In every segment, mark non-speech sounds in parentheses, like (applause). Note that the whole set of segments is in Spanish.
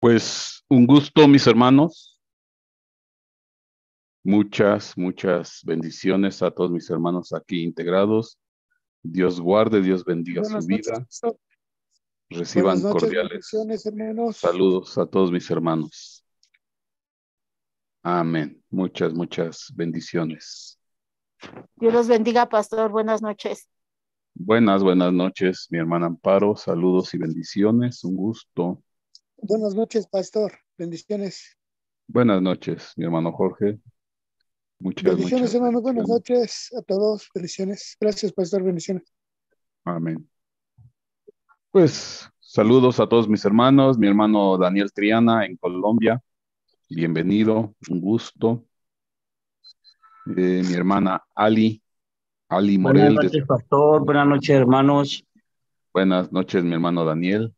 Pues un gusto, mis hermanos. Muchas, muchas bendiciones a todos mis hermanos aquí integrados. Dios guarde, Dios bendiga su vida. Reciban cordiales saludos a todos mis hermanos. Amén. Muchas, muchas bendiciones. Dios los bendiga, pastor. Buenas noches. Buenas, buenas noches, mi hermana Amparo. Saludos y bendiciones. Un gusto. Buenas noches, pastor. Bendiciones. Buenas noches, mi hermano Jorge. Muchas bendiciones, hermano. Buenas noches a todos. Bendiciones. Gracias, pastor. Bendiciones. Amén. Pues saludos a todos mis hermanos, mi hermano Daniel Triana en Colombia. Bienvenido, un gusto. Eh, mi hermana Ali, Ali Morel. Buenas noches, pastor. Buenas noches, hermanos. Buenas noches, mi hermano Daniel.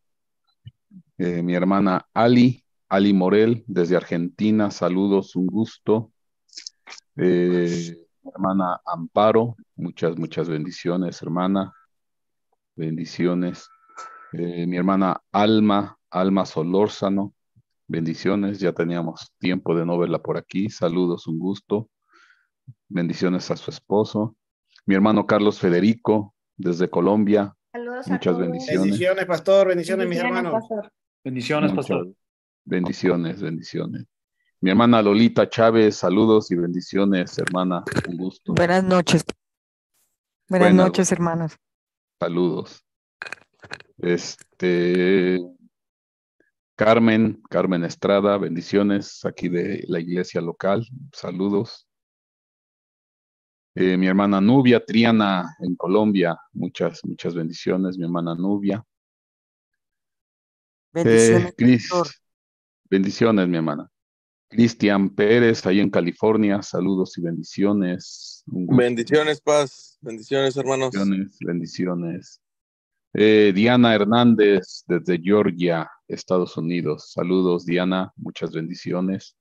Eh, mi hermana Ali, Ali Morel, desde Argentina, saludos, un gusto. Eh, mi hermana Amparo, muchas, muchas bendiciones, hermana. Bendiciones. Eh, mi hermana Alma, Alma Solórzano, bendiciones. Ya teníamos tiempo de no verla por aquí. Saludos, un gusto. Bendiciones a su esposo. Mi hermano Carlos Federico, desde Colombia. Muchas bendiciones. Bendiciones, pastor. Bendiciones, mis hermanos. Bendiciones, pastor. Bendiciones, bendiciones. Mi hermana Lolita Chávez, saludos y bendiciones, hermana. Un gusto. Buenas noches. Buenas, noches, hermanos. Saludos. Este Carmen, Carmen Estrada, bendiciones aquí de la iglesia local. Saludos. Eh, mi hermana Nubia Triana en Colombia, muchas, muchas bendiciones, mi hermana Nubia. Eh, bendiciones, Bendiciones, mi hermana. Cristian Pérez, ahí en California, saludos y bendiciones. Bendiciones, paz. Bendiciones, hermanos. Bendiciones, bendiciones. Eh, Diana Hernández, desde Georgia, Estados Unidos. Saludos, Diana, muchas bendiciones.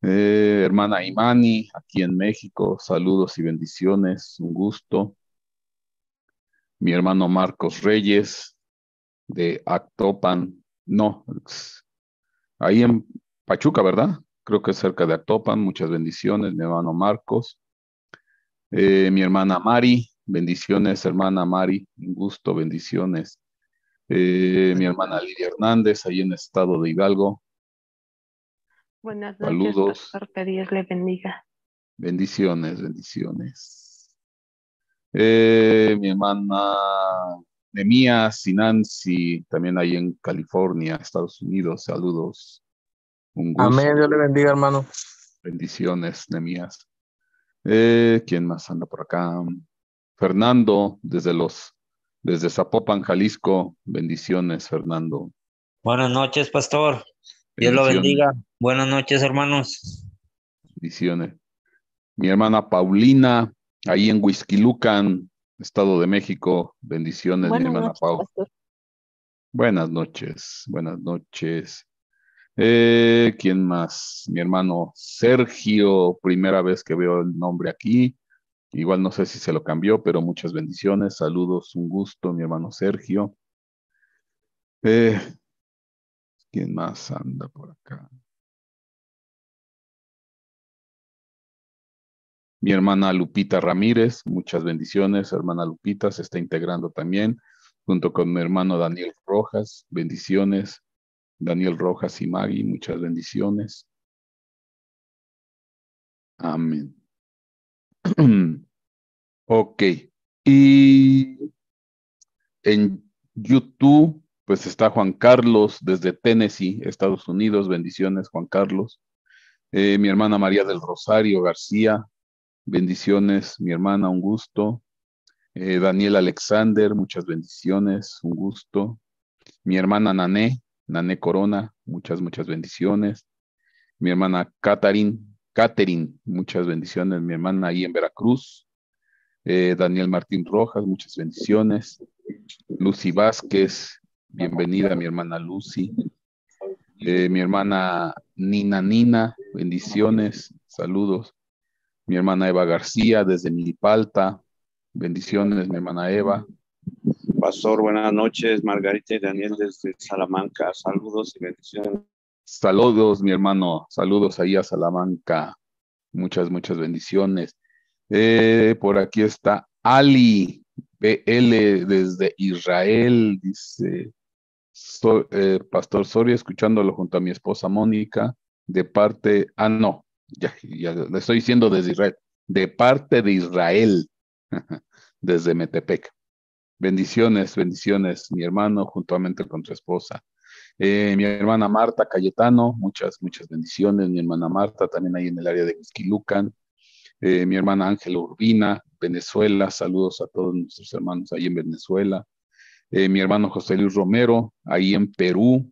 Eh, hermana Imani, aquí en México, saludos y bendiciones, un gusto. Mi hermano Marcos Reyes, de Actopan. No, ahí en Pachuca, ¿verdad? Creo que cerca de Actopan. Muchas bendiciones, mi hermano Marcos. Eh, mi hermana Mari, bendiciones, hermana Mari, un gusto, bendiciones. Eh, mi hermana Lidia Hernández, ahí en Estado de Hidalgo. Buenas noches, Saludos. que Dios le bendiga. Bendiciones, bendiciones. Eh, mi hermana Nemías y Nancy, también ahí en California, Estados Unidos, saludos. Un Amén, Dios le bendiga, hermano. Bendiciones, Nemías. Eh, ¿Quién más anda por acá? Fernando, desde los, desde Zapopan, Jalisco. Bendiciones, Fernando. Buenas noches, pastor. Dios lo bendiga. Buenas noches, hermanos. Bendiciones. Mi hermana Paulina, ahí en Huizquilucan, Estado de México. Bendiciones, mi Buenas noches, buenas noches. Eh, ¿Quién más? Mi hermano Sergio, primera vez que veo el nombre aquí. Igual no sé si se lo cambió, pero muchas bendiciones. Saludos, un gusto, mi hermano Sergio. Eh, ¿Quién más anda por acá? mi hermana Lupita Ramírez, muchas bendiciones, hermana Lupita se está integrando también, junto con mi hermano Daniel Rojas, bendiciones, Daniel Rojas y Maggie, muchas bendiciones. Amén. (clears throat) ok, y en YouTube, pues está Juan Carlos desde Tennessee, Estados Unidos, bendiciones Juan Carlos. Eh, mi hermana María del Rosario García, Bendiciones, mi hermana, un gusto. Eh, Daniel Alexander, muchas bendiciones, un gusto. Mi hermana Nané, Nané Corona, muchas, muchas bendiciones. Mi hermana Catherine, Catherine, muchas bendiciones. Mi hermana ahí en Veracruz. Eh, Daniel Martín Rojas, muchas bendiciones. Lucy Vázquez, bienvenida, mi hermana Lucy. Eh, mi hermana Nina Nina, bendiciones, saludos mi hermana Eva García desde Milipalta. Bendiciones, mi hermana Eva. Pastor, buenas noches. Margarita y Daniel desde Salamanca. Saludos y bendiciones. Saludos, mi hermano. Saludos ahí a Salamanca. Muchas, muchas bendiciones. Eh, por aquí está Ali BL desde Israel. Dice, eh, Pastor Soria, escuchándolo junto a mi esposa Mónica, de parte, ah, no, ya, le estoy diciendo desde Israel, de parte de Israel, (laughs) desde Metepec. Bendiciones, bendiciones, mi hermano, juntamente con tu esposa. Eh, mi hermana Marta Cayetano, muchas, muchas bendiciones. Mi hermana Marta también ahí en el área de Huizquilucan. Eh, mi hermana Ángela Urbina, Venezuela, saludos a todos nuestros hermanos ahí en Venezuela. Eh, mi hermano José Luis Romero, ahí en Perú,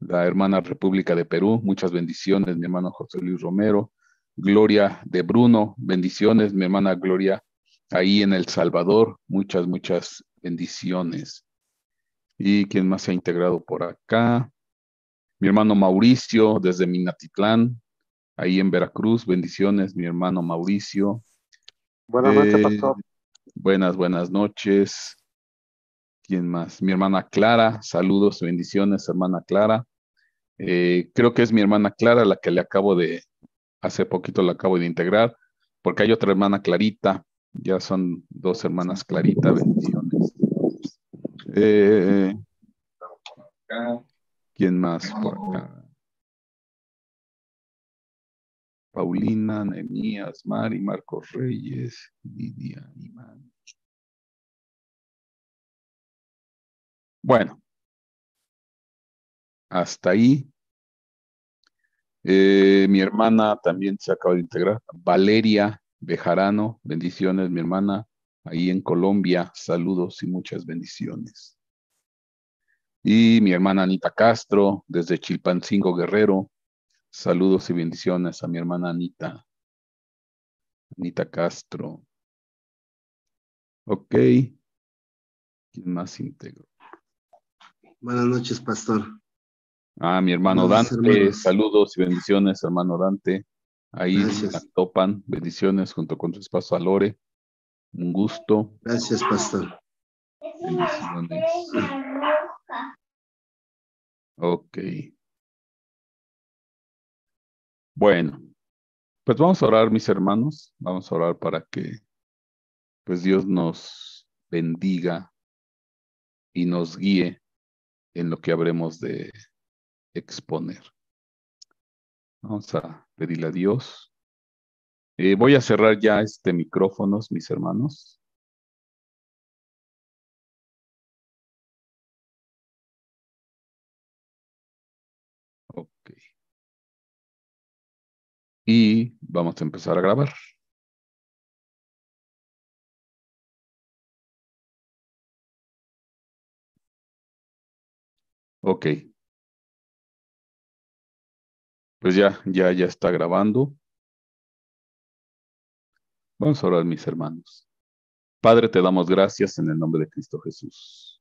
la hermana República de Perú, muchas bendiciones, mi hermano José Luis Romero, Gloria de Bruno, bendiciones, mi hermana Gloria ahí en El Salvador, muchas, muchas bendiciones. ¿Y quién más se ha integrado por acá? Mi hermano Mauricio desde Minatitlán, ahí en Veracruz, bendiciones, mi hermano Mauricio. Buenas noches, eh, pastor. Buenas, buenas noches. ¿Quién más? Mi hermana Clara, saludos, bendiciones, hermana Clara. Eh, creo que es mi hermana Clara la que le acabo de, hace poquito la acabo de integrar, porque hay otra hermana Clarita, ya son dos hermanas Clarita, bendiciones. Eh, ¿Quién más por acá? Paulina, Nemías, Mari, Marcos Reyes, Lidia, Imán. Bueno, hasta ahí. Eh, mi hermana también se acaba de integrar. Valeria Bejarano, bendiciones, mi hermana, ahí en Colombia. Saludos y muchas bendiciones. Y mi hermana Anita Castro, desde Chilpancingo Guerrero. Saludos y bendiciones a mi hermana Anita. Anita Castro. Ok. ¿Quién más integra? Buenas noches, pastor. Ah, mi hermano Dante, saludos y bendiciones, hermano Dante. Ahí topan, bendiciones junto con tu esposo Lore. Un gusto. Gracias, pastor. Bendiciones. Ok. Bueno, pues vamos a orar, mis hermanos. Vamos a orar para que pues Dios nos bendiga y nos guíe en lo que habremos de exponer. Vamos a pedirle a Dios. Eh, voy a cerrar ya este micrófonos, mis hermanos. Ok. Y vamos a empezar a grabar. Ok. Pues ya, ya, ya está grabando. Vamos a orar, mis hermanos. Padre, te damos gracias en el nombre de Cristo Jesús.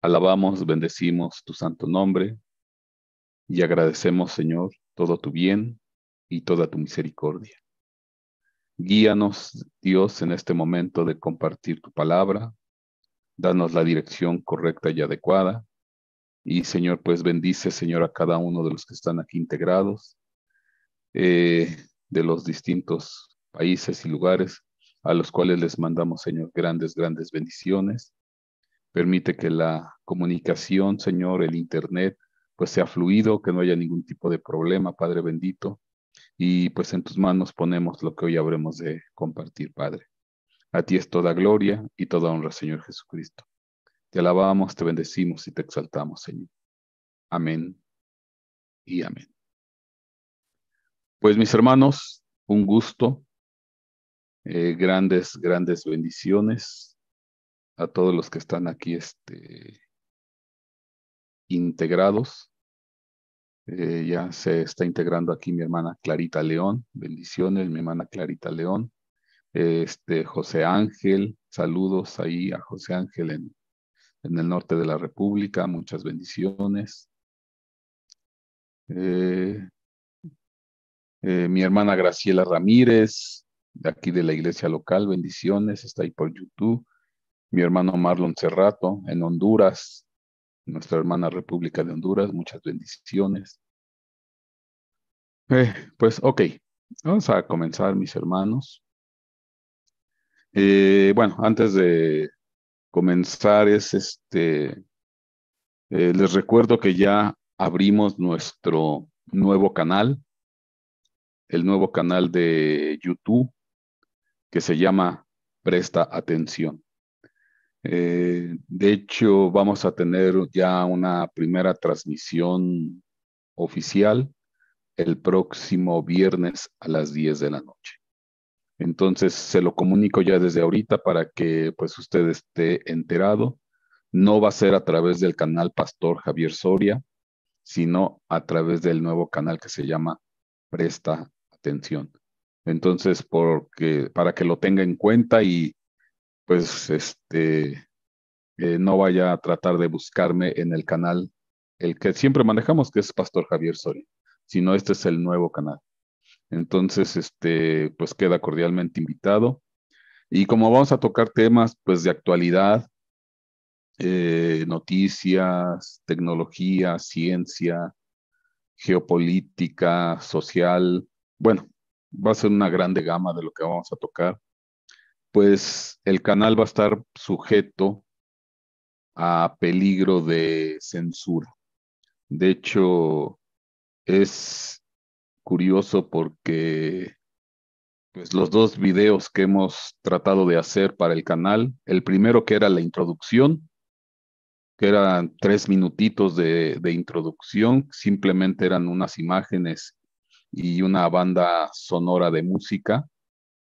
Alabamos, bendecimos tu santo nombre y agradecemos, Señor, todo tu bien y toda tu misericordia. Guíanos, Dios, en este momento de compartir tu palabra. Danos la dirección correcta y adecuada y Señor, pues bendice, Señor, a cada uno de los que están aquí integrados, eh, de los distintos países y lugares a los cuales les mandamos, Señor, grandes, grandes bendiciones. Permite que la comunicación, Señor, el Internet, pues sea fluido, que no haya ningún tipo de problema, Padre bendito. Y pues en tus manos ponemos lo que hoy habremos de compartir, Padre. A ti es toda gloria y toda honra, Señor Jesucristo. Te alabamos, te bendecimos y te exaltamos, Señor. Amén y amén. Pues mis hermanos, un gusto, eh, grandes, grandes bendiciones a todos los que están aquí este, integrados. Eh, ya se está integrando aquí mi hermana Clarita León. Bendiciones, mi hermana Clarita León. Este, José Ángel, saludos ahí a José Ángel en, en el norte de la República, muchas bendiciones. Eh, eh, mi hermana Graciela Ramírez, de aquí de la iglesia local, bendiciones, está ahí por YouTube. Mi hermano Marlon Cerrato, en Honduras, nuestra hermana República de Honduras, muchas bendiciones. Eh, pues ok, vamos a comenzar mis hermanos. bueno, antes de comenzar es este, eh, les recuerdo que ya abrimos nuestro nuevo canal, el nuevo canal de YouTube que se llama Presta Atención. Eh, de hecho, vamos a tener ya una primera transmisión oficial el próximo viernes a las 10 de la noche. Entonces se lo comunico ya desde ahorita para que pues usted esté enterado. No va a ser a través del canal Pastor Javier Soria, sino a través del nuevo canal que se llama Presta Atención. Entonces, porque, para que lo tenga en cuenta y pues este eh, no vaya a tratar de buscarme en el canal, el que siempre manejamos, que es Pastor Javier Soria, sino este es el nuevo canal. Entonces, este, pues queda cordialmente invitado. Y como vamos a tocar temas, pues de actualidad, eh, noticias, tecnología, ciencia, geopolítica, social, bueno, va a ser una grande gama de lo que vamos a tocar. Pues el canal va a estar sujeto a peligro de censura. De hecho, es curioso porque pues, los dos videos que hemos tratado de hacer para el canal, el primero que era la introducción, que eran tres minutitos de, de introducción, simplemente eran unas imágenes y una banda sonora de música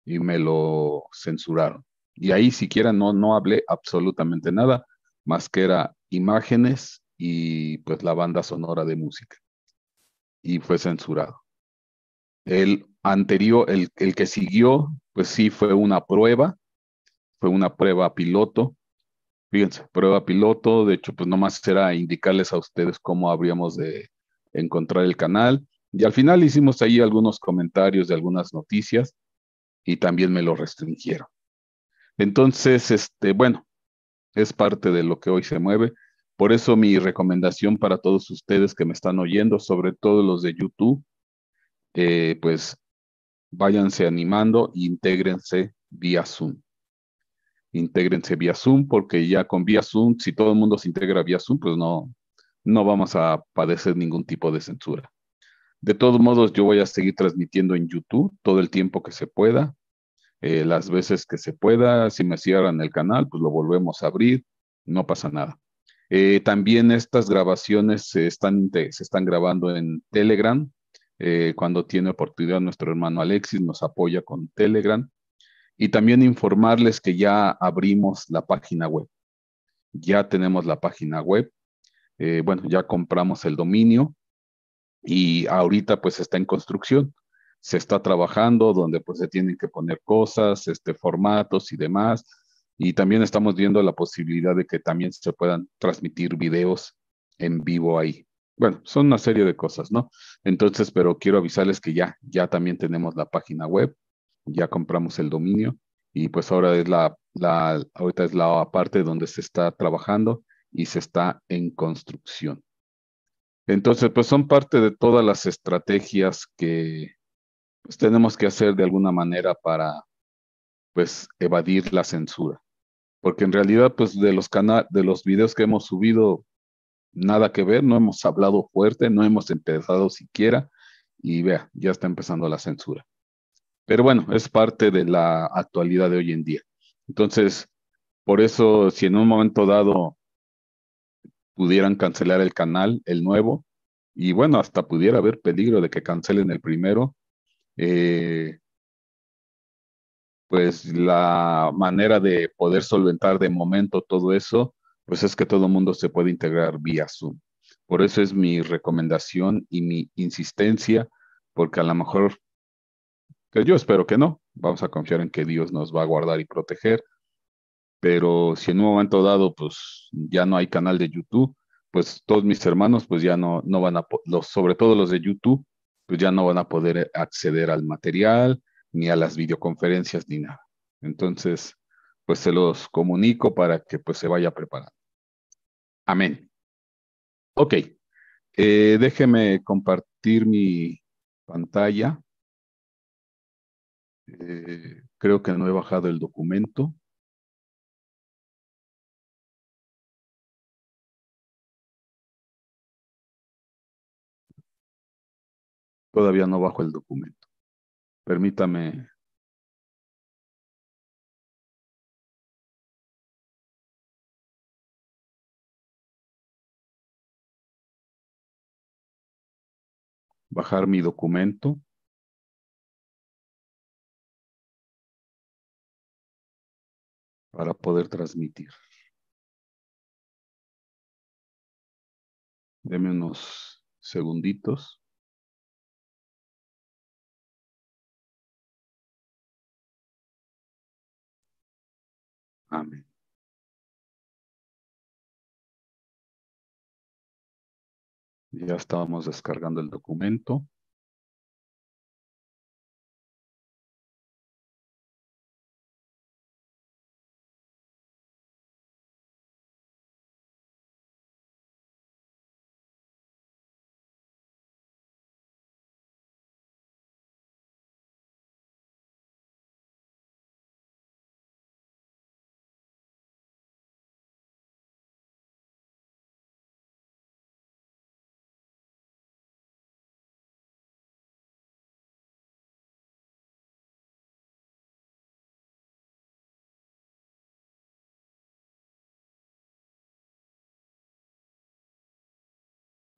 y me lo censuraron. Y ahí siquiera no, no hablé absolutamente nada, más que era imágenes y pues la banda sonora de música. Y fue censurado. El anterior, el, que siguió, pues sí fue una prueba, fue una prueba piloto. Fíjense, prueba piloto, de hecho, pues nomás era indicarles a ustedes cómo habríamos de encontrar el canal. Y al final hicimos ahí algunos comentarios de algunas noticias y también me lo restringieron. Entonces, este, bueno, es parte de lo que hoy se mueve. Por eso mi recomendación para todos ustedes que me están oyendo, sobre todo los de YouTube, eh, pues váyanse animando e intégrense vía Zoom. Intégrense vía Zoom porque ya con vía Zoom, si todo el mundo se integra vía Zoom, pues no, no vamos a padecer ningún tipo de censura. De todos modos, yo voy a seguir transmitiendo en YouTube todo el tiempo que se pueda, eh, las veces que se pueda. Si me cierran el canal, pues lo volvemos a abrir, no pasa nada. Eh, también estas grabaciones se están, se están grabando en Telegram, eh, cuando tiene oportunidad, nuestro hermano Alexis nos apoya con Telegram. Y también informarles que ya abrimos la página web. Ya tenemos la página web. Eh, bueno, ya compramos el dominio y ahorita pues está en construcción. Se está trabajando donde pues se tienen que poner cosas, este, formatos y demás. Y también estamos viendo la posibilidad de que también se puedan transmitir videos en vivo ahí bueno, son una serie de cosas, ¿no? Entonces, pero quiero avisarles que ya, ya también tenemos la página web, ya compramos el dominio y pues ahora es la, la ahorita es la parte donde se está trabajando y se está en construcción. Entonces, pues son parte de todas las estrategias que pues, tenemos que hacer de alguna manera para, pues, evadir la censura. Porque en realidad, pues, de los, de los videos que hemos subido, nada que ver, no hemos hablado fuerte, no hemos empezado siquiera y vea, ya está empezando la censura. Pero bueno, es parte de la actualidad de hoy en día. Entonces, por eso, si en un momento dado pudieran cancelar el canal, el nuevo, y bueno, hasta pudiera haber peligro de que cancelen el primero, eh, pues la manera de poder solventar de momento todo eso pues es que todo el mundo se puede integrar vía Zoom. Por eso es mi recomendación y mi insistencia, porque a lo mejor, yo espero que no, vamos a confiar en que Dios nos va a guardar y proteger, pero si en un momento dado, pues ya no hay canal de YouTube, pues todos mis hermanos, pues ya no, no van a, sobre todo los de YouTube, pues ya no van a poder acceder al material, ni a las videoconferencias, ni nada. Entonces, pues se los comunico para que pues se vaya preparando. Amén. Ok. Eh, déjeme compartir mi pantalla. Eh, creo que no he bajado el documento. Todavía no bajo el documento. Permítame bajar mi documento. Para poder transmitir. Deme unos segunditos. Amén. Ya estábamos descargando el documento.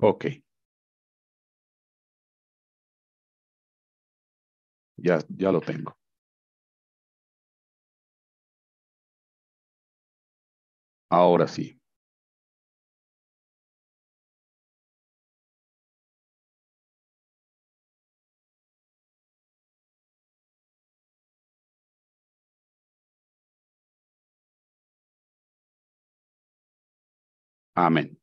Ok. Ya, ya lo tengo. Ahora sí. Amén.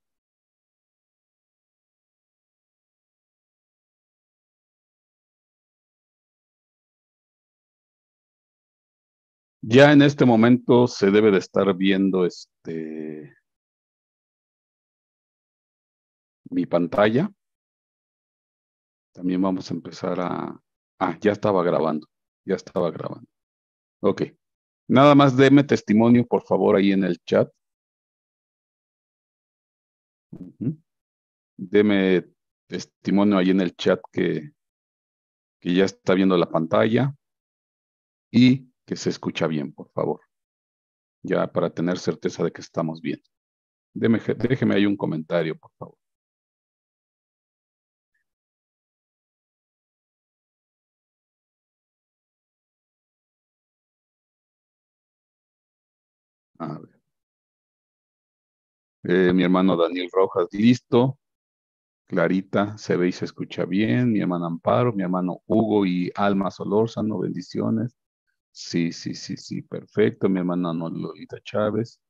Ya en este momento se debe de estar viendo este mi pantalla. También vamos a empezar a... Ah, ya estaba grabando, ya estaba grabando. Ok. Nada más deme testimonio, por favor, ahí en el chat. Deme testimonio ahí en el chat que, que ya está viendo la pantalla. Y que se escucha bien, por favor. Ya para tener certeza de que estamos bien. déjeme ahí un comentario, por favor. A ver. Eh, mi hermano Daniel Rojas, listo. Clarita, se ve y se escucha bien. Mi hermano Amparo, mi hermano Hugo y Alma Solórzano, bendiciones. Sí, sí, sí, sí, perfecto. Mi hermana Lolita Chávez,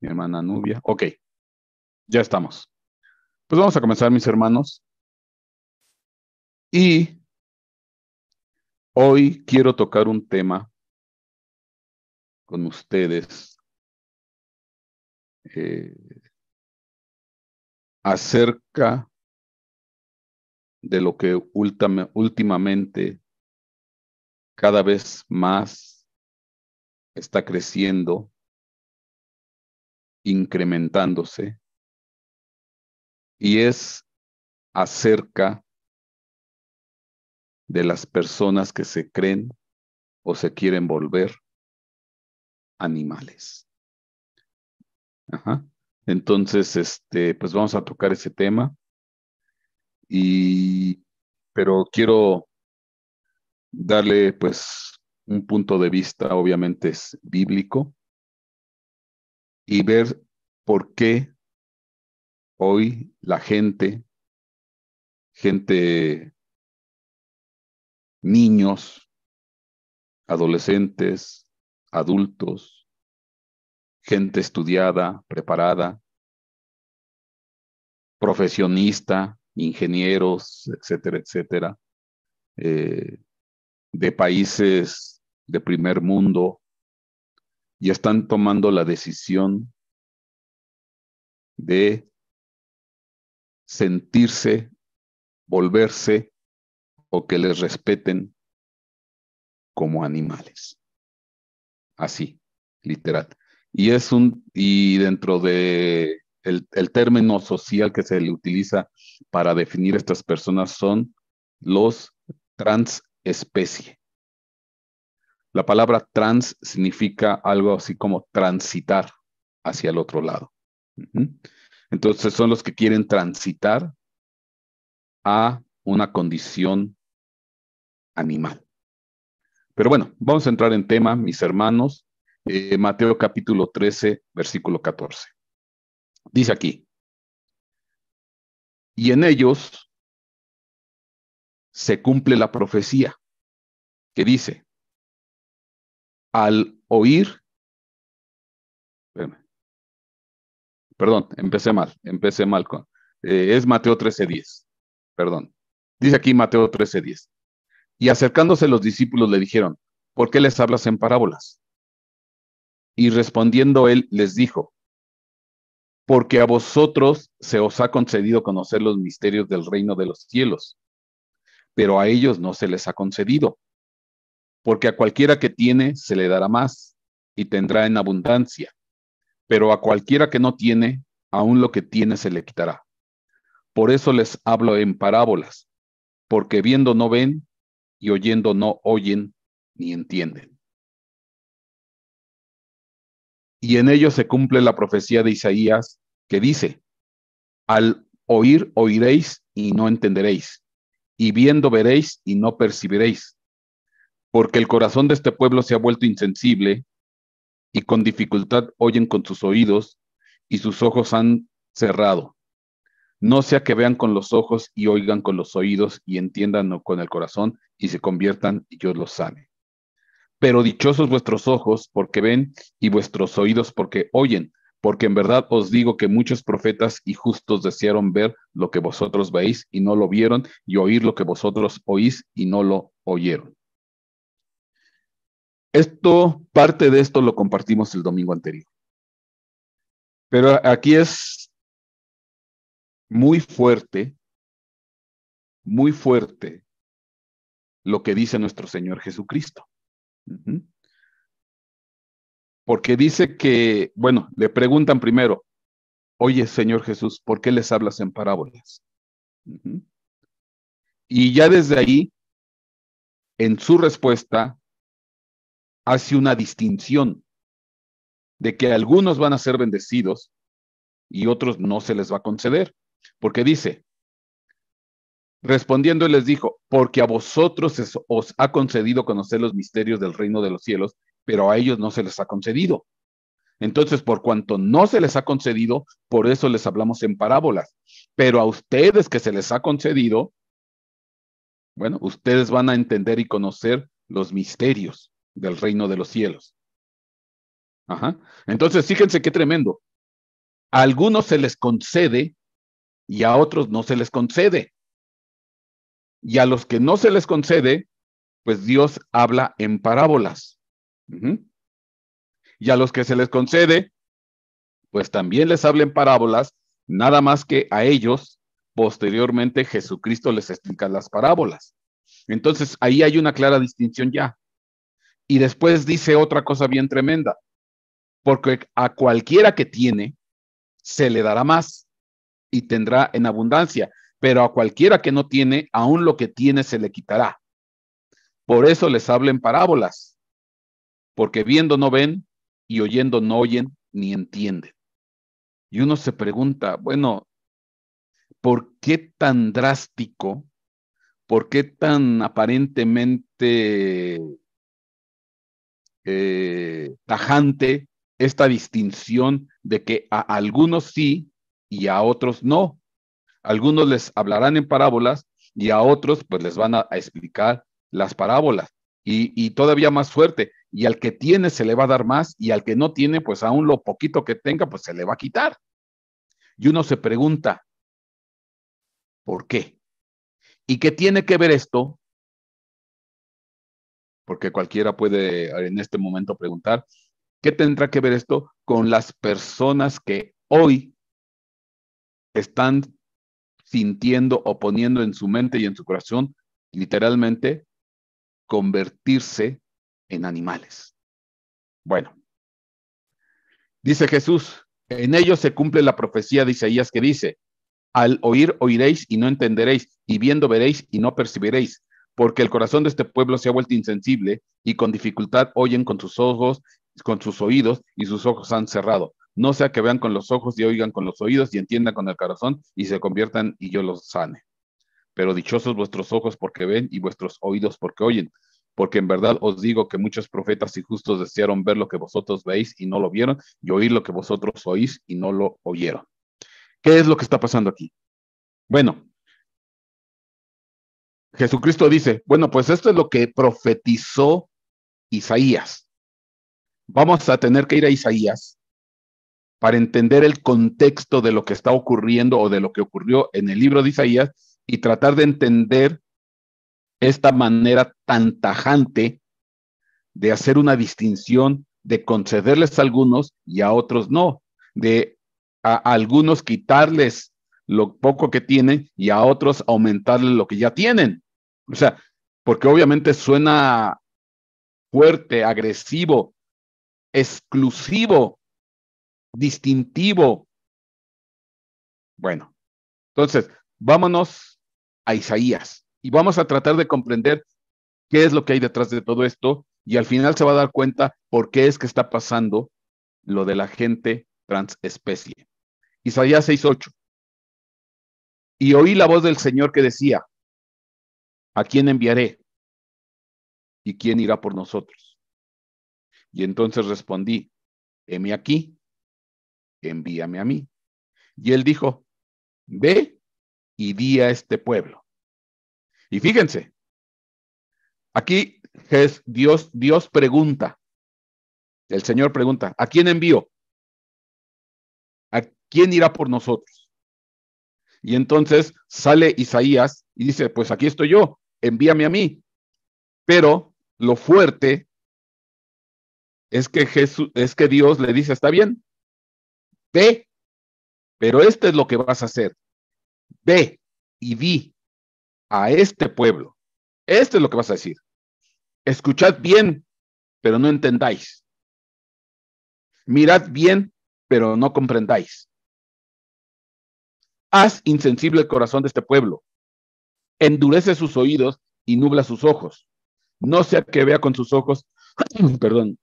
mi hermana Nubia. Ok, ya estamos. Pues vamos a comenzar, mis hermanos. Y hoy quiero tocar un tema con ustedes eh, acerca de lo que últimamente cada vez más está creciendo, incrementándose, y es acerca de las personas que se creen o se quieren volver animales. Entonces, este, pues vamos a tocar ese tema. Y, pero quiero darle pues un punto de vista, obviamente es bíblico, y ver por qué hoy la gente, gente, niños, adolescentes, adultos, gente estudiada, preparada, profesionista, ingenieros, etcétera, etcétera, eh, de países de primer mundo y están tomando la decisión de sentirse, volverse o que les respeten como animales. Así, literal. Y es un, y dentro de el, término social que se le utiliza para definir estas personas son los trans especie. La palabra trans significa algo así como transitar hacia el otro lado. Entonces son los que quieren transitar a una condición animal. Pero bueno, vamos a entrar en tema, mis hermanos. Eh, Mateo capítulo 13, versículo 14. Dice aquí, y en ellos se cumple la profecía que dice, al oír, perdón, empecé mal, empecé mal con, eh, es Mateo 13:10, perdón, dice aquí Mateo 13:10. Y acercándose los discípulos le dijeron, ¿por qué les hablas en parábolas? Y respondiendo él les dijo, porque a vosotros se os ha concedido conocer los misterios del reino de los cielos pero a ellos no se les ha concedido. Porque a cualquiera que tiene se le dará más y tendrá en abundancia, pero a cualquiera que no tiene, aún lo que tiene se le quitará. Por eso les hablo en parábolas, porque viendo no ven y oyendo no oyen ni entienden. Y en ello se cumple la profecía de Isaías que dice, al oír oiréis y no entenderéis, y viendo veréis y no percibiréis, porque el corazón de este pueblo se ha vuelto insensible y con dificultad oyen con sus oídos y sus ojos han cerrado. No sea que vean con los ojos y oigan con los oídos y entiendan con el corazón y se conviertan y yo los sane. Pero dichosos vuestros ojos porque ven y vuestros oídos porque oyen, porque en verdad os digo que muchos profetas y justos desearon ver lo que vosotros veis y no lo vieron, y oír lo que vosotros oís y no lo oyeron. Esto, parte de esto lo compartimos el domingo anterior. Pero aquí es muy fuerte, muy fuerte lo que dice nuestro Señor Jesucristo porque dice que, bueno, le preguntan primero, oye Señor Jesús, ¿por qué les hablas en parábolas? Y ya desde ahí, en su respuesta, hace una distinción de que algunos van a ser bendecidos y otros no se les va a conceder, porque dice, Respondiendo les dijo, porque a vosotros os ha concedido conocer los misterios del reino de los cielos, pero a ellos no se les ha concedido. Entonces, por cuanto no se les ha concedido, por eso les hablamos en parábolas. Pero a ustedes que se les ha concedido, bueno, ustedes van a entender y conocer los misterios del reino de los cielos. Ajá. Entonces, fíjense qué tremendo. A algunos se les concede y a otros no se les concede. Y a los que no se les concede, pues Dios habla en parábolas y a los que se les concede, pues también les hablen parábolas, nada más que a ellos, posteriormente Jesucristo les explica las parábolas. Entonces, ahí hay una clara distinción ya. Y después dice otra cosa bien tremenda, porque a cualquiera que tiene, se le dará más y tendrá en abundancia, pero a cualquiera que no tiene, aún lo que tiene se le quitará. Por eso les hablen parábolas, porque viendo no ven y oyendo no oyen ni entienden. Y uno se pregunta, bueno, ¿por qué tan drástico? ¿Por qué tan aparentemente eh, tajante esta distinción de que a algunos sí y a otros no? Algunos les hablarán en parábolas y a otros pues les van a, explicar las parábolas. Y, y todavía más fuerte, y al que tiene se le va a dar más y al que no tiene, pues aún lo poquito que tenga, pues se le va a quitar. Y uno se pregunta, ¿por qué? ¿Y qué tiene que ver esto? Porque cualquiera puede en este momento preguntar, ¿qué tendrá que ver esto con las personas que hoy están sintiendo o poniendo en su mente y en su corazón, literalmente, convertirse en animales. Bueno, dice Jesús, en ellos se cumple la profecía de Isaías que dice, al oír oiréis y no entenderéis, y viendo veréis y no percibiréis, porque el corazón de este pueblo se ha vuelto insensible y con dificultad oyen con sus ojos, con sus oídos y sus ojos han cerrado. No sea que vean con los ojos y oigan con los oídos y entiendan con el corazón y se conviertan y yo los sane. Pero dichosos vuestros ojos porque ven y vuestros oídos porque oyen porque en verdad os digo que muchos profetas y justos desearon ver lo que vosotros veis y no lo vieron, y oír lo que vosotros oís y no lo oyeron. ¿Qué es lo que está pasando aquí? Bueno, Jesucristo dice, bueno, pues esto es lo que profetizó Isaías. Vamos a tener que ir a Isaías para entender el contexto de lo que está ocurriendo o de lo que ocurrió en el libro de Isaías y tratar de entender esta manera tan tajante de hacer una distinción, de concederles a algunos y a otros no, de a, algunos quitarles lo poco que tienen y a otros aumentarles lo que ya tienen. O sea, porque obviamente suena fuerte, agresivo, exclusivo, distintivo. Bueno, entonces, vámonos a Isaías y vamos a tratar de comprender qué es lo que hay detrás de todo esto y al final se va a dar cuenta por qué es que está pasando lo de la gente transespecie. Isaías 6:8. Y oí la voz del Señor que decía, ¿a quién enviaré? ¿Y quién irá por nosotros? Y entonces respondí, heme aquí, envíame a mí. Y él dijo, ve y di a este pueblo. Y fíjense, aquí Dios, Dios pregunta, el Señor pregunta, ¿a quién envío? ¿A quién irá por nosotros? Y entonces sale Isaías y dice, pues aquí estoy yo, envíame a mí. Pero lo fuerte es que Jesús, es que Dios le dice, está bien, ve, pero esto es lo que vas a hacer. Ve y di a este pueblo. Esto es lo que vas a decir. Escuchad bien, pero no entendáis. Mirad bien, pero no comprendáis. Haz insensible el corazón de este pueblo. Endurece sus oídos y nubla sus ojos. No sea que vea con sus ojos, (clears throat) (clears throat) perdón,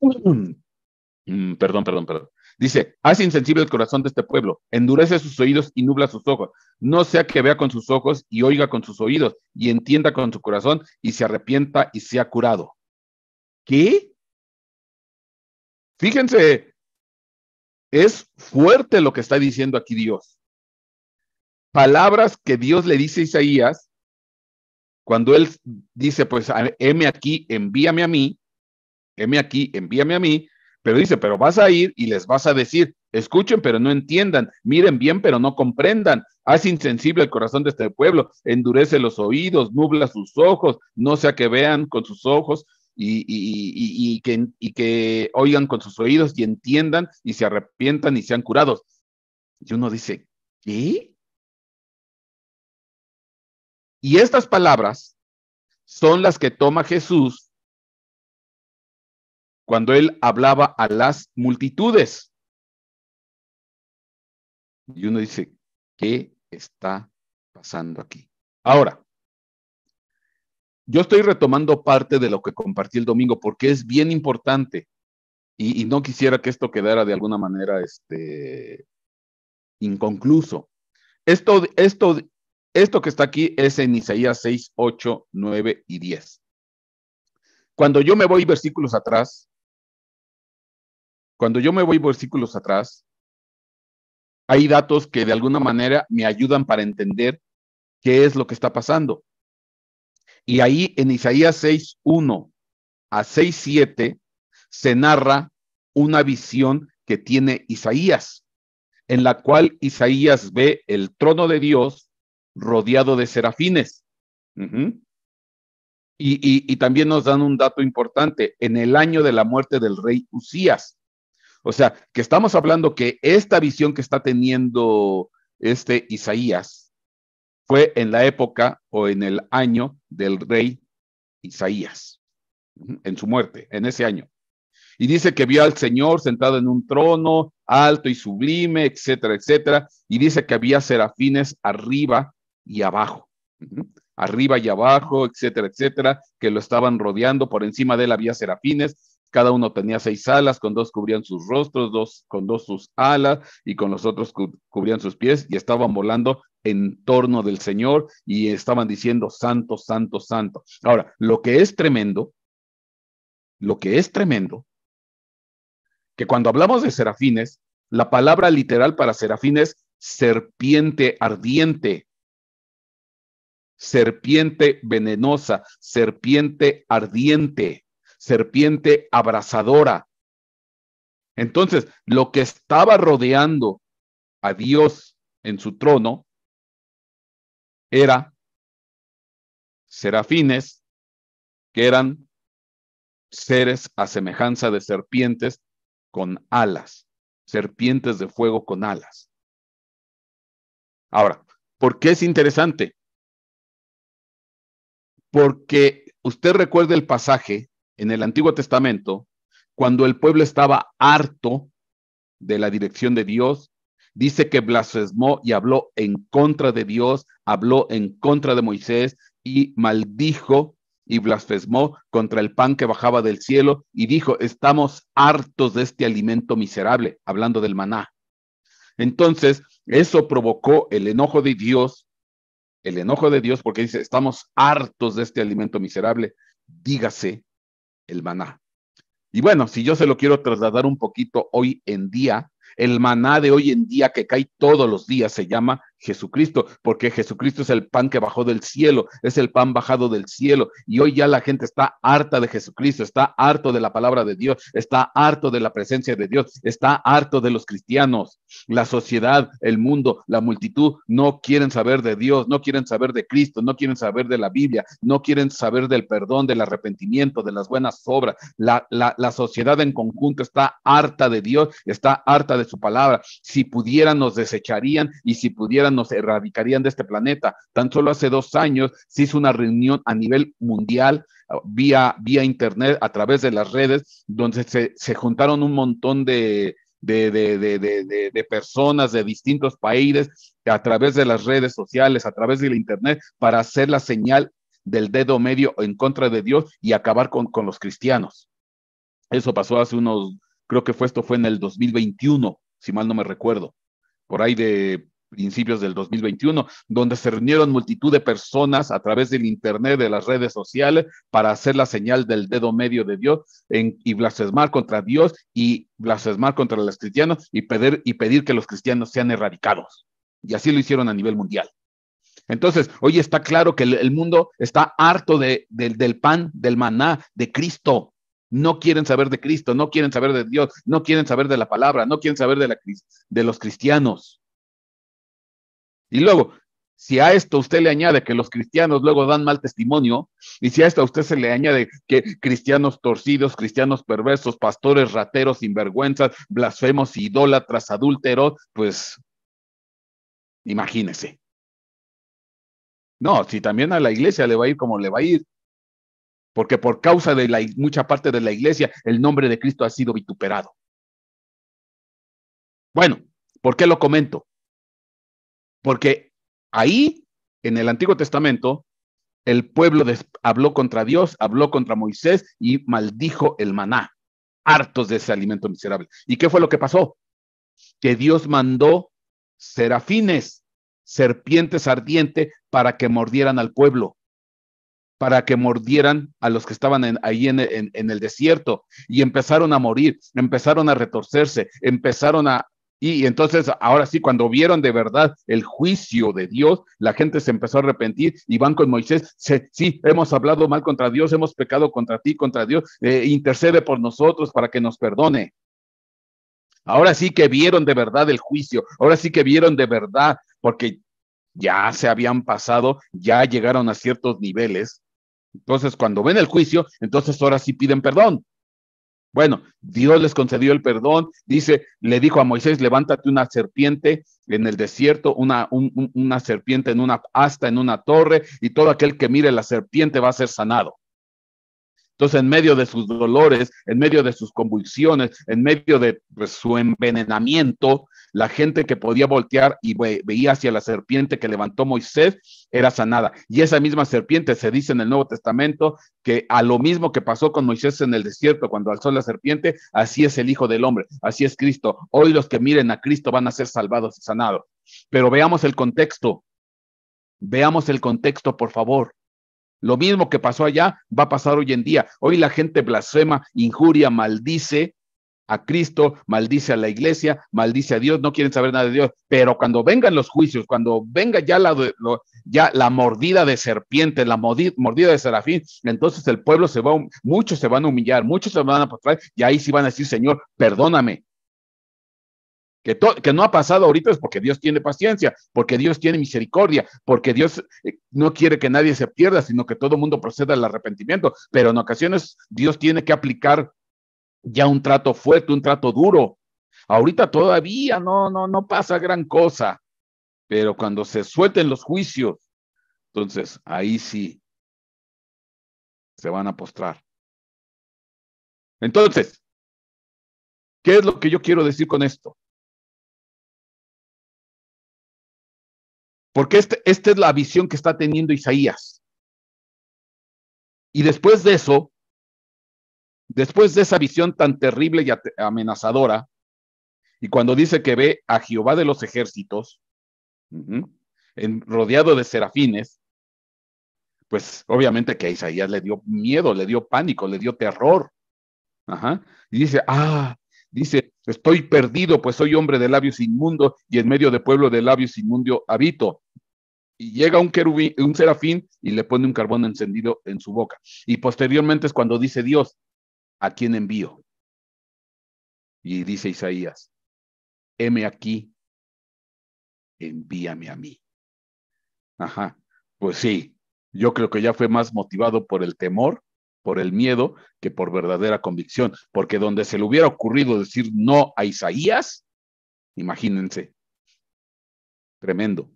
perdón, perdón, perdón, Dice, haz insensible el corazón de este pueblo, endurece sus oídos y nubla sus ojos, no sea que vea con sus ojos y oiga con sus oídos y entienda con su corazón y se arrepienta y sea curado. ¿Qué? Fíjense, es fuerte lo que está diciendo aquí Dios. Palabras que Dios le dice a Isaías cuando él dice, pues, heme aquí, envíame a mí, heme aquí, envíame a mí, pero dice, pero vas a ir y les vas a decir, escuchen pero no entiendan, miren bien pero no comprendan, haz insensible el corazón de este pueblo, endurece los oídos, nubla sus ojos, no sea que vean con sus ojos y, que, oigan con sus oídos y entiendan y se arrepientan y sean curados. Y uno dice, ¿qué? Y estas palabras son las que toma Jesús cuando él hablaba a las multitudes. Y uno dice, ¿qué está pasando aquí? Ahora, yo estoy retomando parte de lo que compartí el domingo porque es bien importante y, no quisiera que esto quedara de alguna manera este, inconcluso. Esto, esto, esto que está aquí es en Isaías 6, 8, 9 y 10. Cuando yo me voy versículos atrás, cuando yo me voy versículos atrás, hay datos que de alguna manera me ayudan para entender qué es lo que está pasando. Y ahí en Isaías 6.1 a 6.7 se narra una visión que tiene Isaías, en la cual Isaías ve el trono de Dios rodeado de serafines. y, y, también nos dan un dato importante. En el año de la muerte del rey Usías, o sea, que estamos hablando que esta visión que está teniendo este Isaías fue en la época o en el año del rey Isaías, en su muerte, en ese año. Y dice que vio al Señor sentado en un trono alto y sublime, etcétera, etcétera. Y dice que había serafines arriba y abajo, arriba y abajo, etcétera, etcétera, que lo estaban rodeando. Por encima de él había serafines cada uno tenía seis alas, con dos cubrían sus rostros, dos, con dos sus alas y con los otros cubrían sus pies y estaban volando en torno del Señor y estaban diciendo, santo, santo, santo. Ahora, lo que es tremendo, lo que es tremendo, que cuando hablamos de serafines, la palabra literal para serafines, es serpiente ardiente, serpiente venenosa, serpiente ardiente serpiente abrazadora. Entonces, lo que estaba rodeando a Dios en su trono era serafines, que eran seres a semejanza de serpientes con alas, serpientes de fuego con alas. Ahora, ¿por qué es interesante? Porque usted recuerda el pasaje en el Antiguo Testamento, cuando el pueblo estaba harto de la dirección de Dios, dice que blasfemó y habló en contra de Dios, habló en contra de Moisés y maldijo y blasfemó contra el pan que bajaba del cielo y dijo, estamos hartos de este alimento miserable, hablando del maná. Entonces, eso provocó el enojo de Dios, el enojo de Dios porque dice, estamos hartos de este alimento miserable, dígase el maná. Y bueno, si yo se lo quiero trasladar un poquito hoy en día, el maná de hoy en día que cae todos los días se llama Jesucristo, porque Jesucristo es el pan que bajó del cielo, es el pan bajado del cielo. Y hoy ya la gente está harta de Jesucristo, está harto de la palabra de Dios, está harto de la presencia de Dios, está harto de los cristianos. La sociedad, el mundo, la multitud no quieren saber de Dios, no quieren saber de Cristo, no quieren saber de la Biblia, no quieren saber del perdón, del arrepentimiento, de las buenas obras. La, la sociedad en conjunto está harta de Dios, está harta de su palabra. Si pudieran, nos desecharían y si pudieran, nos erradicarían de este planeta. Tan solo hace dos años se hizo una reunión a nivel mundial ah, vía, vía Internet, a través de las redes, donde se, juntaron un montón de, de, personas de distintos países a través de las redes sociales, a través del Internet, para hacer la señal del dedo medio en contra de Dios y acabar con, con los cristianos. Eso pasó hace unos, creo que fue esto fue en el 2021, si mal no me recuerdo, por ahí de principios del 2021, donde se reunieron multitud de personas a través del Internet, de las redes sociales, para hacer la señal del dedo medio de Dios y blasfemar contra Dios y blasfemar contra los cristianos y pedir, y pedir que los cristianos sean erradicados. Y así lo hicieron a nivel mundial. Entonces, hoy está claro que el, mundo está harto del pan, del maná, de Cristo, no quieren saber de Cristo, no quieren saber de Dios, no quieren saber de la palabra, no quieren saber de, la, de los cristianos. Y luego, si a esto usted le añade que los cristianos luego dan mal testimonio, y si a esto a usted se le añade que cristianos torcidos, cristianos perversos, pastores rateros, sinvergüenzas, blasfemos, idólatras, adúlteros, pues imagínese. No, si también a la iglesia le va a ir como le va a ir, porque por causa de la, mucha parte de la iglesia el nombre de Cristo ha sido vituperado. Bueno, ¿por qué lo comento? Porque ahí, en el Antiguo Testamento, el pueblo habló contra Dios, habló contra Moisés y maldijo el maná, hartos de ese alimento miserable. ¿Y qué fue lo que pasó? Que Dios mandó serafines, serpientes ardientes, para que mordieran al pueblo, para que mordieran a los que estaban ahí en, el desierto. Y empezaron a morir, empezaron a retorcerse, empezaron a, y entonces, ahora sí, cuando vieron de verdad el juicio de Dios, la gente se empezó a arrepentir y van con Moisés. sí, hemos hablado mal contra Dios, hemos pecado contra ti, contra Dios. Eh, intercede por nosotros para que nos perdone. Ahora sí que vieron de verdad el juicio. Ahora sí que vieron de verdad, porque ya se habían pasado, ya llegaron a ciertos niveles. Entonces, cuando ven el juicio, entonces ahora sí piden perdón. Bueno, Dios les concedió el perdón, dice, le dijo a Moisés, levántate una serpiente en el desierto, una, serpiente en una asta, en una torre, y todo aquel que mire la serpiente va a ser sanado. Entonces, en medio de sus dolores, en medio de sus convulsiones, en medio de pues, su envenenamiento, la gente que podía voltear y veía hacia la serpiente que levantó Moisés era sanada. Y esa misma serpiente se dice en el Nuevo Testamento que a lo mismo que pasó con Moisés en el desierto cuando alzó la serpiente, así es el Hijo del Hombre, así es Cristo. Hoy los que miren a Cristo van a ser salvados y sanados. Pero veamos el contexto. Veamos el contexto, por favor. Lo mismo que pasó allá va a pasar hoy en día. Hoy la gente blasfema, injuria, maldice, a Cristo, maldice a la iglesia, maldice a Dios, no quieren saber nada de Dios. Pero cuando vengan los juicios, cuando venga ya la, ya la mordida de serpiente, la mordida, de serafín, entonces el pueblo se va, muchos se van a humillar, muchos se van a postrar y ahí sí van a decir, Señor, perdóname. Que, que no ha pasado ahorita es porque Dios tiene paciencia, porque Dios tiene misericordia, porque Dios eh, no quiere que nadie se pierda, sino que todo el mundo proceda al arrepentimiento. Pero en ocasiones Dios tiene que aplicar ya un trato fuerte, un trato duro. Ahorita todavía no, no, no pasa gran cosa, pero cuando se suelten los juicios, entonces ahí sí se van a postrar. Entonces, ¿qué es lo que yo quiero decir con esto? Porque este, esta es la visión que está teniendo Isaías. Y después de eso, Después de esa visión tan terrible y amenazadora, y cuando dice que ve a Jehová de los ejércitos, rodeado de serafines, pues obviamente que a Isaías le dio miedo, le dio pánico, le dio terror. Ajá. Y dice, ah, dice, estoy perdido, pues soy hombre de labios inmundo y en medio de pueblo de labios inmundo habito. Y llega un un serafín y le pone un carbón encendido en su boca. Y posteriormente es cuando dice Dios, ¿A quién envío? Y dice Isaías, heme aquí, envíame a mí. Ajá, pues sí, yo creo que ya fue más motivado por el temor, por el miedo, que por verdadera convicción, porque donde se le hubiera ocurrido decir no a Isaías, imagínense, tremendo,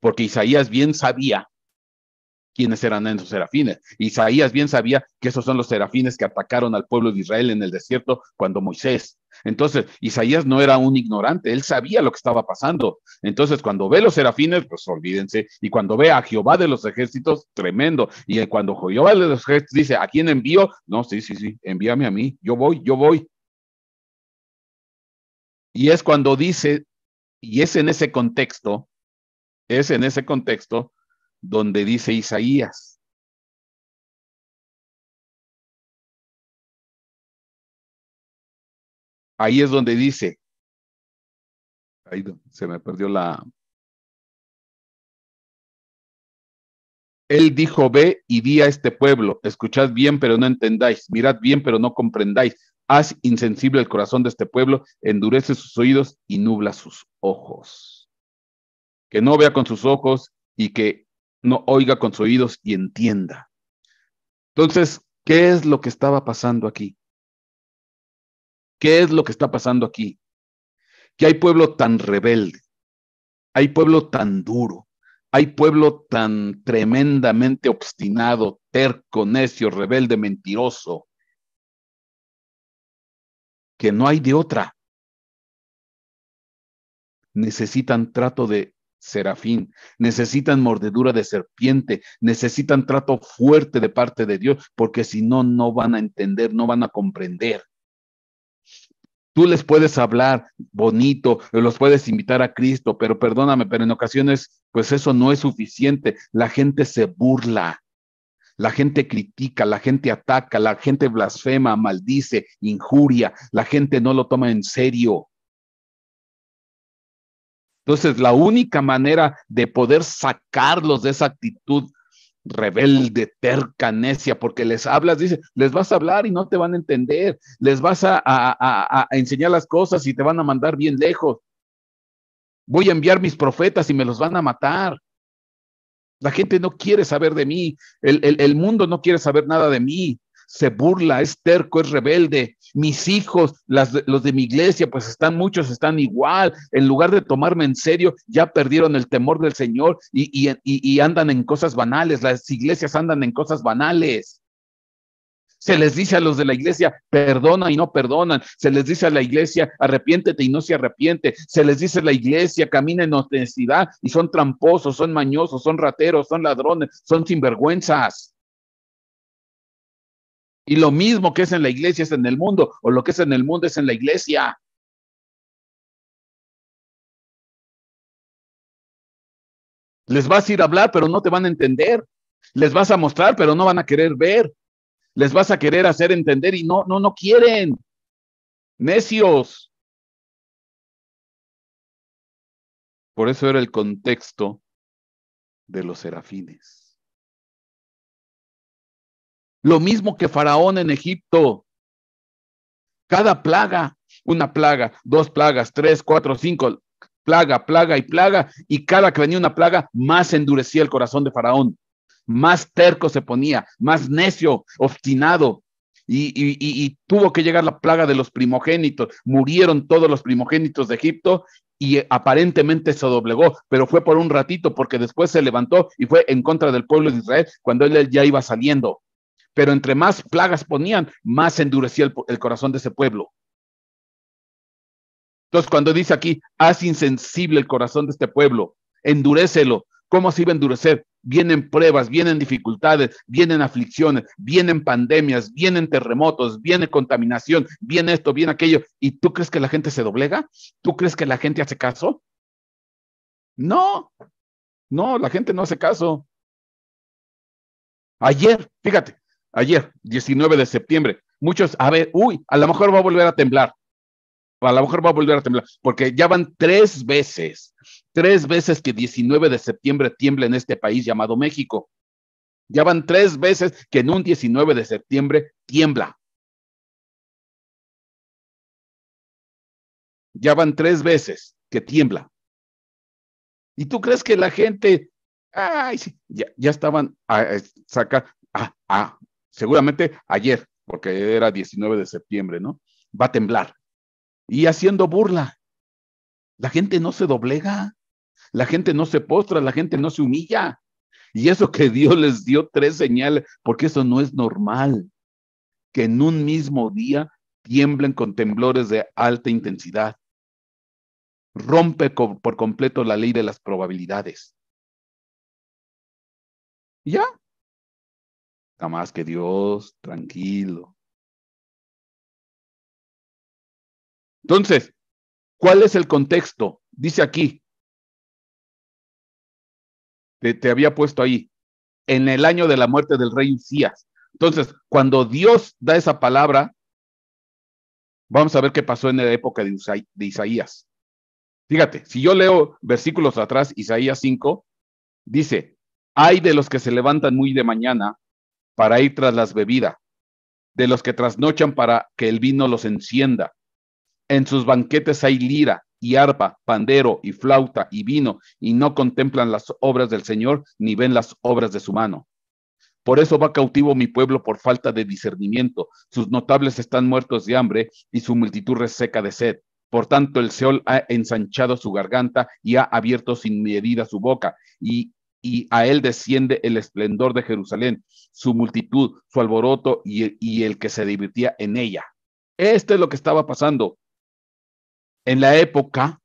porque Isaías bien sabía quiénes eran esos serafines. Isaías bien sabía que esos son los serafines que atacaron al pueblo de Israel en el desierto cuando Moisés. Entonces, Isaías no era un ignorante, él sabía lo que estaba pasando. Entonces, cuando ve los serafines, pues olvídense. Y cuando ve a Jehová de los ejércitos, tremendo. Y cuando Jehová de los ejércitos dice, ¿a quién envío? No, sí, sí, sí, envíame a mí, yo voy, yo voy. Y es cuando dice, y es en ese contexto, es en ese contexto donde dice Isaías. Ahí es donde dice, ahí se me perdió la... Él dijo, ve y di a este pueblo, escuchad bien pero no entendáis, mirad bien pero no comprendáis, haz insensible el corazón de este pueblo, endurece sus oídos y nubla sus ojos. Que no vea con sus ojos y que no oiga con sus oídos y entienda. Entonces, ¿qué es lo que estaba pasando aquí? ¿Qué es lo que está pasando aquí? Que hay pueblo tan rebelde, hay pueblo tan duro, hay pueblo tan tremendamente obstinado, terco, necio, rebelde, mentiroso, que no hay de otra. Necesitan trato de serafín, necesitan mordedura de serpiente, necesitan trato fuerte de parte de Dios, porque si no, no van a entender, no van a comprender. Tú les puedes hablar bonito, los puedes invitar a Cristo, pero perdóname, pero en ocasiones, pues eso no es suficiente. La gente se burla, la gente critica, la gente ataca, la gente blasfema, maldice, injuria, la gente no lo toma en serio. Entonces, la única manera de poder sacarlos de esa actitud rebelde, terca, necia, porque les hablas, dice, les vas a hablar y no te van a entender, les vas a, enseñar las cosas y te van a mandar bien lejos. Voy a enviar mis profetas y me los van a matar. La gente no quiere saber de mí, el mundo no quiere saber nada de mí se burla, es terco, es rebelde. Mis hijos, los de mi iglesia, pues están muchos, están igual. En lugar de tomarme en serio, ya perdieron el temor del Señor y, andan en cosas banales. Las iglesias andan en cosas banales. Se les dice a los de la iglesia, perdona y no perdonan. Se les dice a la iglesia, arrepiéntete y no se arrepiente. Se les dice a la iglesia, camina en honestidad y son tramposos, son mañosos, son rateros, son ladrones, son sinvergüenzas. Y lo mismo que es en la iglesia es en el mundo, o lo que es en el mundo es en la iglesia. Les vas a ir a hablar, pero no te van a entender. Les vas a mostrar, pero no van a querer ver. Les vas a querer hacer entender y no, no, no quieren. Necios. Por eso era el contexto de los serafines. Lo mismo que Faraón en Egipto. Cada plaga, una plaga, dos plagas, tres, cuatro, cinco, plaga, plaga y plaga. Y cada que venía una plaga, más endurecía el corazón de Faraón. Más terco se ponía, más necio, obstinado. Y, y tuvo que llegar la plaga de los primogénitos. Murieron todos los primogénitos de Egipto y aparentemente se doblegó, pero fue por un ratito porque después se levantó y fue en contra del pueblo de Israel cuando él ya iba saliendo. Pero entre más plagas ponían, más endurecía el, corazón de ese pueblo. Entonces, cuando dice aquí, haz insensible el corazón de este pueblo, endurécelo. ¿Cómo se iba a endurecer? Vienen pruebas, vienen dificultades, vienen aflicciones, vienen pandemias, vienen terremotos, viene contaminación, viene esto, viene aquello. ¿Y tú crees que la gente se doblega? ¿Tú crees que la gente hace caso? No, no, la gente no hace caso. Ayer, fíjate, ayer, 19 de septiembre. Muchos, a ver, uy, a lo mejor va a volver a temblar. A lo mejor va a volver a temblar, porque ya van tres veces, tres veces que 19 de septiembre tiembla en este país llamado México. Ya van tres veces que en un 19 de septiembre tiembla. Ya van tres veces que tiembla. ¿Y tú crees que la gente, ay, sí, ya, estaban a, a sacar, ah, seguramente ayer, porque era 19 de septiembre, ¿no? Va a temblar. Y haciendo burla. La gente no se doblega, la gente no se postra, la gente no se humilla. Y eso que Dios les dio tres señales, porque eso no es normal, que en un mismo día tiemblen con temblores de alta intensidad. Rompe por completo la ley de las probabilidades. Ya, Nada más que Dios, tranquilo. Entonces, ¿cuál es el contexto? Dice aquí, te, había puesto ahí, en el año de la muerte del rey Usías. Entonces, cuando Dios da esa palabra, vamos a ver qué pasó en la época de, de Isaías. Fíjate, si yo leo versículos atrás, Isaías 5, dice, hay de los que se levantan muy de mañana para ir tras las bebidas, de los que trasnochan para que el vino los encienda. En sus banquetes hay lira y arpa, pandero y flauta y vino, y no contemplan las obras del Señor ni ven las obras de su mano. Por eso va cautivo mi pueblo por falta de discernimiento. Sus notables están muertos de hambre y su multitud reseca de sed. Por tanto, el Seol ha ensanchado su garganta y ha abierto sin medida su boca, y y a él desciende el esplendor de Jerusalén, su multitud, su alboroto y, el que se divirtía en ella. Esto es lo que estaba pasando en la época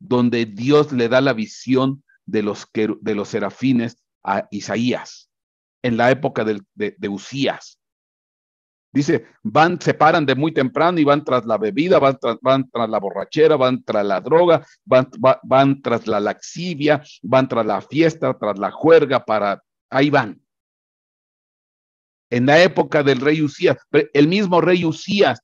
donde Dios le da la visión de los, de los serafines a Isaías, en la época de, de, de Usías, Dice, van, se paran de muy temprano y van tras la bebida, van tras, van tras la borrachera, van tras la droga, van, van tras la laxivia, van tras la fiesta, tras la juerga, para, ahí van. En la época del rey Usías, el mismo rey Usías,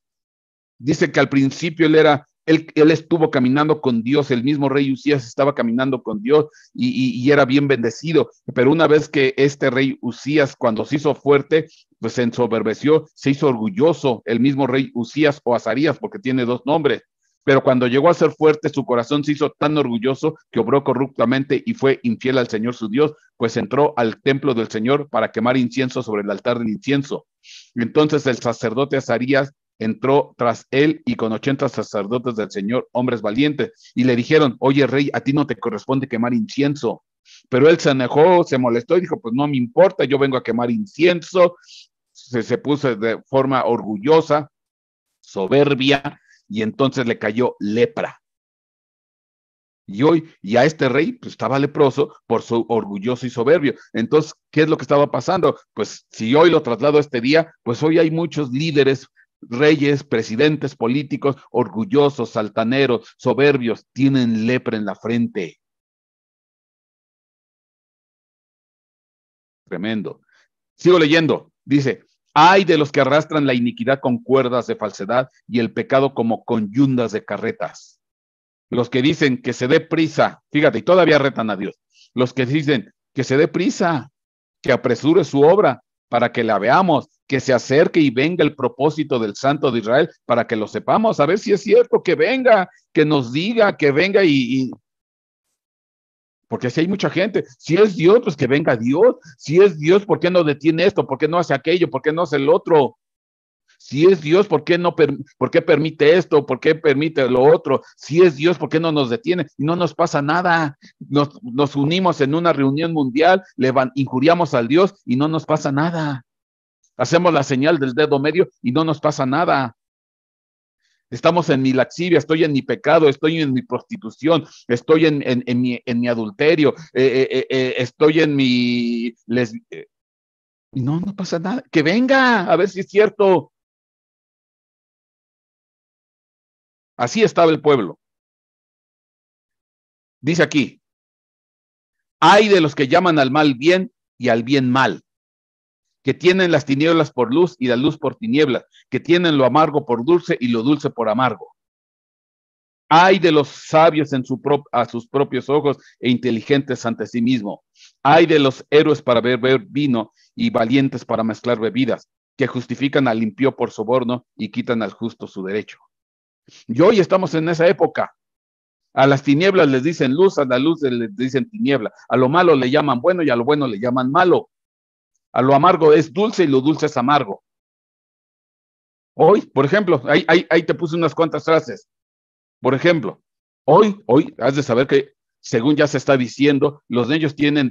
dice que al principio él era él, estuvo caminando con Dios, el mismo rey Usías estaba caminando con Dios y, era bien bendecido, pero una vez que este rey Usías cuando se hizo fuerte, pues se ensoberbeció, se hizo orgulloso, el mismo rey Usías o Azarías, porque tiene dos nombres, pero cuando llegó a ser fuerte, su corazón se hizo tan orgulloso que obró corruptamente y fue infiel al Señor su Dios, pues entró al templo del Señor para quemar incienso sobre el altar del incienso. Entonces el sacerdote Azarías entró tras él y con ochenta sacerdotes del Señor, hombres valientes, y le dijeron, oye rey, a ti no te corresponde quemar incienso. Pero él se enojó, se molestó y dijo, pues no me importa, yo vengo a quemar incienso. Se, se puso de forma orgullosa, soberbia, y entonces le cayó lepra. Y hoy, y a este rey, pues estaba leproso por su orgulloso y soberbio. Entonces, ¿qué es lo que estaba pasando? Pues si hoy lo traslado a este día, pues hoy hay muchos líderes Reyes, presidentes políticos, orgullosos, saltaneros, soberbios, tienen lepra en la frente. Tremendo. Sigo leyendo. Dice, hay de los que arrastran la iniquidad con cuerdas de falsedad y el pecado como conyundas de carretas. Los que dicen que se dé prisa, fíjate, y todavía retan a Dios. Los que dicen que se dé prisa, que apresure su obra, para que la veamos, que se acerque y venga el propósito del Santo de Israel, para que lo sepamos, a ver si es cierto, que venga, que nos diga, que venga y... Porque si hay mucha gente, si es Dios, pues que venga Dios, si es Dios, ¿por qué no detiene esto? ¿Por qué no hace aquello? ¿Por qué no hace el otro? Si es Dios, ¿por qué, no permite esto? ¿Por qué permite lo otro? Si es Dios, ¿por qué no nos detiene? No nos pasa nada. Nos, unimos en una reunión mundial, le injuriamos al Dios y no nos pasa nada. Hacemos la señal del dedo medio y no nos pasa nada. Estamos en mi laxivia, estoy en mi pecado, estoy en mi prostitución, estoy en, mi, adulterio, eh, eh, eh, estoy en mi... Les... No, no pasa nada. Que venga, a ver si es cierto. Así estaba el pueblo. Dice aquí, hay de los que llaman al mal bien y al bien mal, que tienen las tinieblas por luz y la luz por tinieblas, que tienen lo amargo por dulce y lo dulce por amargo. Hay de los sabios en a sus propios ojos e inteligentes ante sí mismo. Hay de los héroes para beber vino y valientes para mezclar bebidas, que justifican al limpio por soborno y quitan al justo su derecho. Y hoy estamos en esa época. A las tinieblas les dicen luz, a la luz les dicen tiniebla. A lo malo le llaman bueno y a lo bueno le llaman malo. A lo amargo es dulce y lo dulce es amargo. Hoy, por ejemplo, ahí, ahí te puse unas cuantas frases. Por ejemplo, hoy, hoy has de saber que según ya se está diciendo, los niños tienen,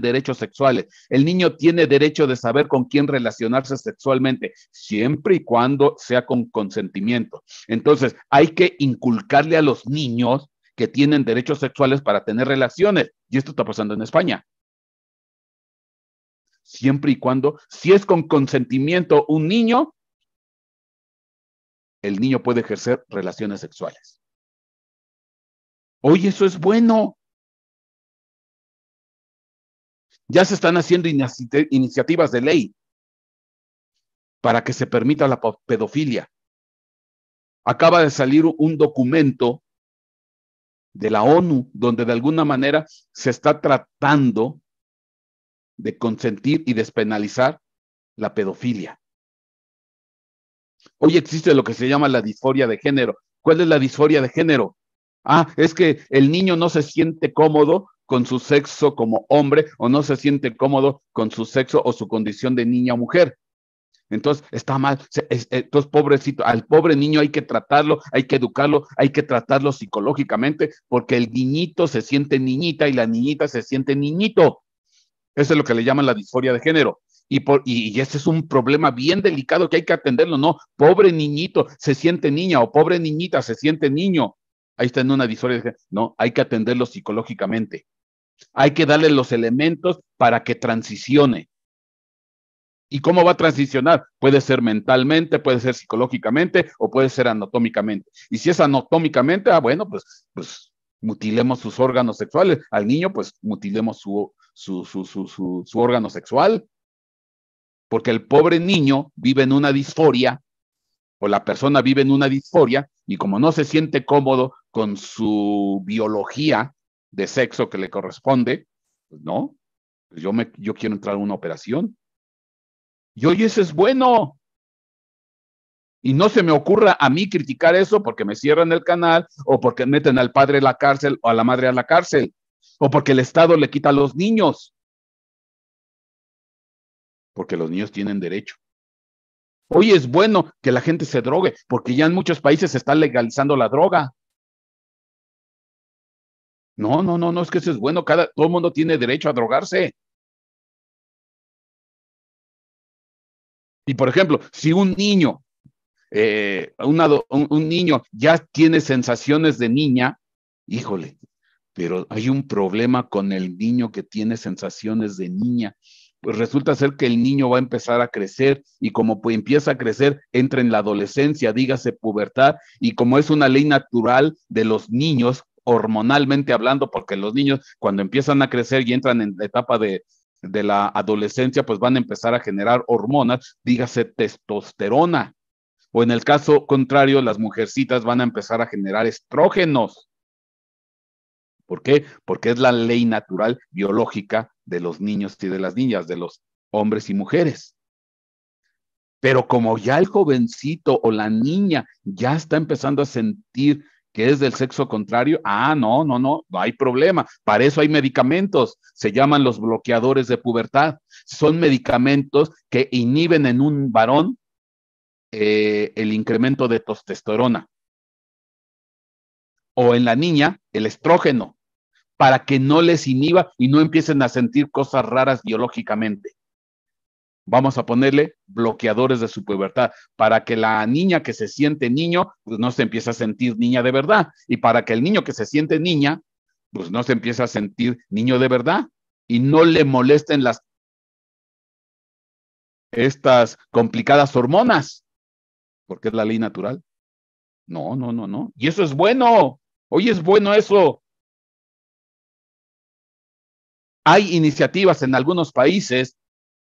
derechos sexuales. El niño tiene derecho de saber con quién relacionarse sexualmente, siempre y cuando sea con consentimiento. Entonces, hay que inculcarle a los niños que tienen derechos sexuales para tener relaciones. Y esto está pasando en España. Siempre y cuando, si es con consentimiento un niño, el niño puede ejercer relaciones sexuales. Hoy eso es bueno. Ya se están haciendo iniciativas de ley para que se permita la pedofilia. Acaba de salir un documento de la ONU donde de alguna manera se está tratando de consentir y despenalizar la pedofilia. Hoy existe lo que se llama la disforia de género. ¿Cuál es la disforia de género? Ah, es que el niño no se siente cómodo con su sexo como hombre o no se siente cómodo con su sexo o su condición de niña o mujer. Entonces está mal, eh, entonces pobrecito, al pobre niño hay que tratarlo, hay que educarlo, hay que tratarlo psicológicamente, porque el niñito se siente niñita y la niñita se siente niñito. Eso es lo que le llaman la disforia de género. Y, por, y, ese es un problema bien delicado que hay que atenderlo, ¿no? Pobre niñito se siente niña o pobre niñita se siente niño ahí está en una disforia, no, hay que atenderlo psicológicamente. Hay que darle los elementos para que transicione. ¿Y cómo va a transicionar? Puede ser mentalmente, puede ser psicológicamente o puede ser anatómicamente. Y si es anatómicamente, ah, bueno, pues, pues mutilemos sus órganos sexuales. Al niño, pues mutilemos su, su, su órgano sexual. Porque el pobre niño vive en una disforia o la persona vive en una disforia y como no se siente cómodo con su biología de sexo que le corresponde, pues, no, pues, yo, me, yo quiero entrar a una operación. Y hoy, eso es bueno. Y no se me ocurra a mí criticar eso porque me cierran el canal o porque meten al padre a la cárcel o a la madre a la cárcel o porque el Estado le quita a los niños. Porque los niños tienen derecho. Hoy es bueno que la gente se drogue porque ya en muchos países se está legalizando la droga. No, no, no, no, es que eso es bueno. Cada, todo el mundo tiene derecho a drogarse. Y por ejemplo, si un niño, eh, un, niño ya tiene sensaciones de niña, híjole, pero hay un problema con el niño que tiene sensaciones de niña. Pues resulta ser que el niño va a empezar a crecer y como empieza a crecer, entra en la adolescencia, dígase pubertad, y como es una ley natural de los niños, hormonalmente hablando, porque los niños cuando empiezan a crecer y entran en la etapa de, la adolescencia, pues van a empezar a generar hormonas, dígase testosterona. O en el caso contrario, las mujercitas van a empezar a generar estrógenos. ¿Por qué? Porque es la ley natural biológica de los niños y de las niñas, de los hombres y mujeres. Pero como ya el jovencito o la niña ya está empezando a sentir que es del sexo contrario, ah, no, no, no, no hay problema. Para eso hay medicamentos, se llaman los bloqueadores de pubertad. Son medicamentos que inhiben en un varón eh, el incremento de testosterona o en la niña el estrógeno para que no les inhiba y no empiecen a sentir cosas raras biológicamente. Vamos a ponerle bloqueadores de su pubertad para que la niña que se siente niño, pues no se empiece a sentir niña de verdad. Y para que el niño que se siente niña, pues no se empiece a sentir niño de verdad. Y no le molesten las estas complicadas hormonas, porque es la ley natural. No, no, no, no. Y eso es bueno. Hoy es bueno eso. Hay iniciativas en algunos países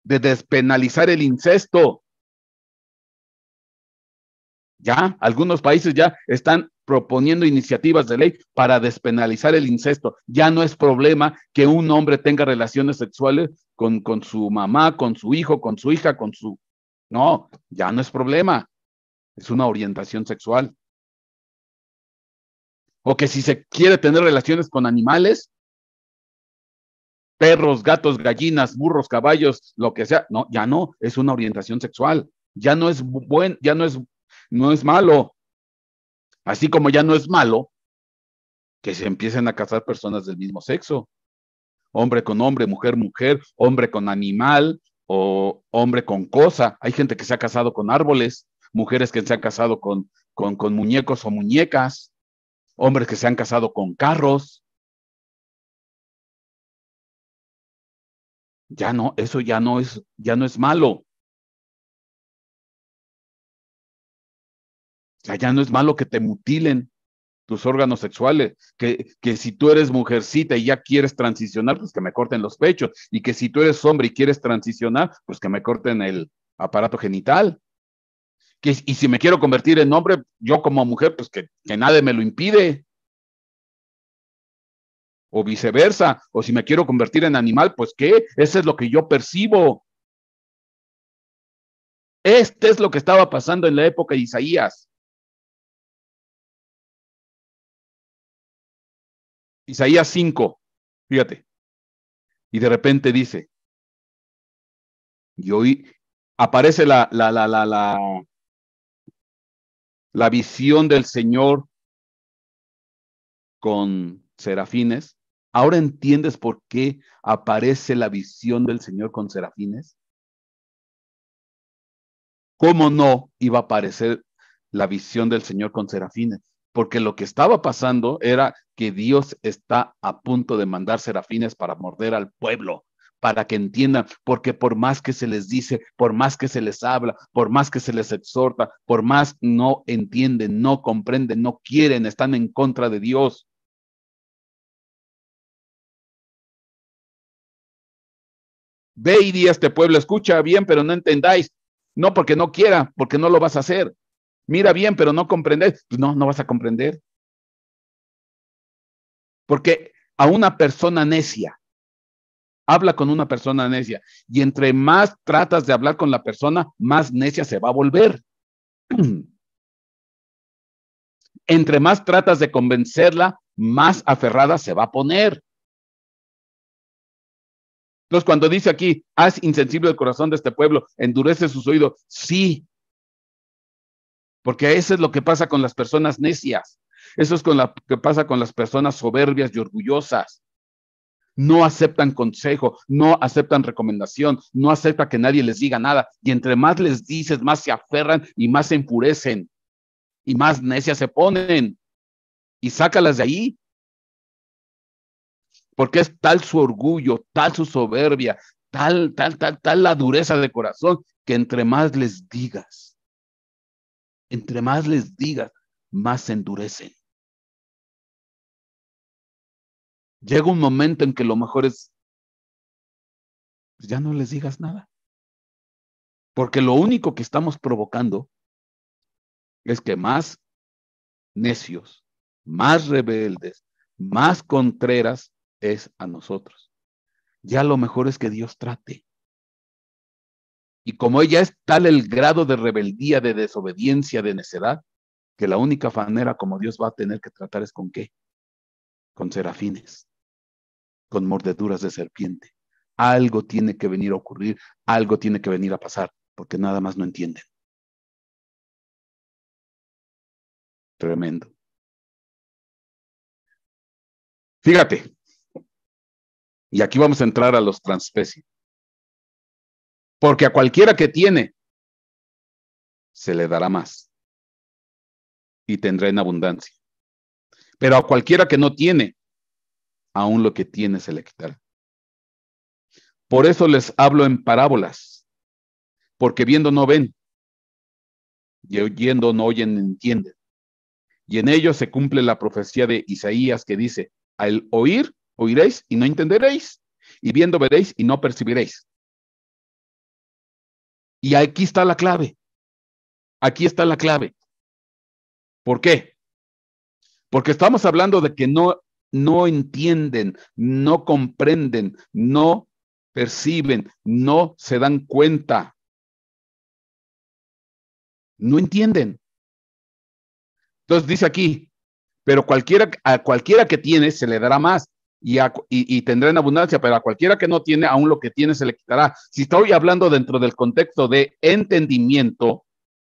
de despenalizar el incesto. Ya, algunos países ya están proponiendo iniciativas de ley para despenalizar el incesto. Ya no es problema que un hombre tenga relaciones sexuales con, con su mamá, con su hijo, con su hija, con su... No, ya no es problema. Es una orientación sexual. O que si se quiere tener relaciones con animales, perros, gatos, gallinas, burros, caballos, lo que sea. No, ya no, es una orientación sexual. Ya no es buen, ya no es, no es malo. Así como ya no es malo que se empiecen a casar personas del mismo sexo. Hombre con hombre, mujer, mujer, hombre con animal o hombre con cosa. Hay gente que se ha casado con árboles, mujeres que se han casado con, con muñecos o muñecas, hombres que se han casado con carros. Ya no, eso ya no es, ya no es malo. Ya, no es malo que te mutilen tus órganos sexuales, que, si tú eres mujercita y ya quieres transicionar, pues que me corten los pechos, y que si tú eres hombre y quieres transicionar, pues que me corten el aparato genital. Que, y si me quiero convertir en hombre, yo como mujer, pues que, que nadie me lo impide o viceversa, o si me quiero convertir en animal, pues qué, eso es lo que yo percibo. Este es lo que estaba pasando en la época de Isaías. Isaías 5, fíjate. Y de repente dice, y hoy aparece la, la, la, la, la, la visión del Señor con serafines ¿Ahora entiendes por qué aparece la visión del Señor con serafines? ¿Cómo no iba a aparecer la visión del Señor con serafines? Porque lo que estaba pasando era que Dios está a punto de mandar serafines para morder al pueblo, para que entiendan, porque por más que se les dice, por más que se les habla, por más que se les exhorta, por más no entienden, no comprenden, no quieren, están en contra de Dios. Ve y a este pueblo, escucha bien, pero no entendáis. No porque no quiera, porque no lo vas a hacer. Mira bien, pero no comprendes. Pues no, no vas a comprender. Porque a una persona necia, habla con una persona necia. Y entre más tratas de hablar con la persona, más necia se va a volver. (clears throat) entre más tratas de convencerla, más aferrada se va a poner. Entonces, cuando dice aquí, haz insensible el corazón de este pueblo, endurece sus oídos, sí, porque eso es lo que pasa con las personas necias, eso es con lo que pasa con las personas soberbias y orgullosas. No aceptan consejo, no aceptan recomendación, no acepta que nadie les diga nada. Y entre más les dices, más se aferran y más se enfurecen y más necias se ponen. Y sácalas de ahí, porque es tal su orgullo, tal su soberbia, tal, tal, tal, tal la dureza de corazón, que entre más les digas, entre más les digas, más se endurecen. Llega un momento en que lo mejor es, pues, ya no les digas nada. Porque lo único que estamos provocando es que más necios, más rebeldes, más contreras es a nosotros. Ya lo mejor es que Dios trate. Y como ella es tal el grado de rebeldía, de desobediencia, de necedad, que la única manera como Dios va a tener que tratar es con qué? Con serafines, con mordeduras de serpiente. Algo tiene que venir a ocurrir, algo tiene que venir a pasar, porque nada más no entienden. Tremendo. Fíjate, y aquí vamos a entrar a los transpecies. Porque a cualquiera que tiene, se le dará más y tendrá en abundancia. Pero a cualquiera que no tiene, aún lo que tiene se le quitará. Por eso les hablo en parábolas, porque viendo no ven, y oyendo no oyen, entienden. Y en ello se cumple la profecía de Isaías que dice, al oír, Oiréis y no entenderéis, y viendo veréis y no percibiréis. Y aquí está la clave. Aquí está la clave. ¿Por qué? Porque estamos hablando de que no, no entienden, no comprenden, no perciben, no se dan cuenta. No entienden. Entonces dice aquí, pero cualquiera, a cualquiera que tiene se le dará más y, tendrá en abundancia, pero a cualquiera que no tiene, aún lo que tiene se le quitará. Si estoy hablando dentro del contexto de entendimiento,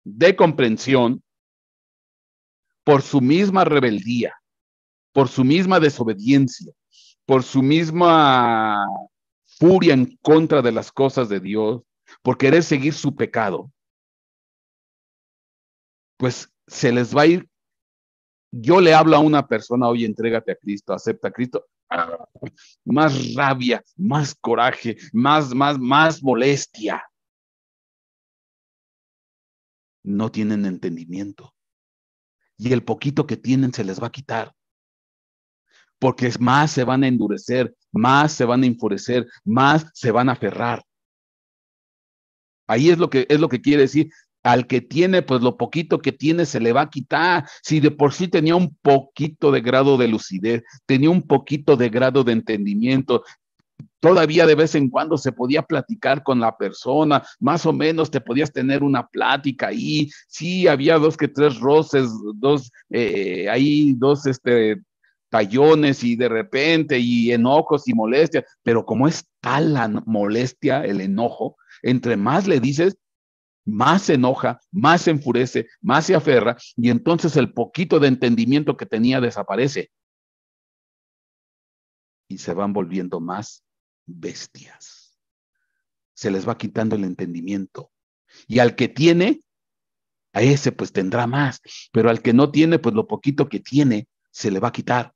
de comprensión, por su misma rebeldía, por su misma desobediencia, por su misma furia en contra de las cosas de Dios, por querer seguir su pecado, pues se les va a ir. Yo le hablo a una persona hoy, entrégate a Cristo, acepta a Cristo, Ah, más rabia, más coraje, más, más, más molestia. No tienen entendimiento. Y el poquito que tienen se les va a quitar. Porque más se van a endurecer, más se van a enfurecer, más se van a aferrar. Ahí es lo que es lo que quiere decir al que tiene, pues lo poquito que tiene se le va a quitar. Si de por sí tenía un poquito de grado de lucidez, tenía un poquito de grado de entendimiento, todavía de vez en cuando se podía platicar con la persona, más o menos te podías tener una plática y sí, había dos que tres roces, dos, eh, ahí dos, este, tallones y de repente y enojos y molestias, pero como es tal la molestia, el enojo, entre más le dices, más se enoja, más se enfurece, más se aferra y entonces el poquito de entendimiento que tenía desaparece. Y se van volviendo más bestias. Se les va quitando el entendimiento. Y al que tiene, a ese pues tendrá más, pero al que no tiene, pues lo poquito que tiene se le va a quitar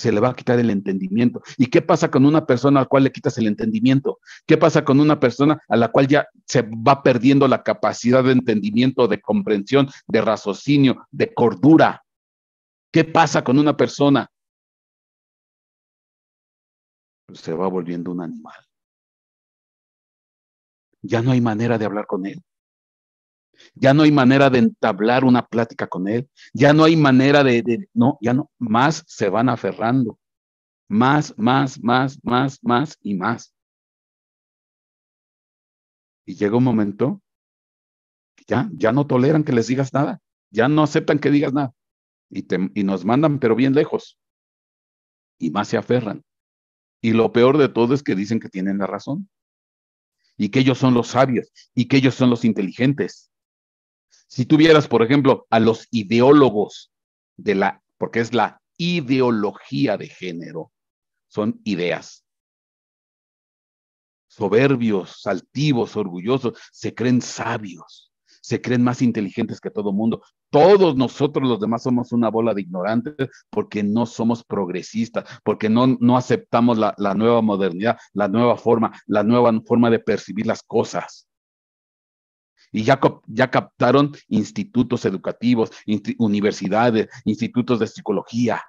se le va a quitar el entendimiento. ¿Y qué pasa con una persona a la cual le quitas el entendimiento? ¿Qué pasa con una persona a la cual ya se va perdiendo la capacidad de entendimiento, de comprensión, de raciocinio, de cordura? ¿Qué pasa con una persona? se va volviendo un animal. Ya no hay manera de hablar con él ya no hay manera de entablar una plática con él, ya no hay manera de, no, ya no, más se van aferrando, más, más, más, más, más y más. Y llega un momento que ya, ya no toleran que les digas nada, ya no aceptan que digas nada y, y nos mandan pero bien lejos y más se aferran. Y lo peor de todo es que dicen que tienen la razón y que ellos son los sabios y que ellos son los inteligentes si tuvieras, por ejemplo, a los ideólogos de la, porque es la ideología de género, son ideas. Soberbios, altivos, orgullosos, se creen sabios, se creen más inteligentes que todo el mundo. Todos nosotros los demás somos una bola de ignorantes porque no somos progresistas, porque no, no aceptamos la nueva modernidad, la nueva forma, la nueva forma de percibir las cosas y ya, captaron institutos educativos, universidades, institutos de psicología.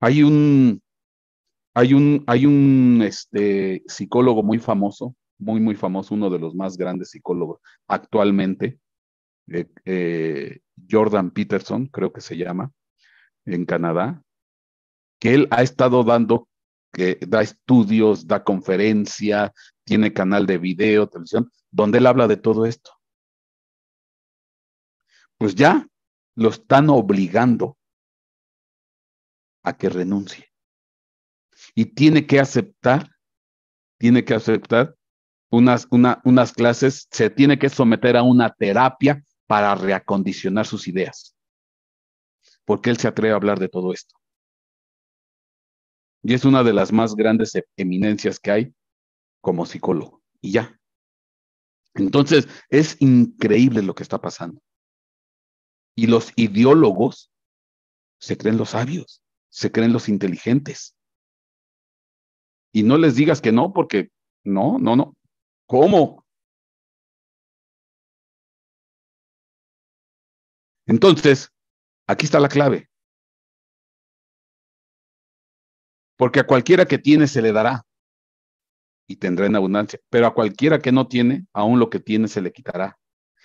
Hay un, hay un, este, psicólogo muy famoso, muy, muy famoso, uno de los más grandes psicólogos actualmente, eh, eh, Jordan Peterson, creo que se llama, en Canadá, que él ha estado dando que da estudios, da conferencia, tiene canal de video, televisión, donde él habla de todo esto. Pues ya lo están obligando a que renuncie. Y tiene que aceptar, tiene que aceptar unas, unas clases, se tiene que someter a una terapia para reacondicionar sus ideas. Porque él se atreve a hablar de todo esto y es una de las más grandes e-, eminencias que hay como psicólogo. Y ya. Entonces, es increíble lo que está pasando. Y los ideólogos se creen los sabios, se creen los inteligentes. Y no les digas que no, porque no, no, no. ¿Cómo? Entonces, aquí está la clave. porque a cualquiera que tiene se le dará y tendrá en abundancia, pero a cualquiera que no tiene, aún lo que tiene se le quitará.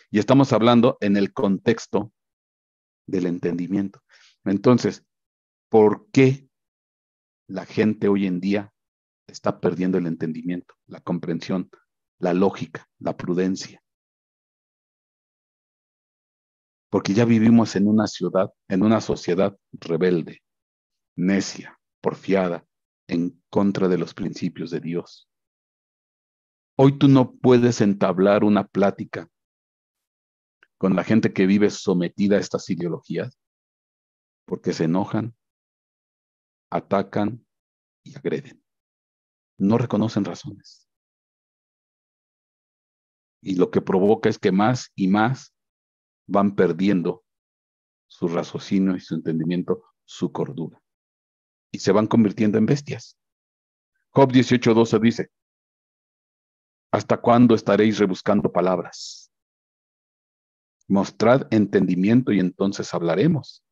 Y estamos hablando en el contexto del entendimiento. Entonces, ¿por qué la gente hoy en día está perdiendo el entendimiento, la comprensión, la lógica, la prudencia? Porque ya vivimos en una ciudad, en una sociedad rebelde, necia, porfiada en contra de los principios de Dios. Hoy tú no puedes entablar una plática con la gente que vive sometida a estas ideologías porque se enojan, atacan y agreden. No reconocen razones. Y lo que provoca es que más y más van perdiendo su raciocinio y su entendimiento, su cordura y se van convirtiendo en bestias. Job 18:12 dice, ¿hasta cuándo estaréis rebuscando palabras? Mostrad entendimiento y entonces hablaremos.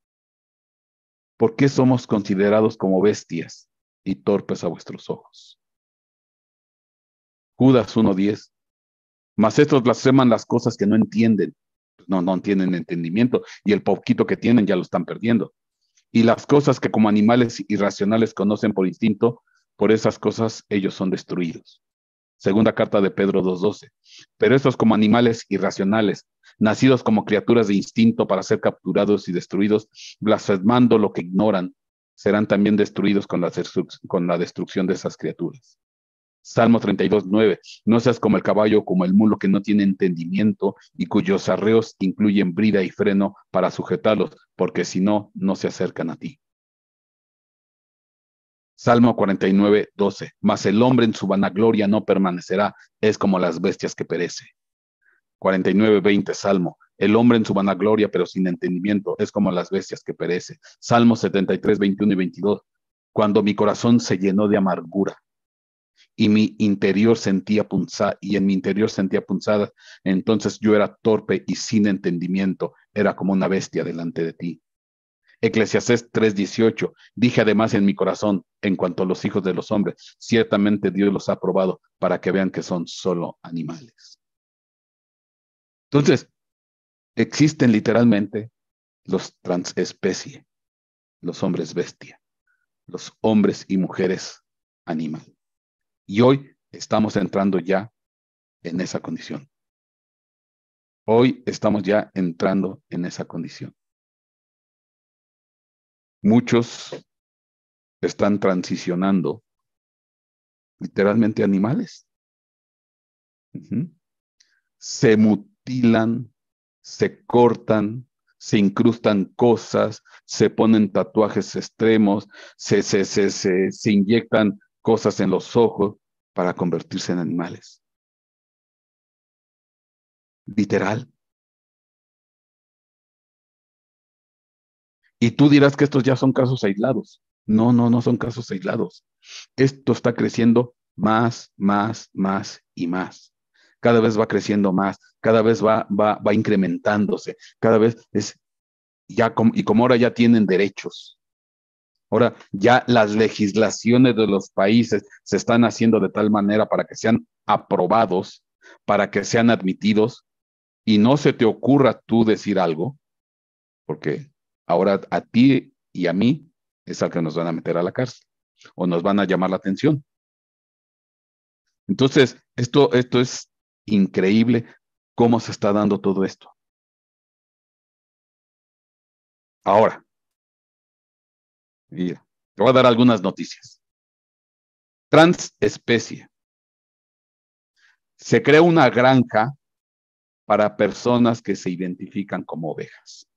¿Por qué somos considerados como bestias y torpes a vuestros ojos? Judas 1:10, mas estos blasfeman las cosas que no entienden. No, no tienen entendimiento y el poquito que tienen ya lo están perdiendo y las cosas que como animales irracionales conocen por instinto, por esas cosas ellos son destruidos. Segunda carta de Pedro 2.12. Pero estos como animales irracionales, nacidos como criaturas de instinto para ser capturados y destruidos, blasfemando lo que ignoran, serán también destruidos con la, con la destrucción de esas criaturas. Salmo 32, 9. No seas como el caballo, como el mulo que no tiene entendimiento y cuyos arreos incluyen brida y freno para sujetarlos, porque si no, no se acercan a ti. Salmo 49, 12. Mas el hombre en su vanagloria no permanecerá, es como las bestias que perecen. 49, 20. Salmo. El hombre en su vanagloria, pero sin entendimiento, es como las bestias que perece. Salmo 73, 21 y 22. Cuando mi corazón se llenó de amargura, y mi interior sentía punzada y en mi interior sentía punzada. Entonces yo era torpe y sin entendimiento, era como una bestia delante de ti. Eclesiastes 3:18, dije además en mi corazón, en cuanto a los hijos de los hombres, ciertamente Dios los ha probado para que vean que son solo animales. Entonces, existen literalmente los transespecie, los hombres bestia, los hombres y mujeres animales. Y hoy estamos entrando ya en esa condición. Hoy estamos ya entrando en esa condición. Muchos están transicionando literalmente animales. Se mutilan, se cortan, se incrustan cosas, se ponen tatuajes extremos, se, se, se, se inyectan cosas en los ojos para convertirse en animales. Literal. Y tú dirás que estos ya son casos aislados. No, no, no son casos aislados. Esto está creciendo más, más, más y más. Cada vez va creciendo más, cada vez va, va, incrementándose, cada vez es, ya y como ahora ya tienen derechos, Ahora ya las legislaciones de los países se están haciendo de tal manera para que sean aprobados, para que sean admitidos, y no se te ocurra tú decir algo, porque ahora a ti y a mí es al que nos van a meter a la cárcel o nos van a llamar la atención. Entonces, esto, esto es increíble cómo se está dando todo esto. Ahora, te voy a dar algunas noticias. Transespecie. Se crea una granja para personas que se identifican como ovejas.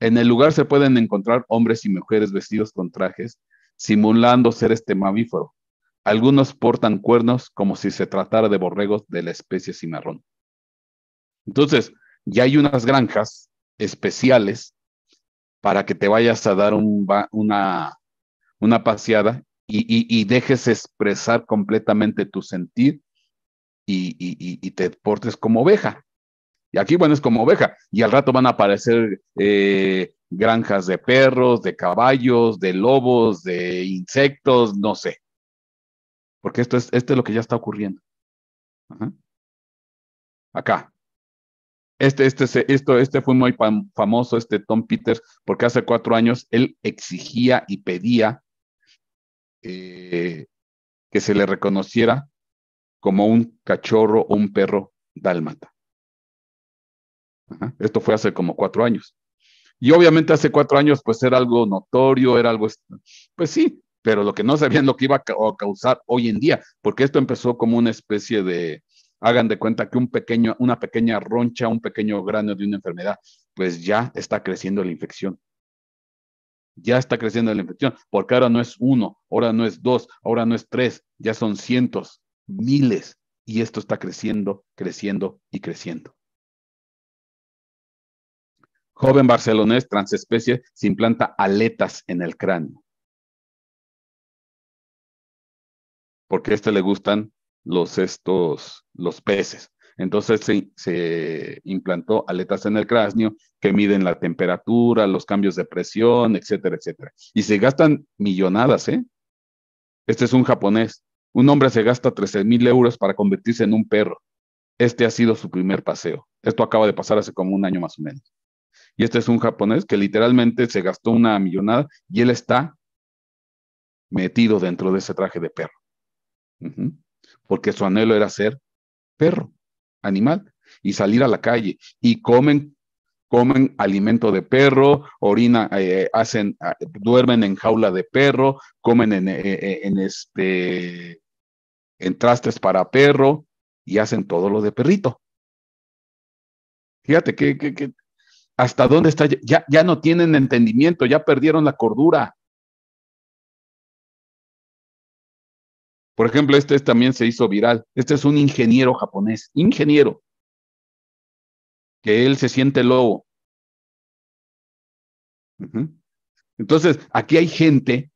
En el lugar se pueden encontrar hombres y mujeres vestidos con trajes, simulando ser este mamífero. Algunos portan cuernos como si se tratara de borregos de la especie cimarrón. Entonces, ya hay unas granjas especiales para que te vayas a dar una, una paseada y, dejes expresar completamente tu sentir y, te portes como oveja. Y aquí, bueno, es como oveja. Y al rato van a aparecer eh, granjas de perros, de caballos, de lobos, de insectos, no sé. Porque esto es, lo que ya está ocurriendo. Acá, este, este, este, esto, este fue muy famoso, este Tom Peters, porque hace cuatro años él exigía y pedía eh, que se le reconociera como un cachorro o un perro dálmata. Esto fue hace como cuatro años. Y obviamente hace cuatro años pues era algo notorio, era algo, pues sí, pero lo que no sabían lo que iba a causar hoy en día, porque esto empezó como una especie de, hagan de cuenta que un una pequeña roncha, un pequeño grano de una enfermedad, pues ya está creciendo la infección. Ya está creciendo la infección, porque ahora no es uno, ahora no es dos, ahora no es tres, ya son cientos, miles, y esto está creciendo, creciendo y creciendo. Joven barcelonés transespecie se implanta aletas en el cráneo. Porque a este le gustan los estos, los peces. Entonces se, implantó aletas en el cráneo que miden la temperatura, los cambios de presión, etcétera, etcétera. Y se gastan millonadas, ¿eh? Este es un japonés. Un hombre se gasta 13 mil euros para convertirse en un perro. Este ha sido su primer paseo. Esto acaba de pasar hace como un año más o menos. Y este es un japonés que literalmente se gastó una millonada y él está metido dentro de ese traje de perro porque su anhelo era ser perro, animal, y salir a la calle. Y comen, comen alimento de perro, orina, eh, hacen, ah, duermen en jaula de perro, comen en, eh, eh, en, este, en trastes para perro y hacen todo lo de perrito. Fíjate que, hasta dónde está, ya, ya no tienen entendimiento, ya perdieron la cordura. Por ejemplo, este también se hizo viral. Este es un ingeniero japonés, ingeniero, que él se siente lobo. Entonces, aquí hay gente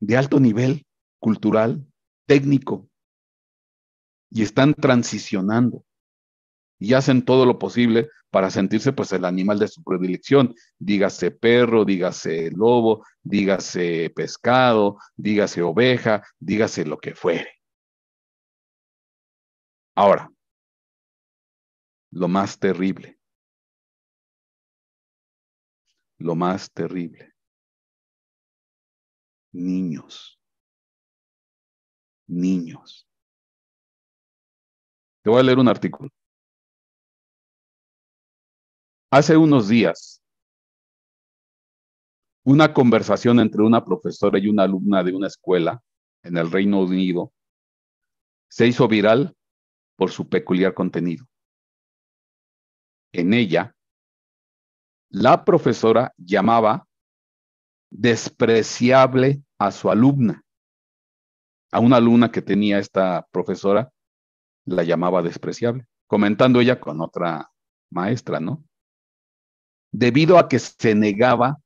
de alto nivel cultural, técnico, y están transicionando y hacen todo lo posible para sentirse pues el animal de su predilección, dígase perro, dígase lobo, dígase pescado, dígase oveja, dígase lo que fuere. Ahora, lo más terrible, lo más terrible, niños, niños. Te voy a leer un artículo. Hace unos días, una conversación entre una profesora y una alumna de una escuela en el Reino Unido se hizo viral por su peculiar contenido. En ella, la profesora llamaba despreciable a su alumna. A una alumna que tenía esta profesora la llamaba despreciable, comentando ella con otra maestra, ¿no? debido a que se negaba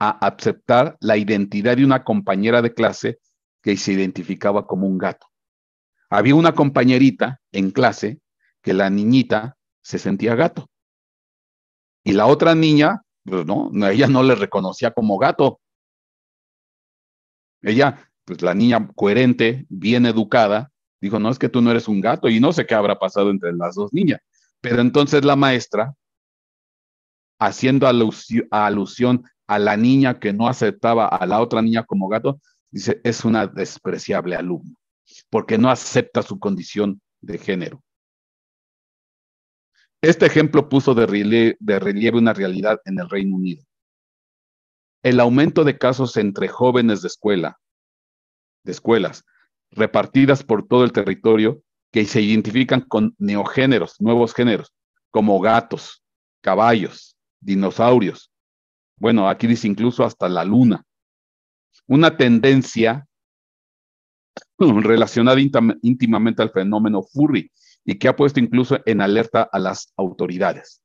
a aceptar la identidad de una compañera de clase que se identificaba como un gato. Había una compañerita en clase que la niñita se sentía gato. Y la otra niña, pues no, ella no le reconocía como gato. Ella, pues la niña coherente, bien educada, dijo, no es que tú no eres un gato y no sé qué habrá pasado entre las dos niñas. Pero entonces la maestra haciendo alusión, a la niña que no aceptaba a la otra niña como gato, dice, es una despreciable alumna, porque no acepta su condición de género. Este ejemplo puso de relieve, de relieve una realidad en el Reino Unido. El aumento de casos entre jóvenes de escuela, de escuelas, repartidas por todo el territorio, que se identifican con neogéneros, nuevos géneros, como gatos, caballos, dinosaurios. Bueno, aquí dice incluso hasta la luna. Una tendencia (laughs) relacionada íntimamente al fenómeno furry y que ha puesto incluso en alerta a las autoridades.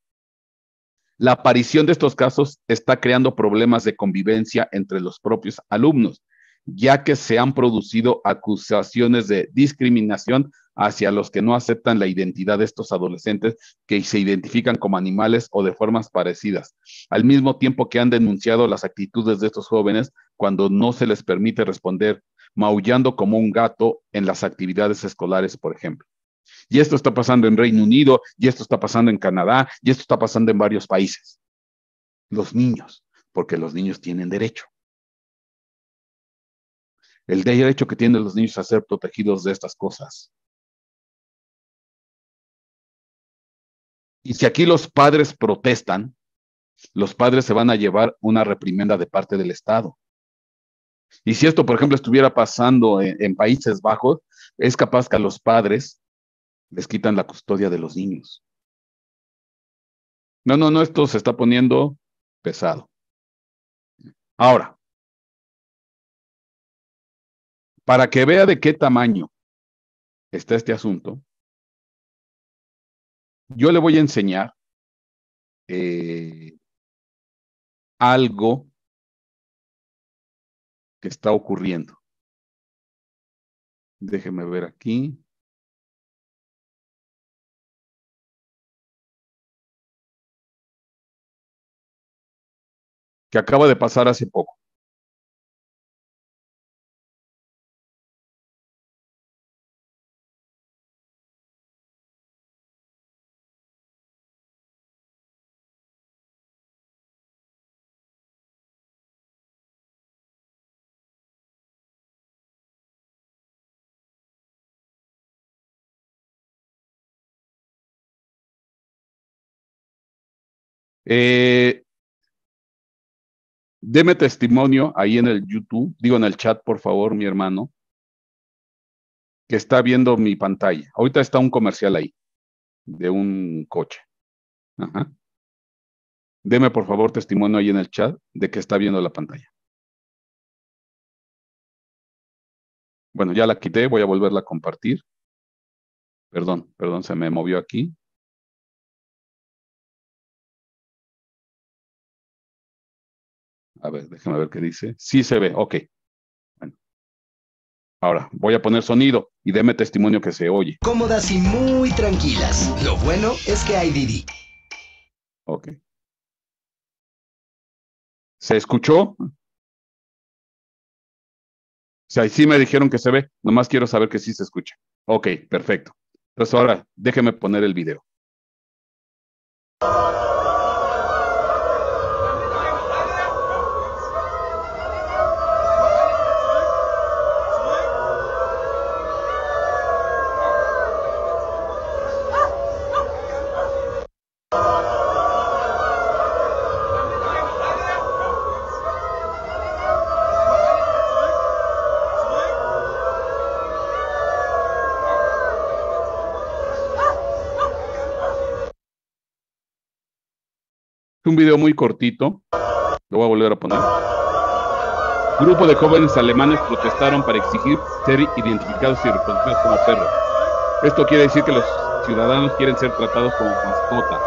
La aparición de estos casos está creando problemas de convivencia entre los propios alumnos, ya que se han producido acusaciones de discriminación hacia los que no aceptan la identidad de estos adolescentes que se identifican como animales o de formas parecidas, al mismo tiempo que han denunciado las actitudes de estos jóvenes cuando no se les permite responder, maullando como un gato en las actividades escolares, por ejemplo. Y esto está pasando en Reino Unido, y esto está pasando en Canadá, y esto está pasando en varios países. Los niños, porque los niños tienen derecho. El derecho que tienen los niños a ser protegidos de estas cosas. Y si aquí los padres protestan, los padres se van a llevar una reprimenda de parte del Estado. Y si esto, por ejemplo, estuviera pasando en, Países Bajos, es capaz que a los padres les quitan la custodia de los niños. No, no, no, esto se está poniendo pesado. Ahora, para que vea de qué tamaño está este asunto, yo le voy a enseñar eh, algo que está ocurriendo. Déjeme ver aquí. Que acaba de pasar hace poco. Eh, deme testimonio ahí en el YouTube, digo en el chat, por favor, mi hermano, que está viendo mi pantalla. Ahorita está un comercial ahí de un coche. Deme, por favor, testimonio ahí en el chat de que está viendo la pantalla. Bueno, ya la quité, voy a volverla a compartir. Perdón, perdón, se me movió aquí. A ver, déjame ver qué dice. Sí se ve, ok. Bueno. Ahora, voy a poner sonido y deme testimonio que se oye. Cómodas y muy tranquilas. Lo bueno es que hay Didi. Ok. ¿Se escuchó? O sea, sí me dijeron que se ve, nomás quiero saber que sí se escucha. Ok, perfecto. Entonces ahora déjeme poner el video. un video muy cortito. Lo voy a volver a poner. Grupo de jóvenes alemanes protestaron para exigir ser identificados y reconocidos como perros. Esto quiere decir que los ciudadanos quieren ser tratados como mascota.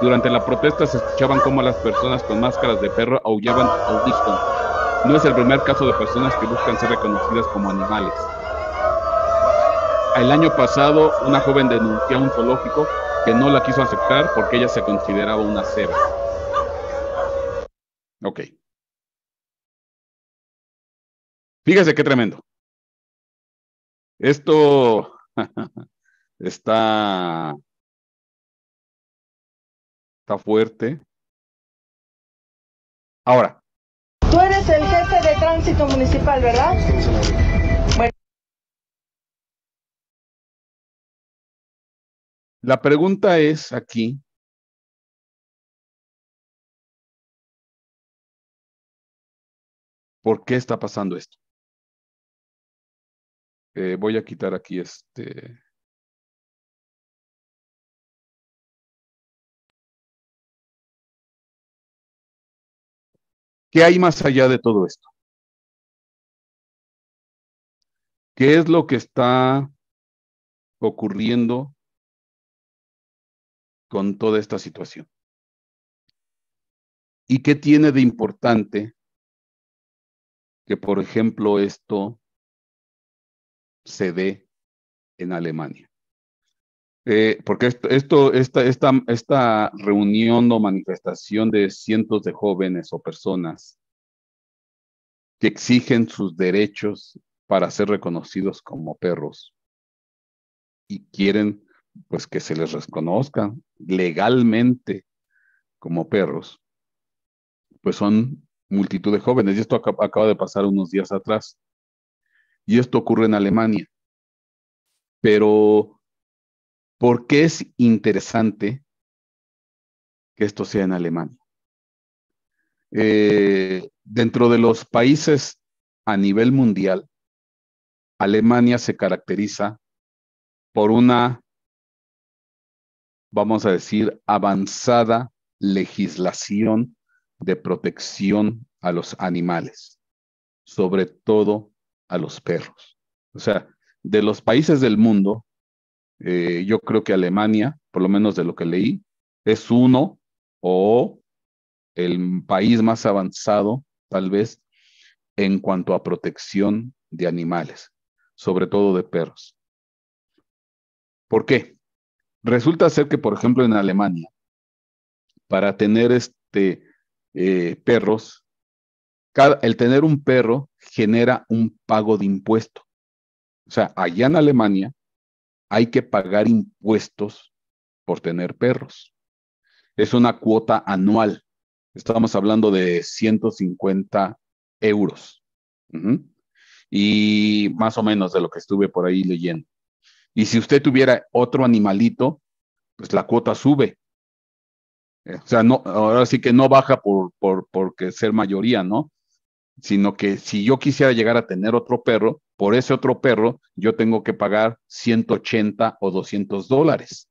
Durante la protesta se escuchaban cómo las personas con máscaras de perro aullaban al disco. No es el primer caso de personas que buscan ser reconocidas como animales. El año pasado, una joven denunció a un zoológico que no la quiso aceptar porque ella se consideraba una cebra. Ok. Fíjese qué tremendo. Esto (laughs) está, está fuerte. Ahora. Tú eres el jefe de tránsito municipal, ¿verdad? La pregunta es aquí, ¿Por qué está pasando esto? Eh, voy a quitar aquí este... ¿Qué hay más allá de todo esto? ¿Qué es lo que está ocurriendo con toda esta situación? ¿Y qué tiene de importante que, por ejemplo, esto se dé en Alemania. Eh, porque esta, reunión o manifestación de cientos de jóvenes o personas que exigen sus derechos para ser reconocidos como perros y quieren pues que se les reconozca legalmente como perros, pues son multitud de jóvenes. Y esto acaba de pasar unos días atrás. Y esto ocurre en Alemania. Pero, ¿por qué es interesante que esto sea en Alemania? Eh, dentro de los países a nivel mundial, Alemania se caracteriza por una, vamos a decir, avanzada legislación de protección a los animales, sobre todo a los perros. O sea, de los países del mundo, eh, yo creo que Alemania, por lo menos de lo que leí, es uno o el país más avanzado, tal vez, en cuanto a protección de animales, sobre todo de perros. ¿Por qué? Resulta ser que, por ejemplo, en Alemania, para tener este eh, perros, el tener un perro genera un pago de impuesto. O sea, allá en Alemania hay que pagar impuestos por tener perros. Es una cuota anual. Estamos hablando de 150 euros. Y más o menos de lo que estuve por ahí leyendo. Y si usted tuviera otro animalito, pues la cuota sube eh, o sea, no, ahora sí que no baja por, por, ser mayoría, ¿no? Sino que si yo quisiera llegar a tener otro perro, por ese otro perro yo tengo que pagar 180 o 200 dólares.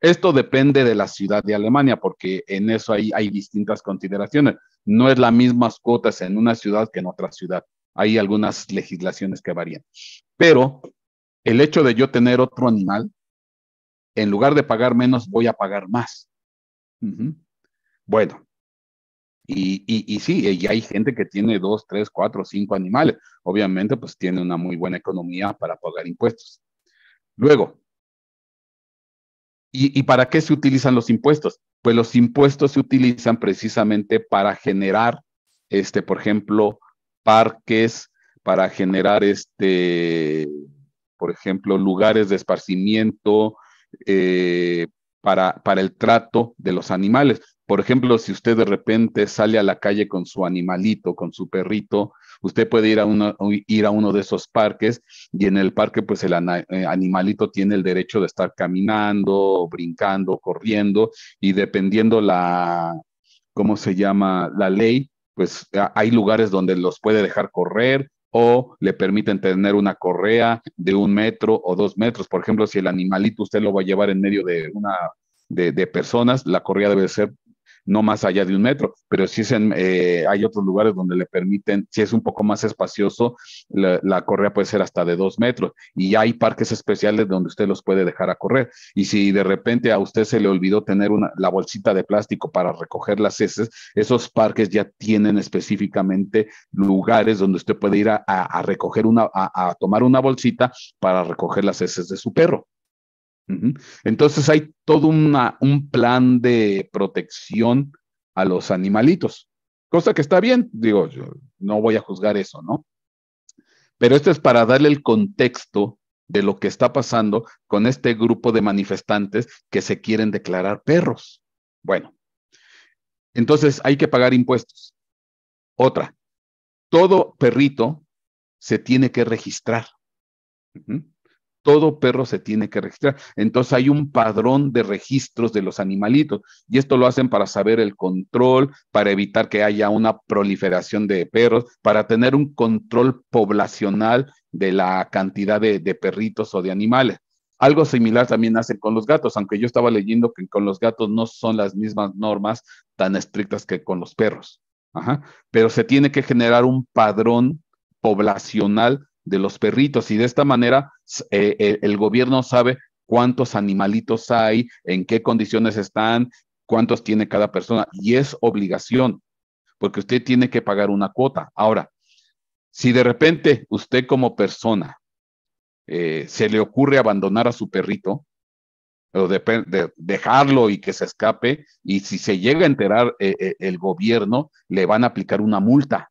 Esto depende de la ciudad de Alemania, porque en eso hay, hay distintas consideraciones. No es las mismas cuotas en una ciudad que en otra ciudad. Hay algunas legislaciones que varían. Pero el hecho de yo tener otro animal, en lugar de pagar menos, voy a pagar más. Bueno, y, y, sí, y hay gente que tiene dos, tres, cuatro, cinco animales. Obviamente, pues tiene una muy buena economía para pagar impuestos. Luego, ¿y, para qué se utilizan los impuestos? Pues los impuestos se utilizan precisamente para generar, este, por ejemplo, parques, para generar, este, por ejemplo, lugares de esparcimiento, eh, para, el trato de los animales. Por ejemplo, si usted de repente sale a la calle con su animalito, con su perrito, usted puede ir a uno, ir a uno de esos parques y en el parque pues el eh, animalito tiene el derecho de estar caminando, brincando, corriendo y dependiendo la, ¿cómo se llama? La ley, pues hay lugares donde los puede dejar correr, o le permiten tener una correa de un metro o dos metros. Por ejemplo, si el animalito usted lo va a llevar en medio de una de, de personas, la correa debe ser no más allá de un metro, pero si eh, hay otros lugares donde le permiten, si es un poco más espacioso, la, correa puede ser hasta de dos metros y hay parques especiales donde usted los puede dejar a correr. Y si de repente a usted se le olvidó tener una, la bolsita de plástico para recoger las heces, esos parques ya tienen específicamente lugares donde usted puede ir a, recoger una, a tomar una bolsita para recoger las heces de su perro. Entonces hay todo un plan de protección a los animalitos, cosa que está bien, digo, yo no voy a juzgar eso, ¿no? Pero esto es para darle el contexto de lo que está pasando con este grupo de manifestantes que se quieren declarar perros. Bueno, entonces hay que pagar impuestos. Otra, todo perrito se tiene que registrar todo perro se tiene que registrar. Entonces hay un padrón de registros de los animalitos y esto lo hacen para saber el control, para evitar que haya una proliferación de perros, para tener un control poblacional de la cantidad de, perritos o de animales. Algo similar también hacen con los gatos, aunque yo estaba leyendo que con los gatos no son las mismas normas tan estrictas que con los perros. Pero se tiene que generar un padrón poblacional de los perritos y de esta manera eh, eh, el gobierno sabe cuántos animalitos hay, en qué condiciones están, cuántos tiene cada persona. Y es obligación, porque usted tiene que pagar una cuota. Ahora, si de repente usted como persona eh, se le ocurre abandonar a su perrito, o dejarlo y que se escape, y si se llega a enterar el gobierno, le van a aplicar una multa.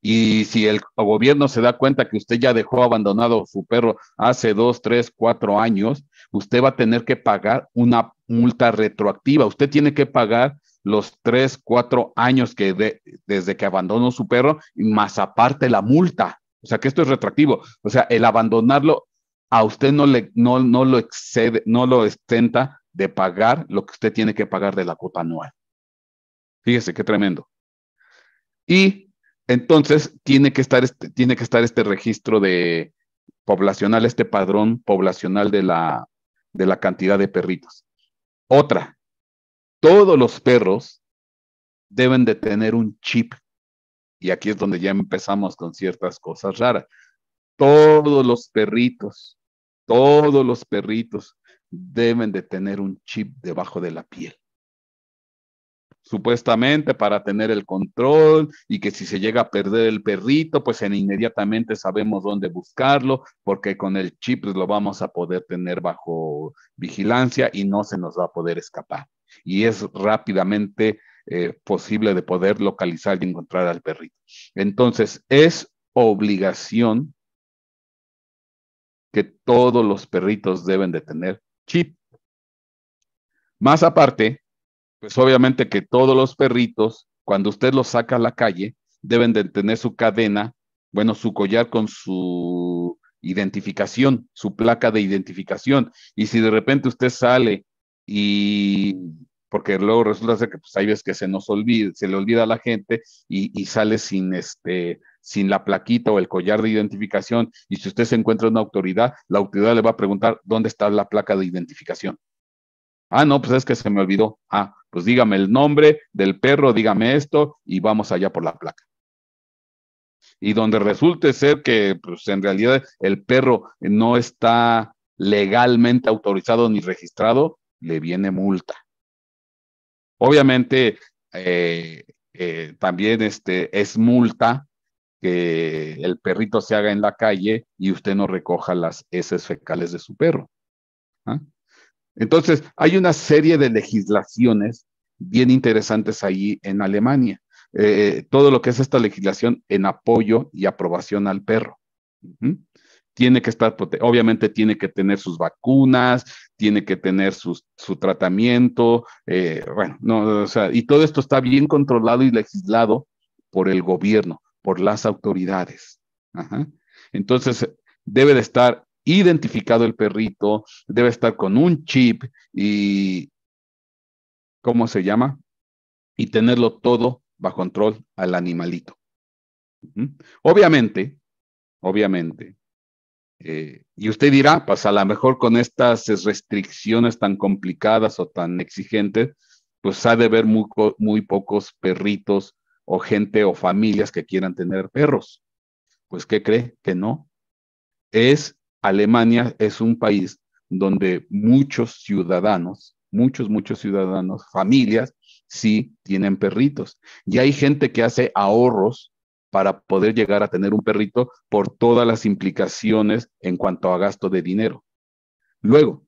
Y si el gobierno se da cuenta que usted ya dejó abandonado su perro hace dos, tres, cuatro años, usted va a tener que pagar una multa retroactiva. Usted tiene que pagar los tres, cuatro años que desde que abandonó su perro, más aparte la multa. O sea que esto es retroactivo. O sea, el abandonarlo a usted no, le, no, no lo excede, no lo extenta de pagar lo que usted tiene que pagar de la cuota anual. Fíjese qué tremendo. Y entonces, tiene que estar este, tiene que estar este registro de poblacional, este padrón poblacional de la, de la cantidad de perritos. Otra, todos los perros deben de tener un chip. Y aquí es donde ya empezamos con ciertas cosas raras. Todos los perritos, todos los perritos deben de tener un chip debajo de la piel supuestamente para tener el control y que si se llega a perder el perrito, pues inmediatamente sabemos dónde buscarlo porque con el chip pues, lo vamos a poder tener bajo vigilancia y no se nos va a poder escapar. Y es rápidamente eh, posible de poder localizar y encontrar al perrito. Entonces, es obligación que todos los perritos deben de tener chip. Más aparte, pues obviamente que todos los perritos, cuando usted los saca a la calle, deben de tener su cadena, bueno, su collar con su identificación, su placa de identificación. Y si de repente usted sale y porque luego resulta ser que pues hay veces que se nos olvida, se le olvida a la gente y, y, sale sin este, sin la plaquita o el collar de identificación, y si usted se encuentra en una autoridad, la autoridad le va a preguntar dónde está la placa de identificación. Ah, no, pues es que se me olvidó. Ah, pues dígame el nombre del perro, dígame esto y vamos allá por la placa. Y donde resulte ser que pues, en realidad el perro no está legalmente autorizado ni registrado, le viene multa. Obviamente, eh, eh, también este, es multa que el perrito se haga en la calle y usted no recoja las heces fecales de su perro. ¿ah? Entonces, hay una serie de legislaciones bien interesantes ahí en Alemania. Eh, todo lo que es esta legislación en apoyo y aprobación al perro. Tiene que estar, obviamente tiene que tener sus vacunas, tiene que tener su tratamiento, eh, bueno, y todo esto está bien controlado y legislado por el gobierno, por las autoridades. Entonces, debe de estar identificado el perrito, debe estar con un chip y, ¿cómo se llama? Y tenerlo todo bajo control al animalito. Obviamente, obviamente. Eh, y usted dirá, pues a lo mejor con estas restricciones tan complicadas o tan exigentes, pues ha de haber muy, muy pocos perritos o gente o familias que quieran tener perros. Pues, ¿qué cree? Que no. Es Alemania es un país donde muchos ciudadanos, muchos, muchos ciudadanos, familias, sí tienen perritos. Y hay gente que hace ahorros para poder llegar a tener un perrito por todas las implicaciones en cuanto a gasto de dinero. Luego,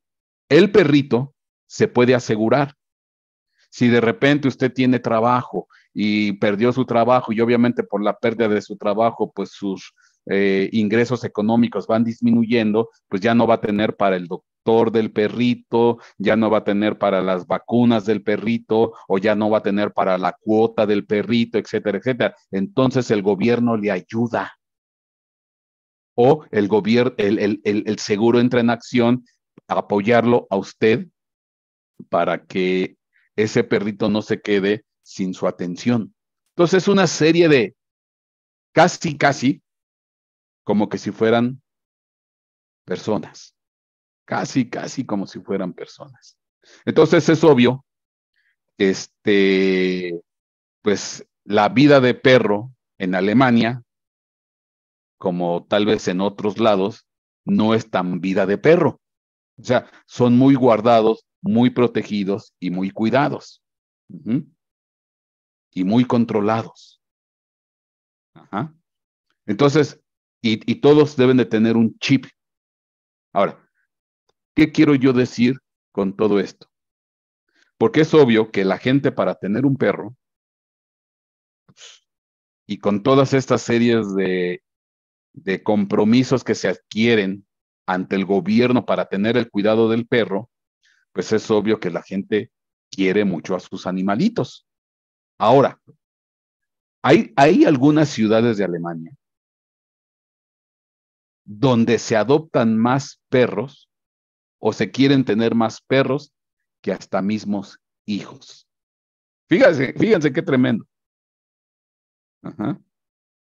el perrito se puede asegurar. Si de repente usted tiene trabajo y perdió su trabajo y obviamente por la pérdida de su trabajo, pues sus eh, ingresos económicos van disminuyendo, pues ya no va a tener para el doctor del perrito, ya no va a tener para las vacunas del perrito o ya no va a tener para la cuota del perrito, etcétera, etcétera. Entonces el gobierno le ayuda o el gobierno, el, seguro entra en acción a apoyarlo a usted para que ese perrito no se quede sin su atención. Entonces, una serie de casi, casi como que si fueran personas, casi, casi como si fueran personas. Entonces es obvio, este, pues la vida de perro en Alemania, como tal vez en otros lados, no es tan vida de perro. O sea, son muy guardados, muy protegidos y muy cuidados. Y muy controlados. Entonces, y, todos deben de tener un chip. Ahora, ¿qué quiero yo decir con todo esto? Porque es obvio que la gente para tener un perro y con todas estas series de, de compromisos que se adquieren ante el gobierno para tener el cuidado del perro, pues es obvio que la gente quiere mucho a sus animalitos. Ahora, hay, hay algunas ciudades de Alemania donde se adoptan más perros o se quieren tener más perros que hasta mismos hijos. Fíjense, fíjense qué tremendo.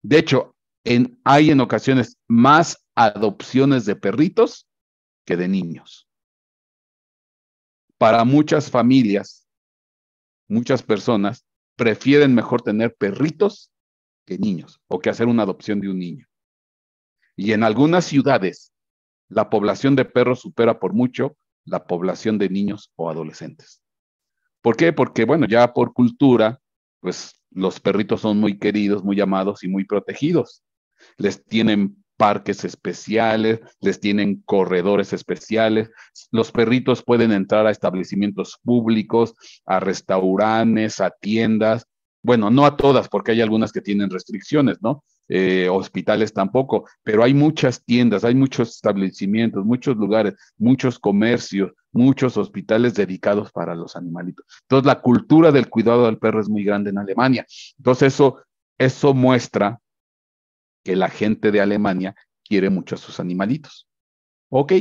De hecho, hay en ocasiones más adopciones de perritos que de niños. Para muchas familias, muchas personas prefieren mejor tener perritos que niños o que hacer una adopción de un niño. Y en algunas ciudades, la población de perros supera por mucho la población de niños o adolescentes. ¿Por qué? Porque, bueno, ya por cultura, pues los perritos son muy queridos, muy amados y muy protegidos. Les tienen parques especiales, les tienen corredores especiales. Los perritos pueden entrar a establecimientos públicos, a restaurantes, a tiendas. Bueno, no a todas, porque hay algunas que tienen restricciones, ¿no? Eh, hospitales tampoco, pero hay muchas tiendas, hay muchos establecimientos, muchos lugares, muchos comercios, muchos hospitales dedicados para los animalitos. Entonces, la cultura del cuidado del perro es muy grande en Alemania. Entonces, eso, eso muestra que la gente de Alemania quiere mucho a sus animalitos. Ok,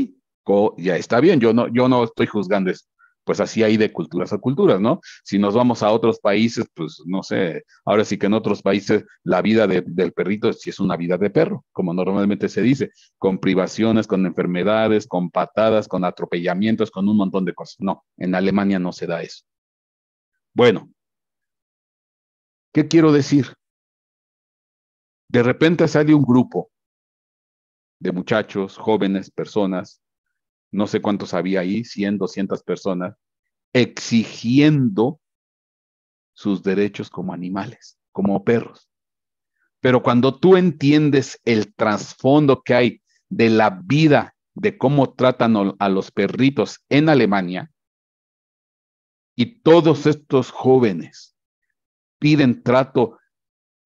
ya está bien, yo no, yo no estoy juzgando eso pues así hay de culturas a culturas, ¿no? Si nos vamos a otros países, pues no sé, ahora sí que en otros países la vida del perrito sí es una vida de perro, como normalmente se dice, con privaciones, con enfermedades, con patadas, con atropellamientos, con un montón de cosas. No, en Alemania no se da eso. Bueno, ¿qué quiero decir? De repente sale un grupo de muchachos, jóvenes, personas, no sé cuántos había ahí, 100, 200 personas, exigiendo sus derechos como animales, como perros. Pero cuando tú entiendes el trasfondo que hay de la vida, de cómo tratan a los perritos en Alemania, y todos estos jóvenes piden trato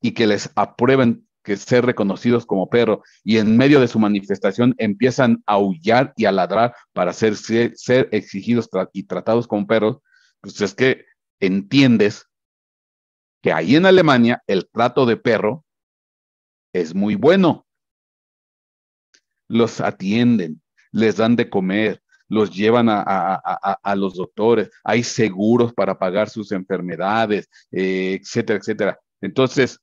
y que les aprueben que ser reconocidos como perro y en medio de su manifestación empiezan a aullar y a ladrar para ser, ser exigidos y tratados como perros, pues es que entiendes que ahí en Alemania el trato de perro es muy bueno. Los atienden, les dan de comer, los llevan a, los doctores, hay seguros para pagar sus enfermedades, eh, etcétera, etcétera. Entonces,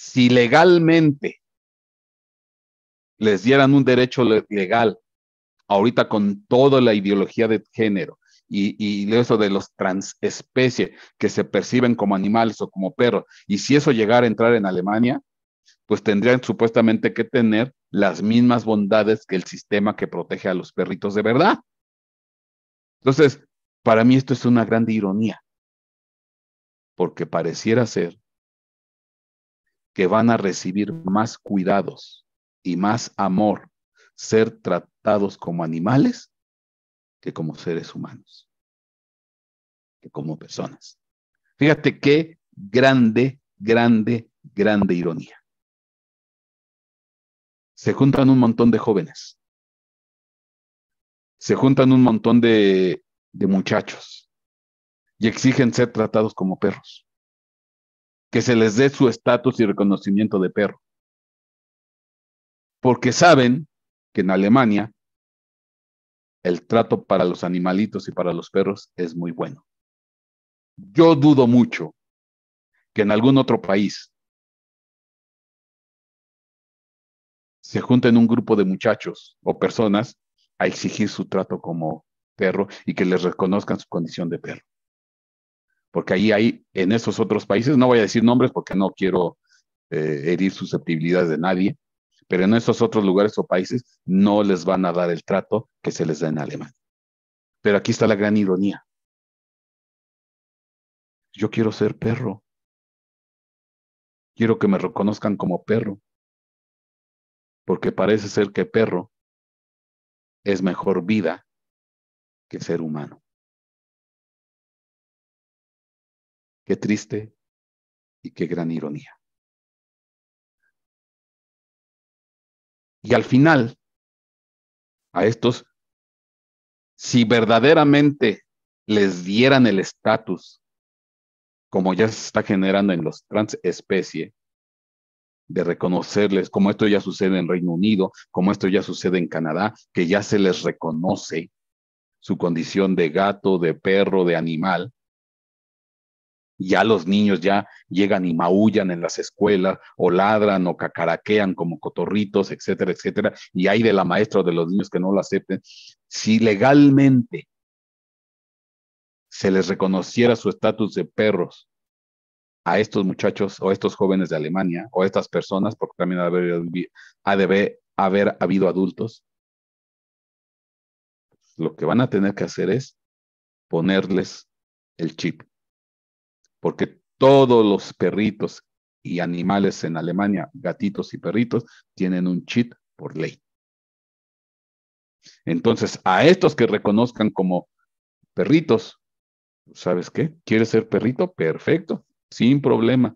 si legalmente les dieran un derecho legal, ahorita con toda la ideología de género y, eso de los transespecies que se perciben como animales o como perros, y si eso llegara a entrar en Alemania, pues tendrían supuestamente que tener las mismas bondades que el sistema que protege a los perritos de verdad. Entonces, para mí esto es una gran ironía, porque pareciera ser que van a recibir más cuidados y más amor ser tratados como animales que como seres humanos, que como personas. Fíjate qué grande, grande, grande ironía. Se juntan un montón de jóvenes, se juntan un montón de, de muchachos y exigen ser tratados como perros que se les dé su estatus y reconocimiento de perro. Porque saben que en Alemania el trato para los animalitos y para los perros es muy bueno. Yo dudo mucho que en algún otro país se junten un grupo de muchachos o personas a exigir su trato como perro y que les reconozcan su condición de perro porque ahí hay, en esos otros países, no voy a decir nombres porque no quiero eh, herir susceptibilidades de nadie, pero en esos otros lugares o países no les van a dar el trato que se les da en Alemania. Pero aquí está la gran ironía. Yo quiero ser perro. Quiero que me reconozcan como perro. Porque parece ser que perro es mejor vida que ser humano. Qué triste y qué gran ironía. Y al final, a estos, si verdaderamente les dieran el estatus, como ya se está generando en los trans especie, de reconocerles, como esto ya sucede en Reino Unido, como esto ya sucede en Canadá, que ya se les reconoce su condición de gato, de perro, de animal, ya los niños ya llegan y maullan en las escuelas o ladran o cacaraquean como cotorritos, etcétera, etcétera, y hay de la maestra o de los niños que no lo acepten. Si legalmente se les reconociera su estatus de perros a estos muchachos o estos jóvenes de Alemania o a estas personas, porque también ha de haber, haber habido adultos, lo que van a tener que hacer es ponerles el chip porque todos los perritos y animales en Alemania, gatitos y perritos, tienen un chip por ley. Entonces, a estos que reconozcan como perritos, ¿sabes qué? ¿Quieres ser perrito? Perfecto, sin problema.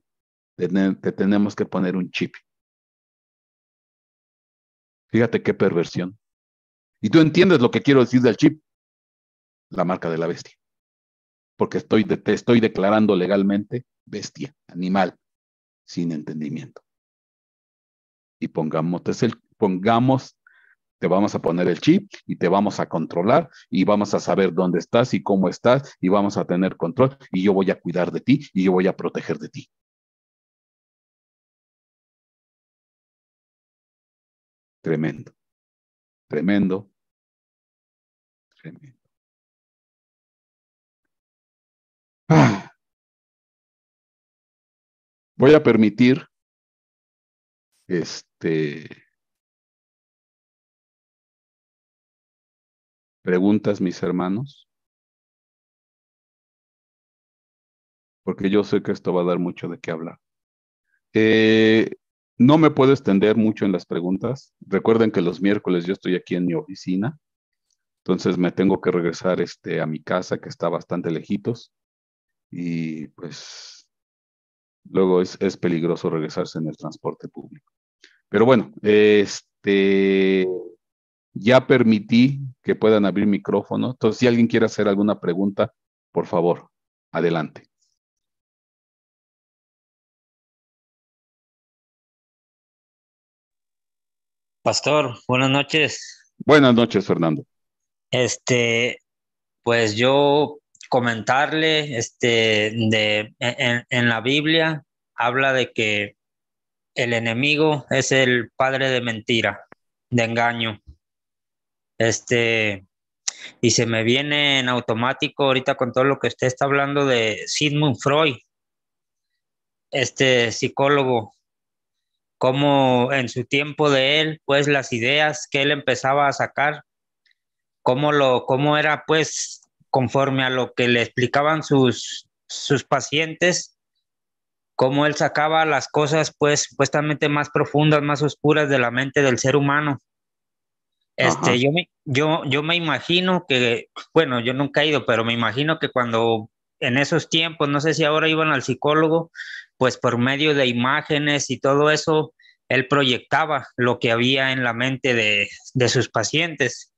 Te, tenemos que poner un chip. Fíjate qué perversión. Y tú entiendes lo que quiero decir del chip, la marca de la bestia porque estoy te estoy declarando legalmente bestia, animal, sin entendimiento. Y pongamos, el, pongamos, te vamos a poner el chip y te vamos a controlar y vamos a saber dónde estás y cómo estás y vamos a tener control y yo voy a cuidar de ti y yo voy a proteger de ti. Tremendo, tremendo, tremendo. (sighs) Voy a permitir este preguntas, mis hermanos. Porque yo sé que esto va a dar mucho de qué hablar. Eh, no me puedo extender mucho en las preguntas. Recuerden que los miércoles yo estoy aquí en mi oficina. Entonces me tengo que regresar este, a mi casa, que está bastante lejitos y pues luego es, peligroso regresarse en el transporte público. Pero bueno, este, ya permití que puedan abrir micrófono. Entonces, si alguien quiere hacer alguna pregunta, por favor, adelante. Pastor, buenas noches. Buenas noches, Fernando. Este, pues yo comentarle este, de, en, la Biblia habla de que el enemigo es el padre de mentira, de engaño. Este, y se me viene en automático ahorita con todo lo que usted está hablando de Sigmund Freud, este psicólogo, cómo en su tiempo de él, pues las ideas que él empezaba a sacar, cómo, lo, cómo era pues conforme a lo que le explicaban sus, sus pacientes, cómo él sacaba las cosas pues supuestamente más profundas, más oscuras de la mente del ser humano. Este, yo, me, yo, yo me imagino que, bueno, yo nunca he ido, pero me imagino que cuando en esos tiempos, no sé si ahora iban al psicólogo, pues por medio de imágenes y todo eso, él proyectaba lo que había en la mente de, de sus pacientes.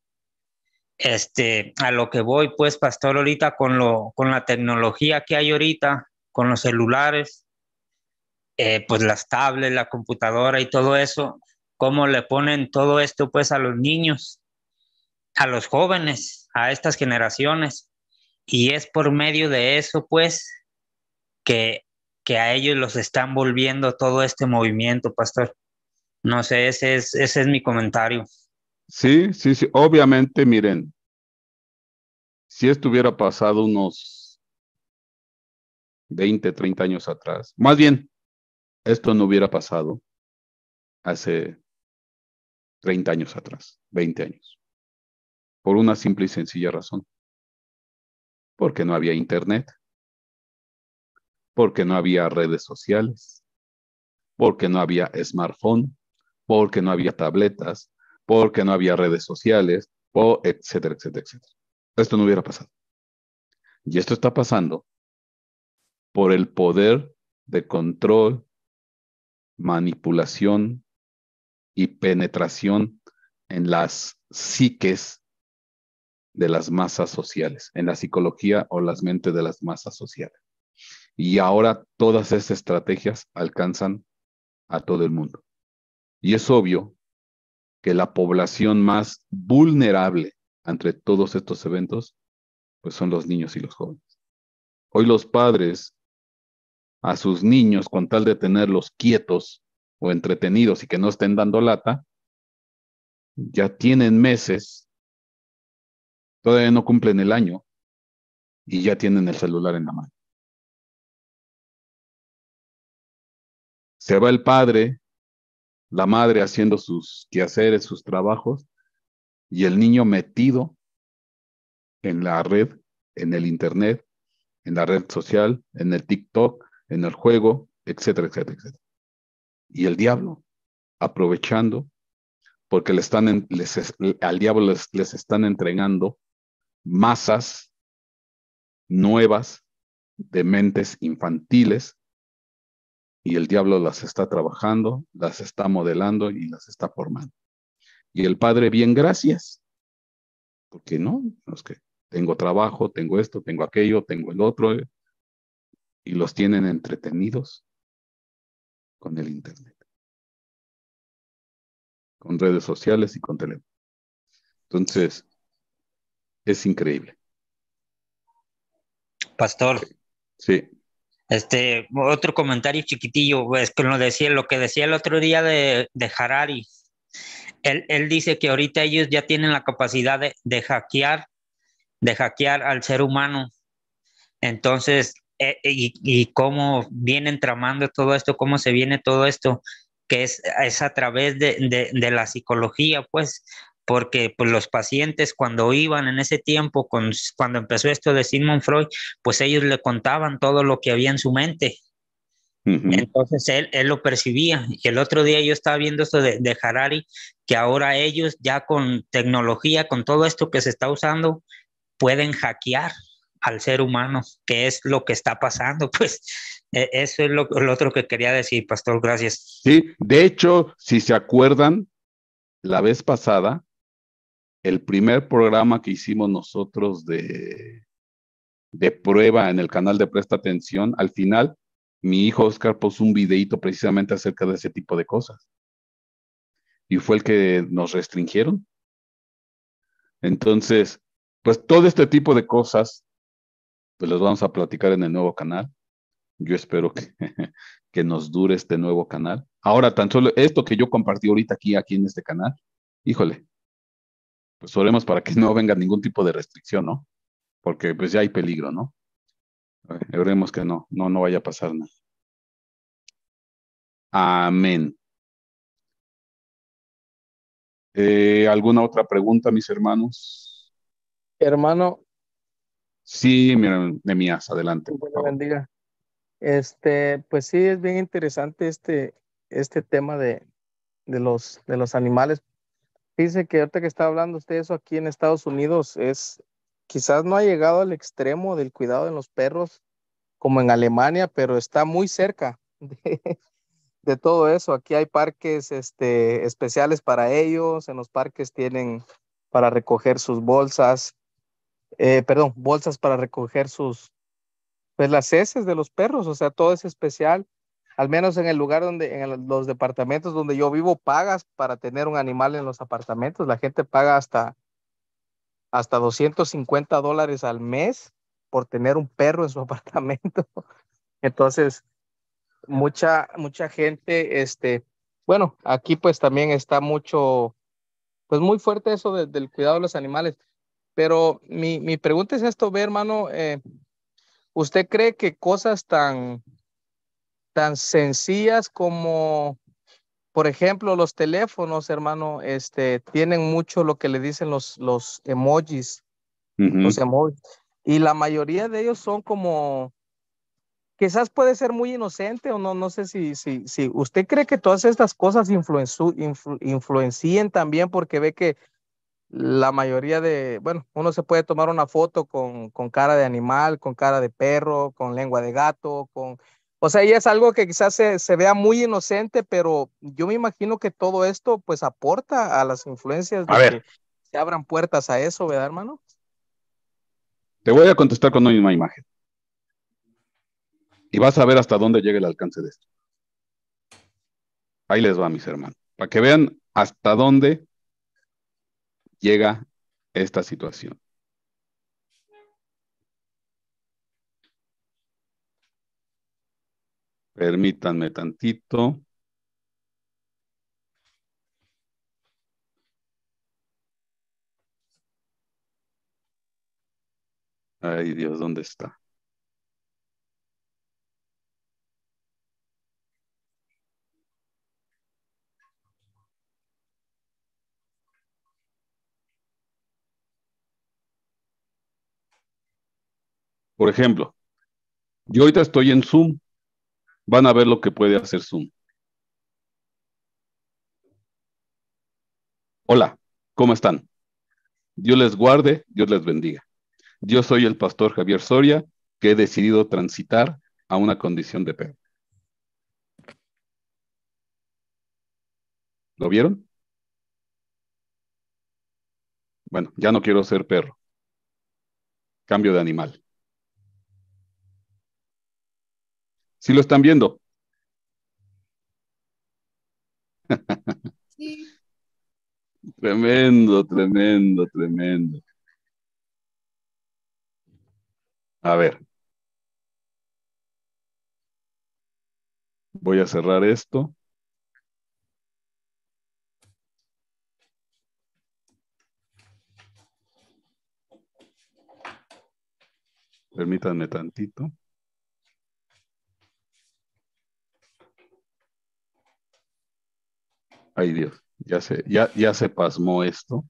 Este, a lo que voy, pues, pastor, ahorita con, lo, con la tecnología que hay ahorita, con los celulares, eh, pues las tablets, la computadora y todo eso, cómo le ponen todo esto, pues, a los niños, a los jóvenes, a estas generaciones. Y es por medio de eso, pues, que, que a ellos los están volviendo todo este movimiento, pastor. No sé, ese es, ese es mi comentario. Sí, sí, sí. Obviamente, miren, si esto hubiera pasado unos 20, 30 años atrás, más bien, esto no hubiera pasado hace 30 años atrás, 20 años, por una simple y sencilla razón. Porque no había internet, porque no había redes sociales, porque no había smartphone, porque no había tabletas, porque no había redes sociales, o etcétera, etcétera, etcétera. Esto no hubiera pasado. Y esto está pasando por el poder de control, manipulación y penetración en las psiques de las masas sociales, en la psicología o las mentes de las masas sociales. Y ahora todas esas estrategias alcanzan a todo el mundo. Y es obvio que la población más vulnerable entre todos estos eventos, pues son los niños y los jóvenes. Hoy los padres a sus niños con tal de tenerlos quietos o entretenidos y que no estén dando lata, ya tienen meses, todavía no cumplen el año y ya tienen el celular en la mano. Se va el padre la madre haciendo sus quehaceres, sus trabajos, y el niño metido en la red, en el Internet, en la red social, en el TikTok, en el juego, etcétera, etcétera, etcétera. Y el diablo aprovechando, porque le están al diablo les, les están entregando masas nuevas de mentes infantiles y el diablo las está trabajando, las está modelando y las está formando. Y el padre, bien, gracias. Porque no, no que tengo trabajo, tengo esto, tengo aquello, tengo el otro, eh, y los tienen entretenidos con el Internet, con redes sociales y con teléfono. Entonces, es increíble. Pastor. sí. Este, otro comentario chiquitillo, es pues, que lo, decía, lo que decía el otro día de, Harari, él, dice que ahorita ellos ya tienen la capacidad de, de hackear, de hackear al ser humano. Entonces, e, e, y, cómo vienen tramando todo esto, cómo se viene todo esto, que es, es a través de, de, de la psicología, pues, porque pues, los pacientes cuando iban en ese tiempo, con, cuando empezó esto de Sigmund Freud, pues ellos le contaban todo lo que había en su mente. Entonces él, él, lo percibía. Y el otro día yo estaba viendo esto de, de, Harari, que ahora ellos ya con tecnología, con todo esto que se está usando, pueden hackear al ser humano, que es lo que está pasando. (laughs) Pues e, eso es lo, lo otro que quería decir, Pastor. Gracias. Sí, de hecho, si se acuerdan, la vez pasada el primer programa que hicimos nosotros de, de prueba en el canal de Presta Atención, al final mi hijo Oscar puso un videito precisamente acerca de ese tipo de cosas. Y fue el que nos restringieron. Entonces, pues todo este tipo de cosas, pues los vamos a platicar en el nuevo canal. Yo espero que, (laughs) que nos dure este nuevo canal. Ahora, tan solo esto que yo compartí ahorita aquí, aquí en este canal, híjole, pues para que no venga ningún tipo de restricción, ¿no? Porque pues ya hay peligro, ¿no? Eh, oremos que no, no, no vaya a pasar nada. Amén. Eh, ¿Alguna otra pregunta, mis hermanos? Hermano. Sí, mira, mías, adelante. Bueno, bendiga. Este, pues sí, es bien interesante este, este tema de, los, de los animales, Dice que ahorita que está hablando usted eso aquí en Estados Unidos es quizás no ha llegado al extremo del cuidado en los perros como en Alemania, pero está muy cerca (laughs) de, todo eso. Aquí hay parques este, especiales para ellos, en los parques tienen para recoger sus bolsas, eh, perdón, bolsas para recoger sus, pues las heces de los perros, o sea, todo es especial al menos en el lugar donde, en los departamentos donde yo vivo, pagas para tener un animal en los apartamentos. La gente paga hasta, hasta 250 dólares al mes por tener un perro en su (laughs) apartamento. Entonces, mucha, mucha gente, este, bueno, aquí pues también está mucho, pues muy fuerte eso del cuidado de los animales. Pero mi, mi pregunta es esto, ve hermano, eh, ¿usted cree que cosas tan, tan sencillas como, por ejemplo, los teléfonos, hermano, este, tienen mucho lo que le dicen los, los emojis, los Y la mayoría de ellos son como, quizás puede ser muy inocente o no, no sé si, si, si usted cree que todas estas cosas influencien también porque ve que la mayoría de, bueno, uno se puede tomar una foto con, con, cara de animal, con cara de perro, con lengua de gato, con o sea, y es algo que quizás se, vea muy inocente, pero yo me imagino que todo esto pues aporta a las influencias de a ver. que se abran puertas a eso, ¿verdad, hermano? Te voy a contestar con una misma imagen. Y vas a ver hasta dónde llega el alcance de esto. Ahí les va, mis hermanos, para que vean hasta dónde llega esta situación. Permítanme tantito. Ay Dios, ¿dónde está? Por ejemplo, yo ahorita estoy en Zoom. Van a ver lo que puede hacer Zoom. Hola, ¿cómo están? Dios les guarde, Dios les bendiga. Yo soy el pastor Javier Soria, que he decidido transitar a una condición de perro. ¿Lo vieron? Bueno, ya no quiero ser perro. Cambio de animal. ¿Sí lo están viendo? Tremendo, tremendo, tremendo. A ver. Voy a cerrar esto. Permítanme tantito. Ay Dios, ya se, ya, ya se pasmó esto.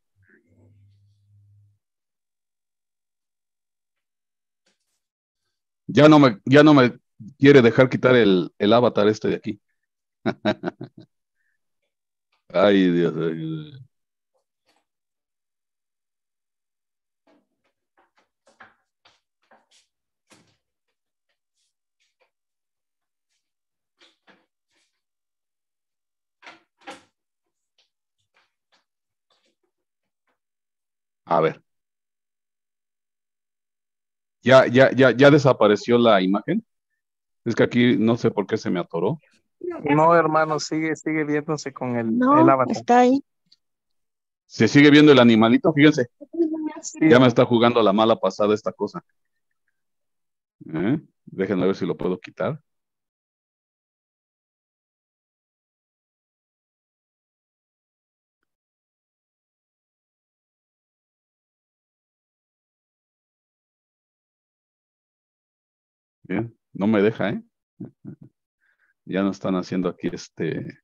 Ya no me, ya no me quiere dejar quitar el, el avatar este de aquí. (laughs) ay Dios. Ay, Dios. A ver. Ya, ya, ya, ya desapareció la imagen. Es que aquí no sé por qué se me atoró. No, hermano, sigue, sigue viéndose con el, no, el avatar. Está ahí. Se sigue viendo el animalito, fíjense. Ya me está jugando la mala pasada esta cosa. ¿Eh? Déjenme ver si lo puedo quitar. no me deja, ¿eh? Ya no están haciendo aquí este...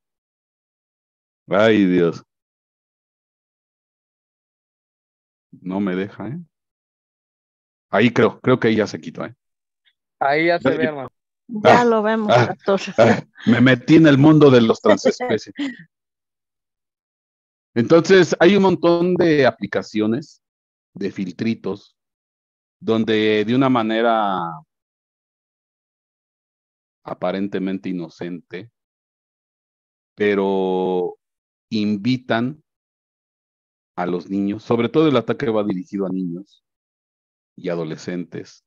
Ay, Dios. No me deja, ¿eh? Ahí creo, creo que ahí ya se quitó, ¿eh? Ahí ya se ve, hermano. Ya ah, lo vemos, ah, ah, me metí en el mundo de los transespecies. Entonces, hay un montón de aplicaciones, de filtritos, donde de una manera aparentemente inocente, pero invitan a los niños, sobre todo el ataque va dirigido a niños y adolescentes,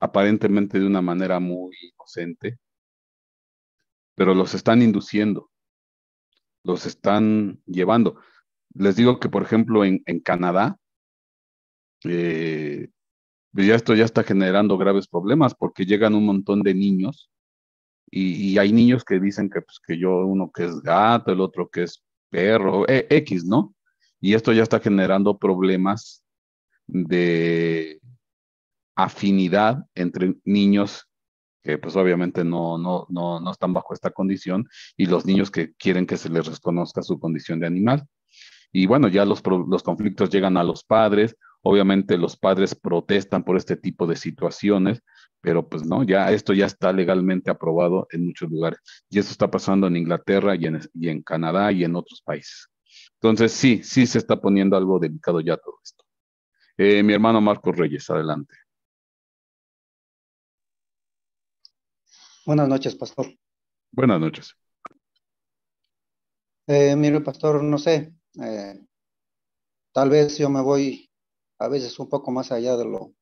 aparentemente de una manera muy inocente, pero los están induciendo, los están llevando. Les digo que, por ejemplo, en, Canadá, eh, pues ya esto ya está generando graves problemas porque llegan un montón de niños y, hay niños que dicen que, pues, que yo, uno que es gato, el otro que es perro, e, X, ¿no? Y esto ya está generando problemas de afinidad entre niños que pues obviamente no, no, no, están bajo esta condición y los niños que quieren que se les reconozca su condición de animal. Y bueno, ya los, los conflictos llegan a los padres Obviamente los padres protestan por este tipo de situaciones, pero pues no, ya esto ya está legalmente aprobado en muchos lugares. Y eso está pasando en Inglaterra y en, y en Canadá y en otros países. Entonces sí, sí se está poniendo algo dedicado ya todo esto. Eh, mi hermano Marcos Reyes, adelante. Buenas noches, pastor. Buenas noches. Eh, mire, pastor, no sé, eh, tal vez yo me voy a veces un poco más allá de lo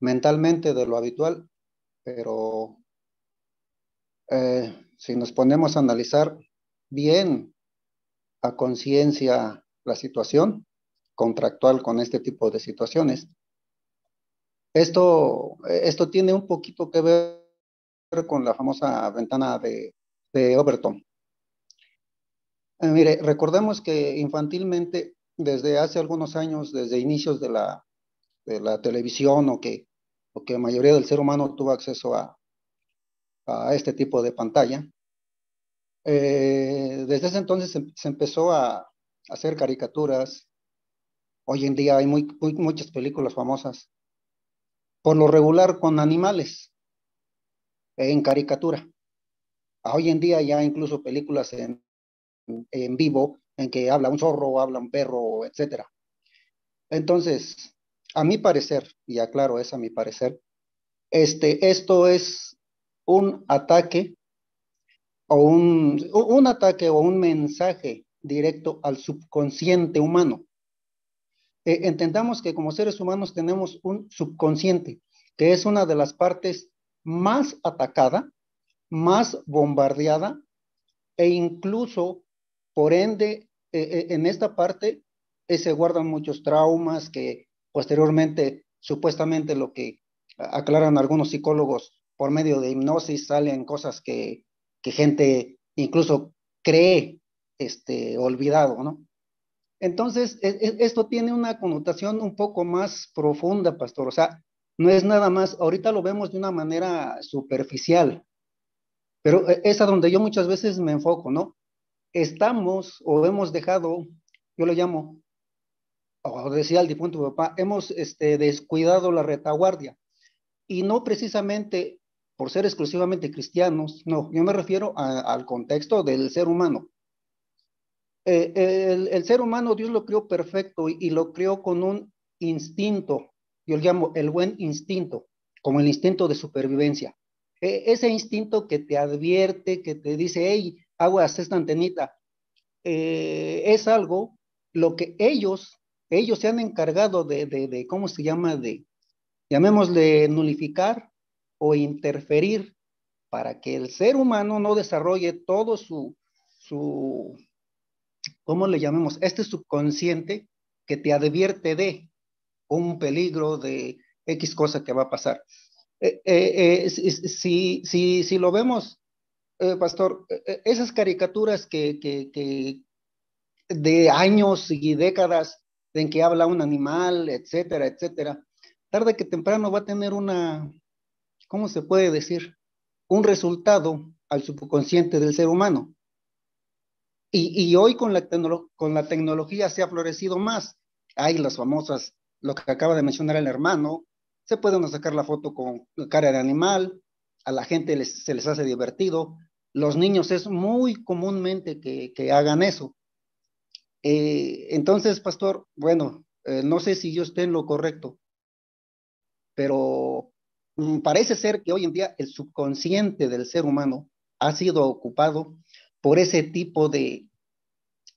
mentalmente de lo habitual, pero eh, si nos ponemos a analizar bien a conciencia la situación contractual con este tipo de situaciones, esto, esto tiene un poquito que ver con la famosa ventana de, de Overton. Eh, mire, recordemos que infantilmente desde hace algunos años, desde inicios de la, de la televisión o que, la mayoría del ser humano tuvo acceso a, este tipo de pantalla, eh, desde ese entonces em, se, empezó a, hacer caricaturas. Hoy en día hay muy, muchas películas famosas, por lo regular con animales, en caricatura. Hoy en día ya incluso películas en, en vivo en que habla un zorro, habla un perro, etcétera Entonces, a mi parecer, y aclaro, es a mi parecer, este, esto es un ataque o un, un ataque o un mensaje directo al subconsciente humano. Eh, entendamos que como seres humanos tenemos un subconsciente, que es una de las partes más atacada, más bombardeada e incluso, por ende, eh, eh, en esta parte eh, se guardan muchos traumas que posteriormente, supuestamente lo que aclaran algunos psicólogos por medio de hipnosis, salen cosas que, gente incluso cree este, olvidado, ¿no? Entonces, e, e, esto tiene una connotación un poco más profunda, pastor. O sea, no es nada más, ahorita lo vemos de una manera superficial, pero es a donde yo muchas veces me enfoco, ¿no? estamos o hemos dejado, yo lo llamo, o decía el difunto papá, hemos este, descuidado la retaguardia. Y no precisamente por ser exclusivamente cristianos, no, yo me refiero al contexto del ser humano. Eh, el, ser humano Dios lo creó perfecto y, lo creó con un instinto, yo lo llamo el buen instinto, como el instinto de supervivencia. E, ese instinto que te advierte, que te dice, hey, aguas esta antenita. Eh, es algo lo que ellos, ellos se han encargado de, de, de, ¿cómo se llama? De, llamémosle nulificar o interferir para que el ser humano no desarrolle todo su, su ¿cómo le llamemos? Este subconsciente que te advierte de un peligro de X cosa que va a pasar. Eh, eh, si, si, si lo vemos eh, pastor, eh, eh, esas caricaturas que, de años y décadas en que habla un animal, etcétera, etcétera, tarde que temprano va a tener una, ¿cómo se puede decir? Un resultado al subconsciente del ser humano. Y, hoy con la, tecnología se ha florecido más. Hay las famosas, lo que acaba de mencionar el hermano, se pueden sacar la foto con cara de animal, a la gente se les hace divertido, los niños. Es muy comúnmente que, hagan eso. Eh, entonces, pastor, bueno, eh, no sé si yo esté en lo correcto, pero mm, parece ser que hoy en día el subconsciente del ser humano ha sido ocupado por ese tipo de,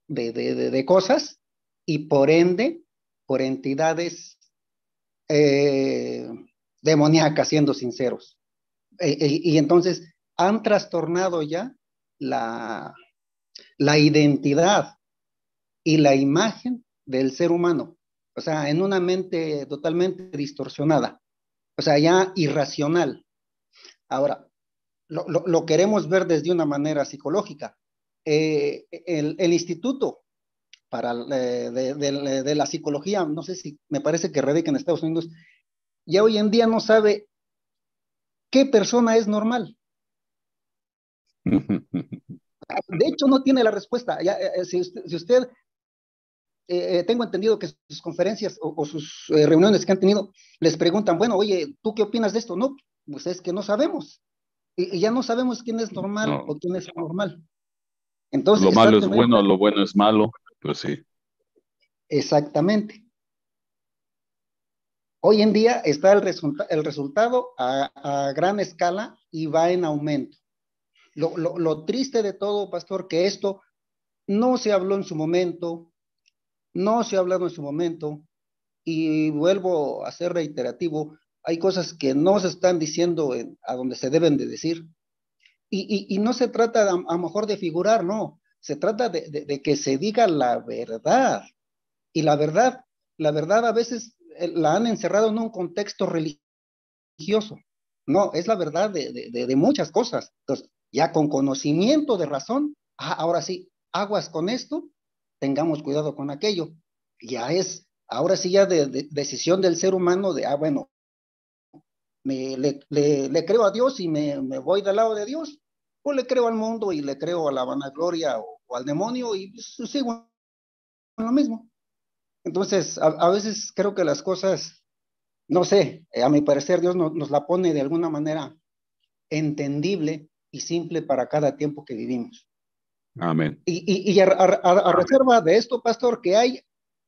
de, cosas y por ende por entidades eh, demoníacas, siendo sinceros. y entonces han trastornado ya la, la identidad y la imagen del ser humano, o sea, en una mente totalmente distorsionada, o sea, ya irracional. Ahora, lo, queremos ver desde una manera psicológica. Eh, el, Instituto para, eh, de, de la Psicología, no sé si me parece que radica en Estados Unidos, ya hoy en día no sabe qué persona es normal. De hecho, no tiene la respuesta. Eh, eh, si usted, eh, tengo entendido que sus conferencias o, sus reuniones que han tenido les preguntan, bueno, oye, ¿tú qué opinas de esto? No, pues es que no sabemos. Y, ya no sabemos quién es normal o quién es normal. Entonces, lo malo es bueno, lo bueno es malo, pero pues sí. Exactamente. Hoy en día está el, resultado a gran escala y va en aumento lo, triste de todo, pastor, que esto no se habló en su momento, no se ha hablado en su momento, y vuelvo a ser reiterativo, hay cosas que no se están diciendo a donde se deben de decir. Y, no se trata a lo mejor de figurar, no, se trata de, que se diga la verdad. Y la verdad, la verdad a veces eh, la han encerrado en un contexto religioso. No, es la verdad de, muchas cosas. Entonces, ya con conocimiento de razón, ah, ahora sí, aguas con esto, tengamos cuidado con aquello. Ya es, ahora sí ya de, decisión del ser humano de, ah, bueno, me, le, creo a Dios y me, voy del lado de Dios, o le creo al mundo y le creo a la vanagloria o, al demonio y pues, sigo lo mismo. Entonces, a, veces creo que las cosas, no sé, eh, a mi parecer Dios nos la pone de alguna manera entendible y simple para cada tiempo que vivimos. Amén. Y, a, reserva de esto, pastor, que hay,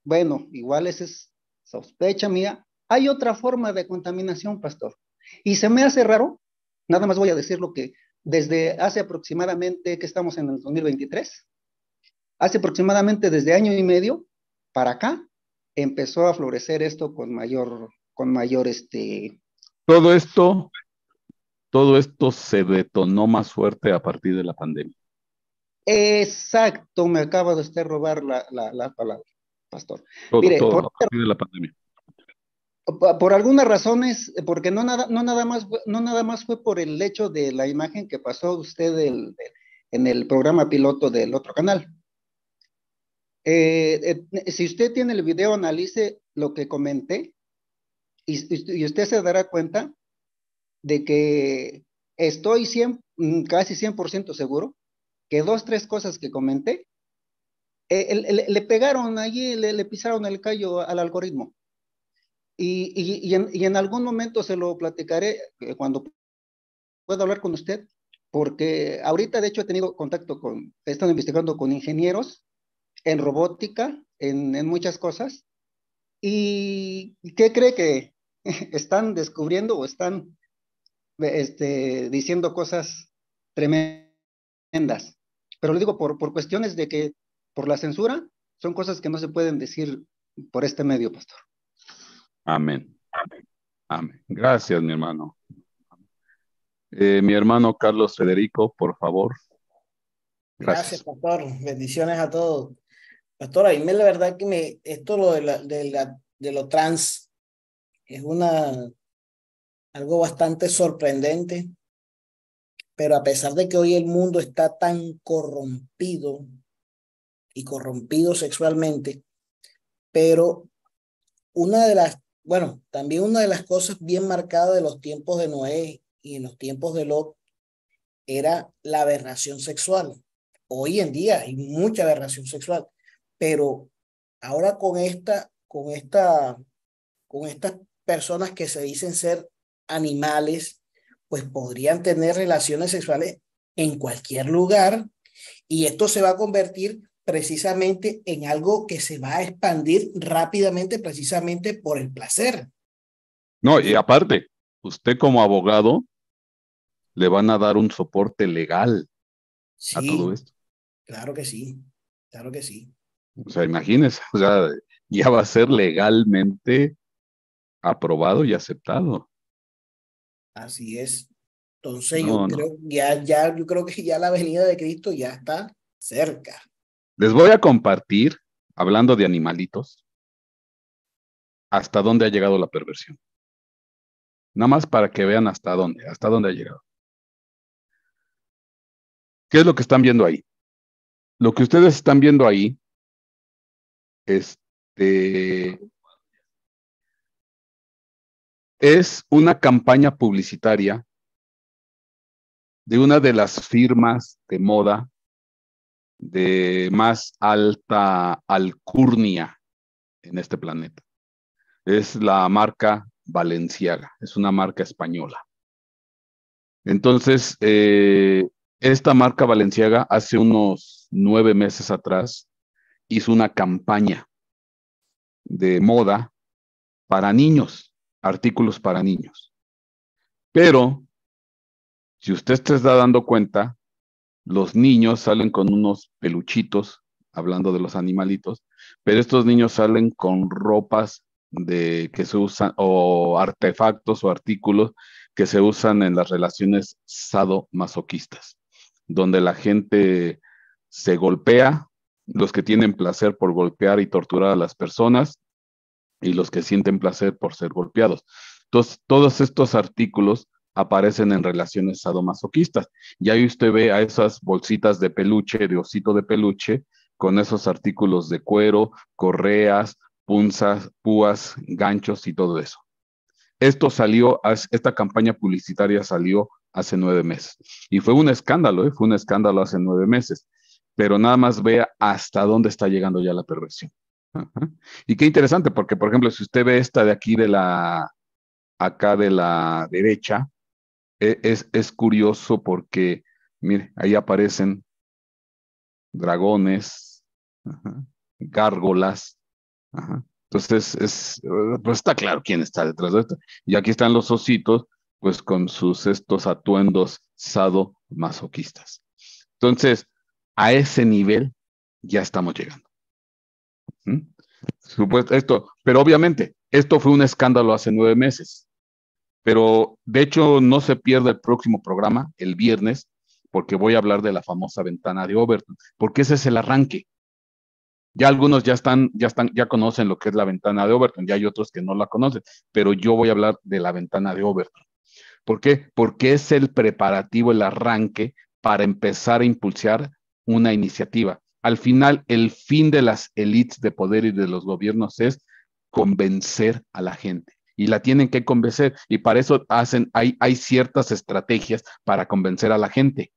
bueno, igual esa es sospecha mía, hay otra forma de contaminación, pastor. Y se me hace raro, nada más voy a decir lo que desde hace aproximadamente, que estamos en el 2023, hace aproximadamente desde año y medio para acá, empezó a florecer esto con mayor, con mayor este... Todo esto todo esto se detonó más fuerte a partir de la pandemia. Exacto, me acaba de usted robar la, palabra, pastor. por, a partir de la pandemia. Por algunas razones, porque no nada, no, nada más, no nada más fue por el hecho de la imagen que pasó usted en el programa piloto del otro canal. Eh, eh, si usted tiene el video, analice lo que comenté y usted se dará cuenta de que estoy 100, mm, casi 100% seguro que dos, tres cosas que comenté eh, le, pegaron allí, le, pisaron el callo al algoritmo. Y, y, en, algún momento se lo platicaré eh, cuando pueda hablar con usted, porque ahorita de hecho he tenido contacto con, están investigando con ingenieros en robótica, en, en muchas cosas. ¿Y qué cree que (laughs) están descubriendo o están este, diciendo cosas tremendas. Pero lo digo por, por cuestiones de que, por la censura, son cosas que no se pueden decir por este medio, pastor. Amén. Amén. Gracias, mi hermano. Eh, mi hermano Carlos Federico, por favor. Gracias. pastor. Bendiciones a todos. Pastor, a la verdad que me, esto lo de, la, de lo trans es una algo bastante sorprendente, pero a pesar de que hoy el mundo está tan corrompido y corrompido sexualmente, pero una de las, bueno, también una de las cosas bien marcadas de los tiempos de Noé y en los tiempos de Lot era la aberración sexual. Hoy en día hay mucha aberración sexual, pero ahora con esta, con esta, con estas personas que se dicen ser animales, pues podrían tener relaciones sexuales en cualquier lugar y esto se va a convertir precisamente en algo que se va a expandir rápidamente precisamente por el placer. No, y aparte, usted como abogado le van a dar un soporte legal a todo esto. Claro que sí, claro que sí. O sea, imagínese, o sea, ya va a ser legalmente aprobado y aceptado. Así es. Entonces yo, Creo, ya, ya, yo creo que ya la venida de Cristo ya está cerca. Les voy a compartir, hablando de animalitos, hasta dónde ha llegado la perversión. Nada más para que vean hasta dónde, hasta dónde ha llegado. ¿Qué es lo que están viendo ahí? Lo que ustedes están viendo ahí, este, es una campaña publicitaria de una de las firmas de moda de más alta alcurnia en este planeta. Es la marca Valenciaga, es una marca española. Entonces, eh, esta marca Valenciaga hace unos nueve meses atrás hizo una campaña de moda para niños artículos para niños. Pero, si usted se está dando cuenta, los niños salen con unos peluchitos, hablando de los animalitos, pero estos niños salen con ropas de que se usan o artefactos o artículos que se usan en las relaciones sadomasoquistas, donde la gente se golpea, los que tienen placer por golpear y torturar a las personas, y los que sienten placer por ser golpeados. Entonces, todos estos artículos aparecen en relaciones sadomasoquistas. Y ahí usted ve a esas bolsitas de peluche, de osito de peluche, con esos artículos de cuero, correas, punzas, púas, ganchos y todo eso. Esto salió, esta campaña publicitaria salió hace nueve meses. Y fue un escándalo, ¿eh? fue un escándalo hace nueve meses. Pero nada más vea hasta dónde está llegando ya la perversión. (laughs) Y qué interesante, porque por ejemplo, si usted ve esta de aquí de la, acá de la derecha, e, es, es curioso porque, mire, ahí aparecen dragones, gárgolas. Entonces, es, eh, pues está claro quién está detrás de esto. Y aquí están los ositos, pues con sus estos atuendos sado masoquistas Entonces, a ese nivel ya estamos llegando. Supuesto, esto, pero obviamente, esto fue un escándalo hace nueve meses. Pero de hecho, no se pierda el próximo programa, el viernes, porque voy a hablar de la famosa ventana de Overton, porque ese es el arranque. Ya algunos ya están, ya están, ya conocen lo que es la ventana de Overton, ya hay otros que no la conocen, pero yo voy a hablar de la ventana de Overton. ¿Por qué? Porque es el preparativo, el arranque para empezar a impulsar una iniciativa. Al final, el fin de las élites de poder y de los gobiernos es convencer a la gente. Y la tienen que convencer. Y para eso hacen, hay, ciertas estrategias para convencer a la gente.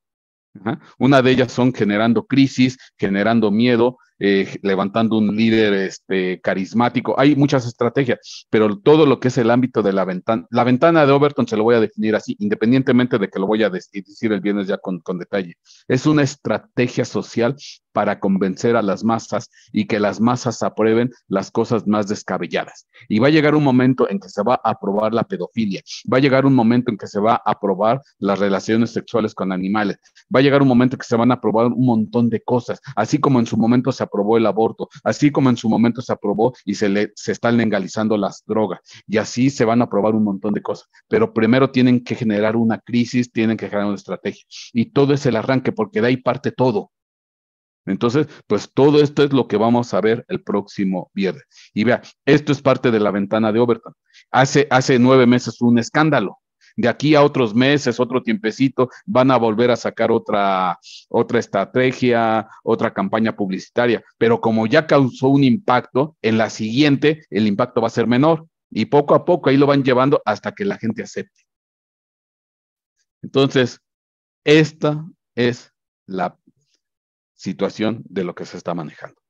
Una de ellas son generando crisis, generando miedo, eh, levantando un líder este, carismático. Hay muchas estrategias, pero todo lo que es el ámbito de la ventana, la ventana de Overton se lo voy a definir así, independientemente de que lo voy a decir el viernes ya con, con detalle. Es una estrategia social para convencer a las masas y que las masas aprueben las cosas más descabelladas. Y va a llegar un momento en que se va a aprobar la pedofilia, va a llegar un momento en que se va a aprobar las relaciones sexuales con animales, va a llegar un momento en que se van a aprobar un montón de cosas, así como en su momento se aprobó el aborto, así como en su momento se aprobó y se, le, están legalizando las drogas. Y así se van a aprobar un montón de cosas. Pero primero tienen que generar una crisis, tienen que generar una estrategia. Y todo es el arranque, porque de ahí parte todo. Entonces, pues todo esto es lo que vamos a ver el próximo viernes. Y vea, esto es parte de la ventana de Overton. Hace, hace nueve meses un escándalo de aquí a otros meses, otro tiempecito, van a volver a sacar otra, otra estrategia, otra campaña publicitaria. Pero como ya causó un impacto, en la siguiente el impacto va a ser menor y poco a poco ahí lo van llevando hasta que la gente acepte. Entonces, esta es la situación de lo que se está manejando.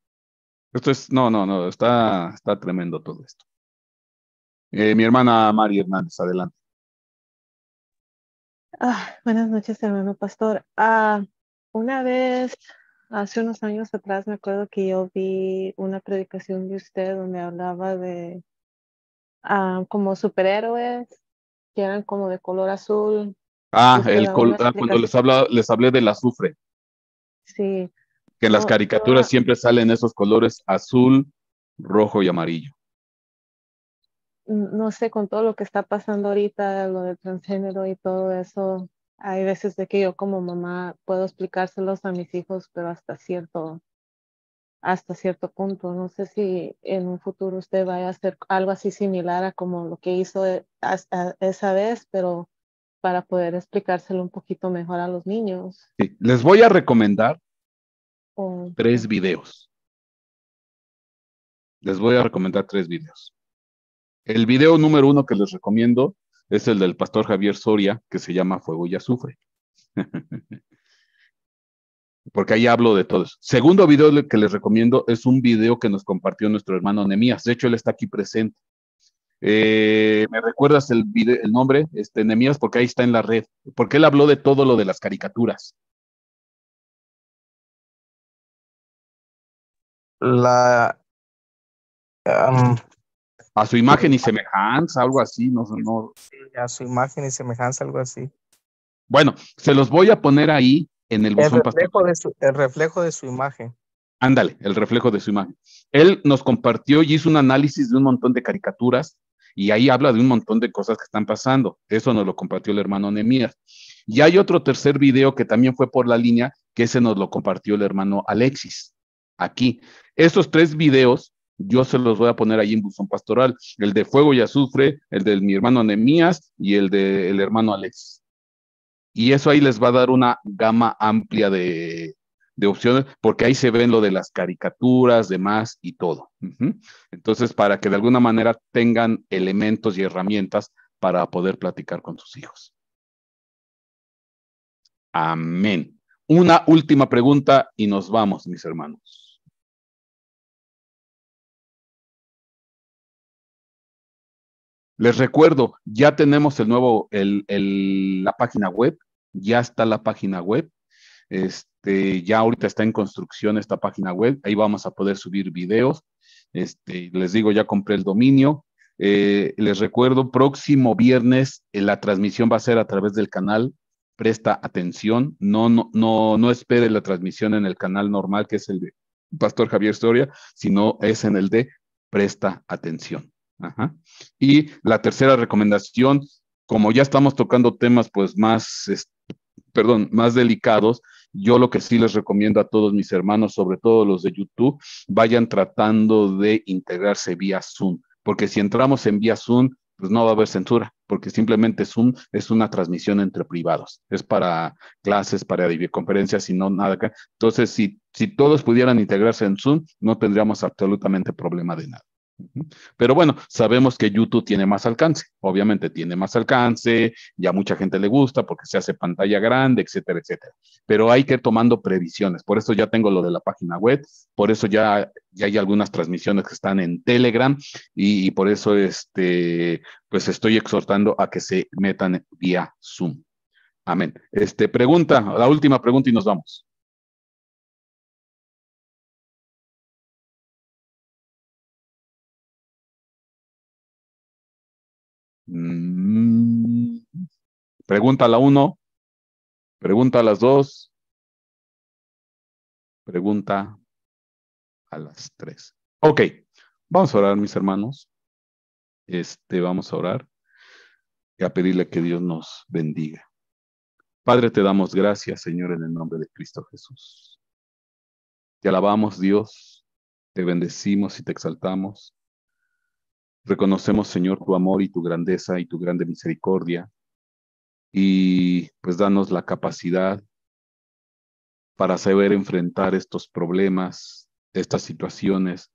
Esto es, no, no, no, está, está tremendo todo esto. Eh, mi hermana Mari Hernández, adelante. Ah, buenas noches, hermano pastor. Ah, una vez, hace unos años atrás, me acuerdo que yo vi una predicación de usted donde hablaba de ah, como superhéroes que eran como de color azul. Ah, el ah, cuando les, habla, les hablé del azufre. Sí. Que en las caricaturas siempre salen esos colores azul, rojo y amarillo no sé, con todo lo que está pasando ahorita, lo de transgénero y todo eso, hay veces de que yo como mamá puedo explicárselos a mis hijos, pero hasta cierto, hasta cierto punto. No sé si en un futuro usted vaya a hacer algo así similar a como lo que hizo eh, esa vez, pero para poder explicárselo un poquito mejor a los niños. Les voy a recomendar tres videos. Les voy a recomendar tres videos. El video número uno que les recomiendo es el del pastor Javier Soria, que se llama Fuego y Azufre. (laughs) Porque ahí hablo de todo Segundo video que les recomiendo es un video que nos compartió nuestro hermano Nemías. De hecho, él está aquí presente. Eh, ¿Me recuerdas el, nombre? Este, Nemías, porque ahí está en la red. Porque él habló de todo lo de las caricaturas. La. A su imagen y semejanza, algo así, no, A su imagen y semejanza, algo así. Bueno, se los voy a poner ahí en el buzón el reflejo, de su, imagen. Ándale, el reflejo de su imagen. Él nos compartió y hizo un análisis de un montón de caricaturas y ahí habla de un montón de cosas que están pasando. Eso nos lo compartió el hermano Nemías. Y hay otro tercer video que también fue por la línea, que ese nos lo compartió el hermano Alexis. Aquí, estos tres videos yo se los voy a poner ahí en buzón pastoral, el de fuego y azufre, el de mi hermano Anemías y el del el hermano Alex. Y eso ahí les va a dar una gama amplia de, de opciones, porque ahí se ven lo de las caricaturas, demás y todo. Entonces, para que de alguna manera tengan elementos y herramientas para poder platicar con sus hijos. Amén. Una última pregunta y nos vamos, mis hermanos. Les recuerdo, ya tenemos el nuevo, la página web, ya está la página web. Este, ya ahorita está en construcción esta página web, ahí vamos a poder subir videos. Este, les digo, ya compré el dominio. Eh, les recuerdo, próximo viernes eh, la transmisión va a ser a través del canal. Presta atención, no, no, no, no espere la transmisión en el canal normal, que es el de Pastor Javier Soria, sino es en el de Presta atención. Y la tercera recomendación, como ya estamos tocando temas pues más, perdón, más delicados, yo lo que sí les recomiendo a todos mis hermanos, sobre todo los de YouTube, vayan tratando de integrarse vía Zoom, porque si entramos en vía Zoom, pues no va a haber censura, porque simplemente Zoom es una transmisión entre privados, es para clases, para videoconferencias y no nada. Entonces, si, si todos pudieran integrarse en Zoom, no tendríamos absolutamente problema de nada. Pero bueno, sabemos que YouTube tiene más alcance, obviamente tiene más alcance, ya mucha gente le gusta porque se hace pantalla grande, etcétera, etcétera. Pero hay que ir tomando previsiones, por eso ya tengo lo de la página web, por eso ya, ya hay algunas transmisiones que están en Telegram y, por eso este, pues estoy exhortando a que se metan vía Zoom. Amén. Este, pregunta, la última pregunta y nos vamos. Mm. Pregunta a la uno Pregunta a las dos Pregunta a las tres Ok, vamos a orar, mis hermanos. Este, vamos a orar y a pedirle que Dios nos bendiga. Padre, te damos gracias, Señor, en el nombre de Cristo Jesús. Te alabamos, Dios, te bendecimos y te exaltamos. Reconocemos, Señor, tu amor y tu grandeza y tu grande misericordia. Y pues danos la capacidad para saber enfrentar estos problemas, estas situaciones,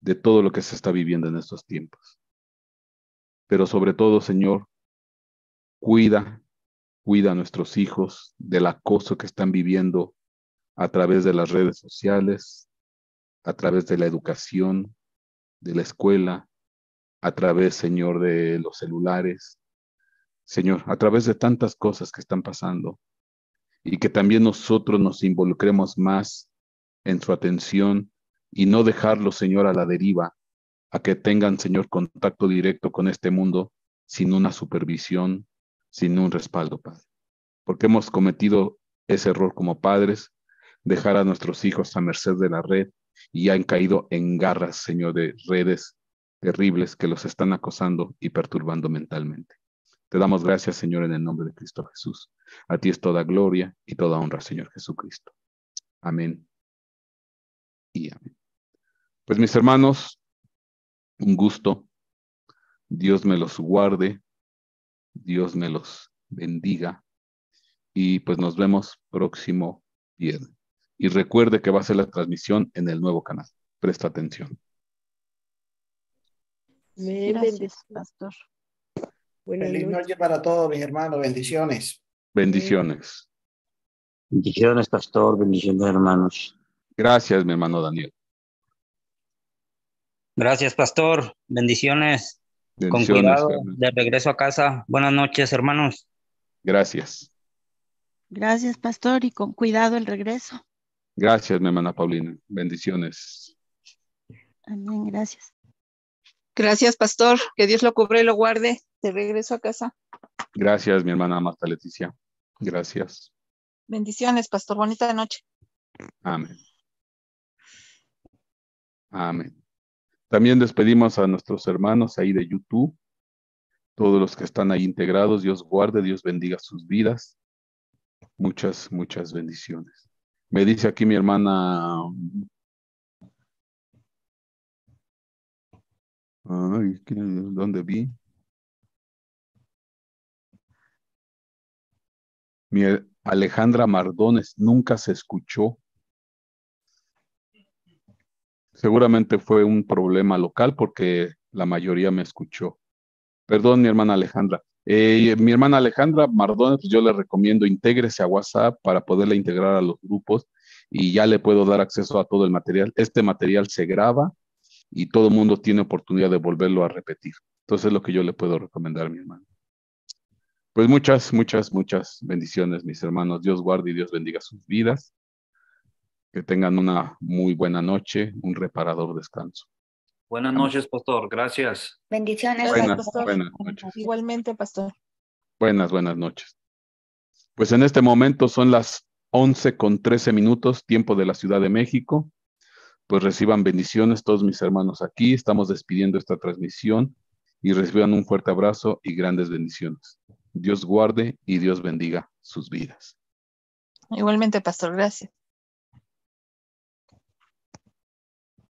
de todo lo que se está viviendo en estos tiempos. Pero sobre todo, Señor, cuida, cuida a nuestros hijos del acoso que están viviendo a través de las redes sociales, a través de la educación, de la escuela, a través, Señor, de los celulares, Señor, a través de tantas cosas que están pasando y que también nosotros nos involucremos más en su atención y no dejarlo, Señor, a la deriva, a que tengan, Señor, contacto directo con este mundo sin una supervisión, sin un respaldo, Padre. Porque hemos cometido ese error como padres, dejar a nuestros hijos a merced de la red y han caído en garras, Señor, de redes terribles que los están acosando y perturbando mentalmente. Te damos gracias, Señor, en el nombre de Cristo Jesús. A ti es toda gloria y toda honra, Señor Jesucristo. Amén. Y amén. Pues mis hermanos, un gusto. Dios me los guarde. Dios me los bendiga. Y pues nos vemos próximo viernes. Y recuerde que va a ser la transmisión en el nuevo canal. Presta atención. Gracias, pastor. Buenas Feliz para todos, mis hermanos. Bendiciones. Bendiciones. Bendiciones, pastor. Bendiciones, hermanos. Gracias, mi hermano Daniel. Gracias, pastor. Bendiciones. Con cuidado, de regreso a casa. Buenas noches, hermanos. Gracias. Gracias, pastor, y con cuidado el regreso. Gracias, mi hermana Paulina. Bendiciones. Amén, gracias. Gracias, pastor. Que Dios lo cubre y lo guarde. Te regreso a casa. Gracias, mi hermana Marta Leticia. Gracias. Bendiciones, pastor. Bonita noche. Amén. Amén. También despedimos a nuestros hermanos ahí de YouTube, todos los que están ahí integrados. Dios guarde, Dios bendiga sus vidas. Muchas, muchas bendiciones. Me dice aquí mi hermana ¿dónde vi? Mi Alejandra Mardones nunca se escuchó. Seguramente fue un problema local porque la mayoría me escuchó. Perdón, mi hermana Alejandra. Eh, mi hermana Alejandra Mardones, pues yo le recomiendo intégrese a WhatsApp para poderle integrar a los grupos y ya le puedo dar acceso a todo el material. Este material se graba y todo el mundo tiene oportunidad de volverlo a repetir. Entonces es lo que yo le puedo recomendar, mi hermano. Pues muchas, muchas, muchas bendiciones, mis hermanos. Dios guarde y Dios bendiga sus vidas. Que tengan una muy buena noche, un reparador descanso. Buenas noches, pastor. Gracias. Bendiciones, pastor. Igualmente, pastor. Buenas, buenas noches. Pues en este momento son las once con trece minutos, tiempo de la Ciudad de México pues reciban bendiciones todos mis hermanos aquí. Estamos despidiendo esta transmisión y reciban un fuerte abrazo y grandes bendiciones. Dios guarde y Dios bendiga sus vidas. Igualmente, Pastor, gracias.